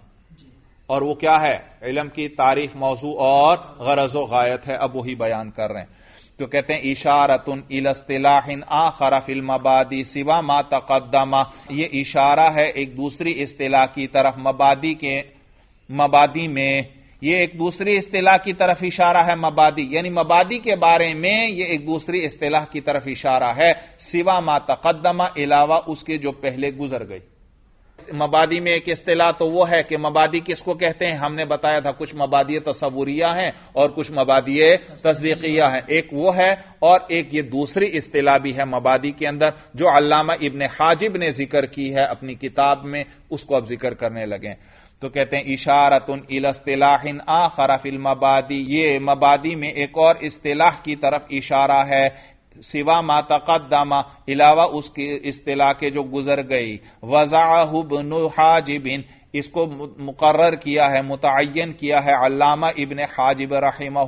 और वो क्या है इलम की तारीफ मौजू और गरज व गायत है अब वही बयान कर रहे हैं तो कहते हैं इशारत इलस्तलाहिन आखरा फिल मबादी सिवा मा तकदमा ये इशारा है एक दूसरी इस्तेला की तरफ मबादी के मबादी में यह एक दूसरी इस्तेला की तरफ इशारा है मबादी यानी मबादी के बारे में यह एक दूसरी इस्तेला की तरफ इशारा है सिवा मा तकदमा अलावा उसके जो पहले गुजर गई मबादी में एक इस्तेला तो वह है कि मबादी किसको कहते हैं हमने बताया था कुछ मबादी तस्वुरिया हैं और कुछ मबादी तस्दीकिया हैं एक वो है और एक ये दूसरी इस्तेला भी है मबादी के अंदर जो अलामा इबन हाजिब ने जिक्र की है अपनी किताब में उसको अब जिक्र करने लगे तो कहते हैं इशारतन इलास्तिलाहिन आखरा फिल मबादी ये मबादी में एक और इस्तेलाह की तरफ इशारा है सिवा मा दामा इलावा उसकी इस्तेला के जो गुजर गई वजाहबन हाजिबिन इसको मुकर्र किया है मुतन किया है अलामा इबन हाजिब रहीम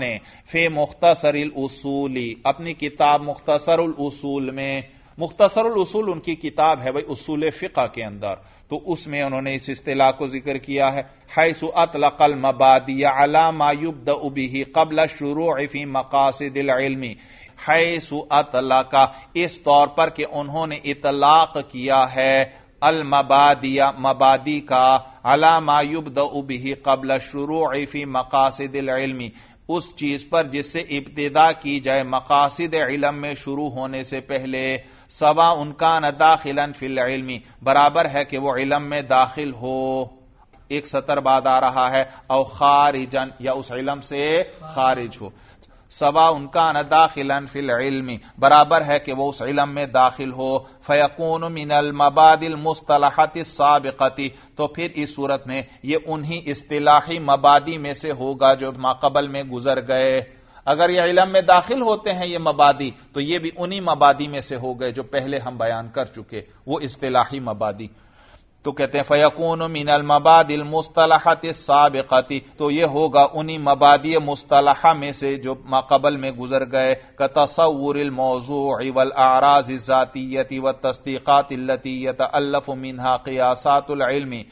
ने फे मुख्तसर उसूली अपनी किताब मुख्तसर उसूल में मुख्तर उसूल उनकी किताब है भाई उसूल फ़िका के अंदर तो उसमें उन्होंने इस इस्तेला को जिक्र किया है हैसु अतलकल मबादिया अला मायुब उबी कबला शुरू फी मकासद है सु अतलाका इस तौर पर कि उन्होंने इतलाक किया है अल मबादिया मबादी का अलामायुब दबी कबल शुरू ऐफी मकासद इल्मी उस चीज पर जिससे इब्तदा की जाए मकासद इलम में शुरू होने से पहले सवा उनका न दाखिलन फिल इल्मी बराबर है कि वो इलम में दाखिल हो एक सतर बाद आ रहा है और खारिजन या उस इलम से खारिज हो सवा उनका न दाखिलन फिल इल्मी बराबर है कि वो उस इलम में दाखिल हो फयकून मिनल मबादिल मुस्तलाहती सबकती तो फिर इस सूरत में ये उन्हीं इस्तिलाही मबादी में से होगा जो माकबल में गुजर गए अगर यह इलम में दाखिल होते हैं ये मबादी तो ये भी उन्हीं मबादी में से हो गए जो पहले हम बयान कर चुके वो इस्तिलाही मबादी तो कहते हैं फयकून मिनल मबादिल मुस्तलहत सबकती तो यह होगा उन्हीं मबादी मुस्तलहा में से जो माकबल में गुजर गए क तस्वुरिल मौजू इवल आराज जातीयती व तस्दीक़ात इल्लतीयत अल्लफ मिनहा क़ियासातुलमी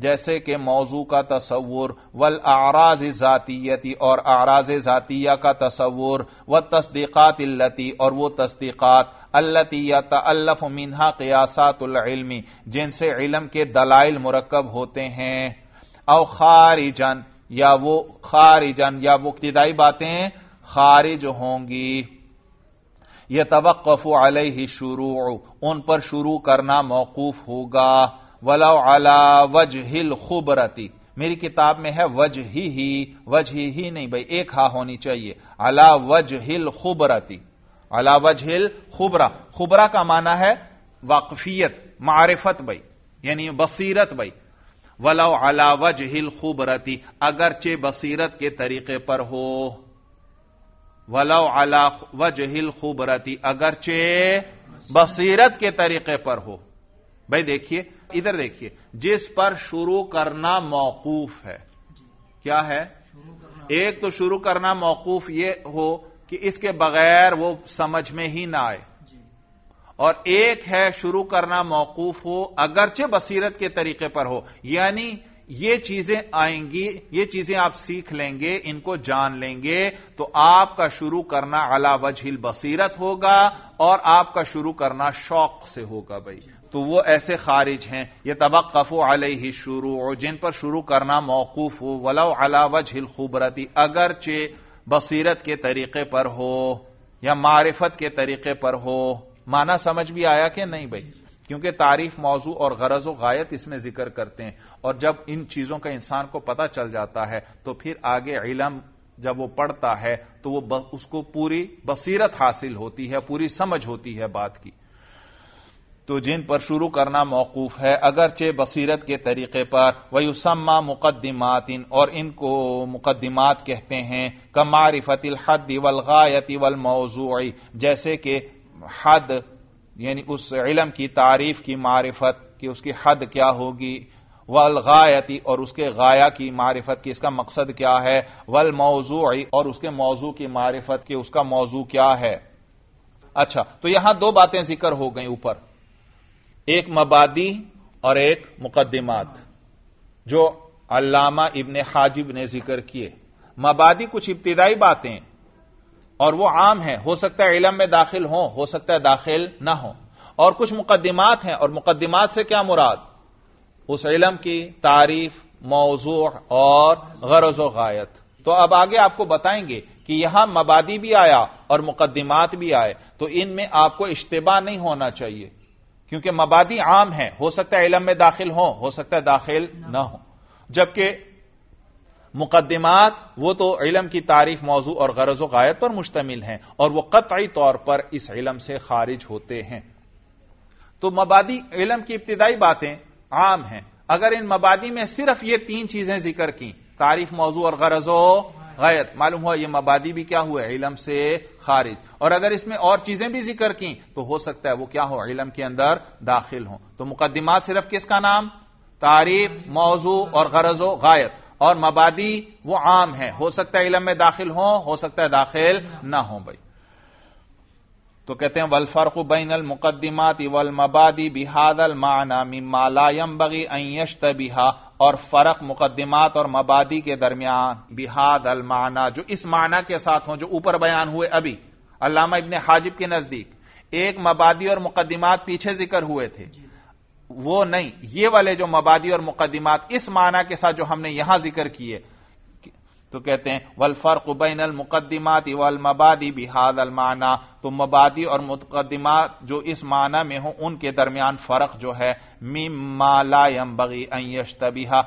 जैसे कि मौजू का तस्वुर वल आराज ज़ातीयती और आराज ज़ातिया का तस्वुर व तस्दीक़ात इल्लती और वो तस्दीक़ात अल्लती या तल्लफ मिनहा क़यासातलमी जिनसे इलम के दलाइल मरकब होते हैं और खारिजन या वो खारिजन या वो इब्तदाई बातें खारिज होंगी यह तवक्फ़ अलह शुरू उन पर शुरू करना मौकूफ होगा वला अला वज हिल खुबरती मेरी किताब में है वज ही ही वज ही ही नहीं भाई एक हा होनी चाहिए अला वज हिल खुबरती अला वज हिल खुबरा खुबरा का माना है वाकफियत मारिफत भाई यानी बसीरत भाई वलाव अला वज हिल खुबरती अगरचे बसीरत के तरीके पर हो वलाव अला वज हिल खुबरती अगरचे बसीरत के तरीके पर हो भाई देखिए इधर देखिए जिस पर शुरू करना मौकूफ है क्या है एक तो शुरू करना मौकूफ यह हो कि इसके बगैर वो समझ में ही ना आए और एक है शुरू करना मौकूफ हो अगरचे बसीरत के तरीके पर हो यानी ये चीजें आएंगी ये चीजें आप सीख लेंगे इनको जान लेंगे तो आपका शुरू करना अला वजहिल बसीरत होगा और आपका शुरू करना शौक से होगा भाई तो वो ऐसे खारिज हैं ये अल ही शुरू और जिन पर शुरू करना मौकूफ हो वला अला हिल खूबरती अगरचे बसीरत के तरीके पर हो या मारिफत के तरीके पर हो माना समझ भी आया कि नहीं भाई क्योंकि तारीफ मौजू और गरज गायत इसमें जिक्र करते हैं और जब इन चीजों का इंसान को पता चल जाता है तो फिर आगे इलम जब वो पढ़ता है तो वो उसको पूरी बसीरत हासिल होती है पूरी समझ होती है बात की तो जिन पर शुरू करना मौकूफ है अगरचे बसीरत के तरीके पर वयुसम्मा इन और इनको मुकदमात कहते हैं कमारिफतिल हद वलगायति वल मौजूई जैसे कि हद यानी उस इलम की तारीफ की मारिफत कि उसकी हद क्या होगी वल गायती और उसके गाया की मारिफत की इसका मकसद क्या है वल मौजू और उसके मौजू की मारिफत कि उसका मौजू क्या है अच्छा तो यहां दो बातें जिक्र हो गई ऊपर एक मबादी और एक मुकदमात जो अल्लामा इबन हाजिब ने जिक्र किए मबादी कुछ इब्तदाई बातें और वो आम है हो सकता है इलम में दाखिल हो हो सकता है दाखिल ना हो और कुछ मुकदमात हैं और मुकदमात से क्या मुराद उस इलम की तारीफ मौजू और गरज गायत तो अब आगे आपको बताएंगे कि यहां मबादी भी आया और मुकदमात भी आए तो इनमें आपको इश्तबा नहीं होना चाहिए क्योंकि मबादी आम है हो सकता है इलम में दाखिल हो हो सकता है दाखिल ना हो जबकि मुकदमात वो तो इलम की तारीफ मौजू और गरज व गायत पर मुश्तमिल हैं और वह कतई तौर पर इस इलम से खारिज होते हैं तो मबादी इलम की इब्तदाई बातें आम हैं अगर इन मबादी में सिर्फ ये तीन चीजें जिक्र की तारीफ मौजू और गरज व गैर मालूम हुआ यह मबादी भी क्या हुआ इलम से खारिज और अगर इसमें और चीजें भी जिक्र की तो हो सकता है वो क्या हो इलम के अंदर दाखिल हो तो मुकदमा सिर्फ किसका नाम तारीफ मौजू और गरजो गायत और मबादी वो आम है हो सकता है इलम में दाखिल हो हो सकता है दाखिल ना हो भाई तो कहते हैं वल फर्क बैन मुकदमाती वल मबादी बिहादल माना मिमालायम बगी अयश तबिहा और फर्क मुकदमात और मबादी के दरमियान बिहाद अलमाना जो इस माना के साथ हो जो ऊपर बयान हुए अभी अलामा इबन हाजिब के नजदीक एक मबादी और मुकदमात पीछे जिक्र हुए थे वो नहीं ये वाले जो मबादी और मुकदमात इस माना के साथ जो हमने यहां जिक्र किए तो कहते हैं वलफर कुबैन मुकदमात वल मबादी बिहाद अलमाना तो मबादी और मुकदमात जो इस माना में हो उनके दरमियान फर्क जो है मीम मालायम बगी तबीहा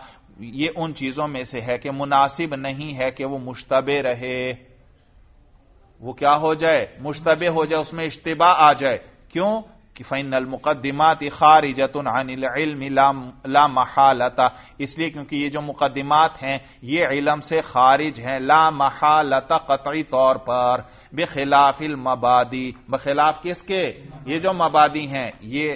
ये उन चीजों में से है कि मुनासिब नहीं है कि वो मुश्तबे रहे वो क्या हो जाए मुश्तबे हो जाए उसमें इश्तबा आ जाए क्यों कि फ़ैन अलमुकदमात खारिजतन ला महालता इसलिए क्योंकि ये जो मुकदमात हैं ये इलम से खारिज हैं ला महालता कतई तौर पर बेखिलाफिल मबादी बखिलाफ किसके ये जो मबादी हैं ये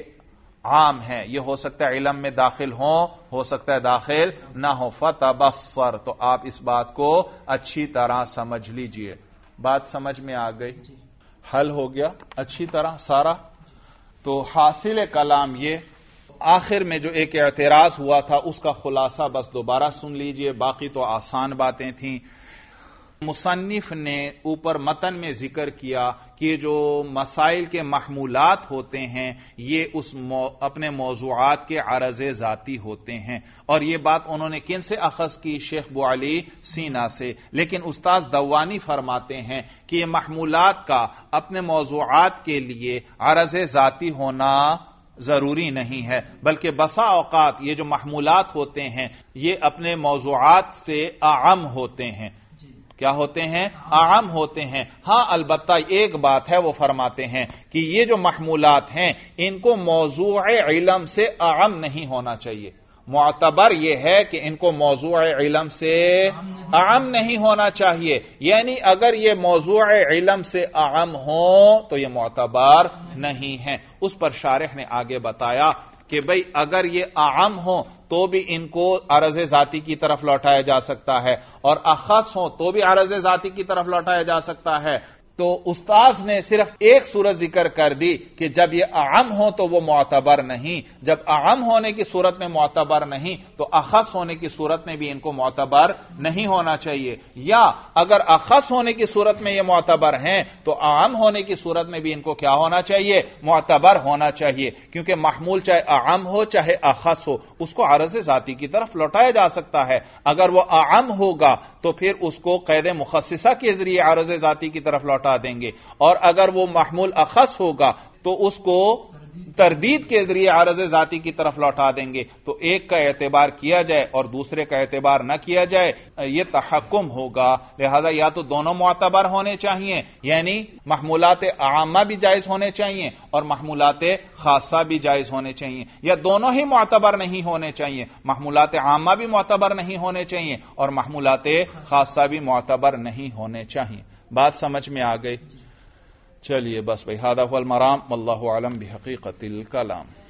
आम है ये हो सकता है इलम में दाखिल हो हो सकता है दाखिल ना हो फतबसर तो आप इस बात को अच्छी तरह समझ लीजिए बात समझ में आ गई हल हो गया अच्छी तरह सारा तो हासिल कलाम ये आखिर में जो एक एतराज हुआ था उसका खुलासा बस दोबारा सुन लीजिए बाकी तो आसान बातें थीं मुसन्फ ने ऊपर मतन में जिक्र किया कि जो मसाइल के महमूलत होते हैं ये उस मौ, अपने मौजूद के अरज जाती होते हैं और ये बात उन्होंने किन से अखज की शेख बुआली सीना से लेकिन उस्ताद दवानी फरमाते हैं कि ये महमूलत का अपने मौजूद के लिए अरज जाती होना जरूरी नहीं है बल्कि बसा औकात ये जो महमूलत होते हैं ये अपने मौजूद से आम होते हैं क्या होते हैं आम होते हैं हां अलबत्ता एक बात है वो फरमाते हैं कि ये जो महमूलात हैं इनको मौजू इलम से आम नहीं होना चाहिए मतबर यह है कि इनको मौजू इलम से आम नहीं होना चाहिए यानी अगर यह मौजू इलम से आम हो तो यह मतबर नहीं है उस पर शारख ने आगे बताया कि भाई अगर ये आम हो तो भी इनको अरज जाति की तरफ लौटाया जा सकता है और अखस हो तो भी अरज जाति की तरफ लौटाया जा सकता है तो उस्ताज ने सिर्फ एक सूरत जिक्र कर दी कि जब यह आम हो तो वह मोतबर नहीं जब आम होने की सूरत में मोतबर नहीं तो अखस होने की सूरत में भी इनको मोतबर नहीं होना चाहिए या अगर अखस होने की सूरत में यह मोतबर हैं तो आम होने की सूरत में भी इनको क्या होना चाहिए मोतबर होना चाहिए क्योंकि महमूल चाहे आम हो चाहे अखस हो उसको आरज जाति की तरफ लौटाया जा सकता है अगर वह आम होगा तो फिर उसको कैद मुखसा के जरिए आरज जाति की तरफ लौटा लौटा देंगे और अगर वो महमूल अखस होगा तो उसको तरदीद के जरिए आरज जाति की तरफ लौटा देंगे तो एक का एतबार किया जाए और दूसरे का एतबार न किया जाए यह तहकुम होगा लिहाजा या तो दोनों मोतबर होने चाहिए यानी महमूलत आमा भी जायज होने चाहिए और महमूलत खासा भी जायज होने चाहिए या दोनों ही मोतबर नहीं होने चाहिए महमूलात आमा भी मोतबर नहीं होने चाहिए और महमूलत खासा भी मोतबर नहीं होने चाहिए बात समझ में आ गई चलिए बस भाई हादा मराम अल्लाह आलम भी हकीकत कलाम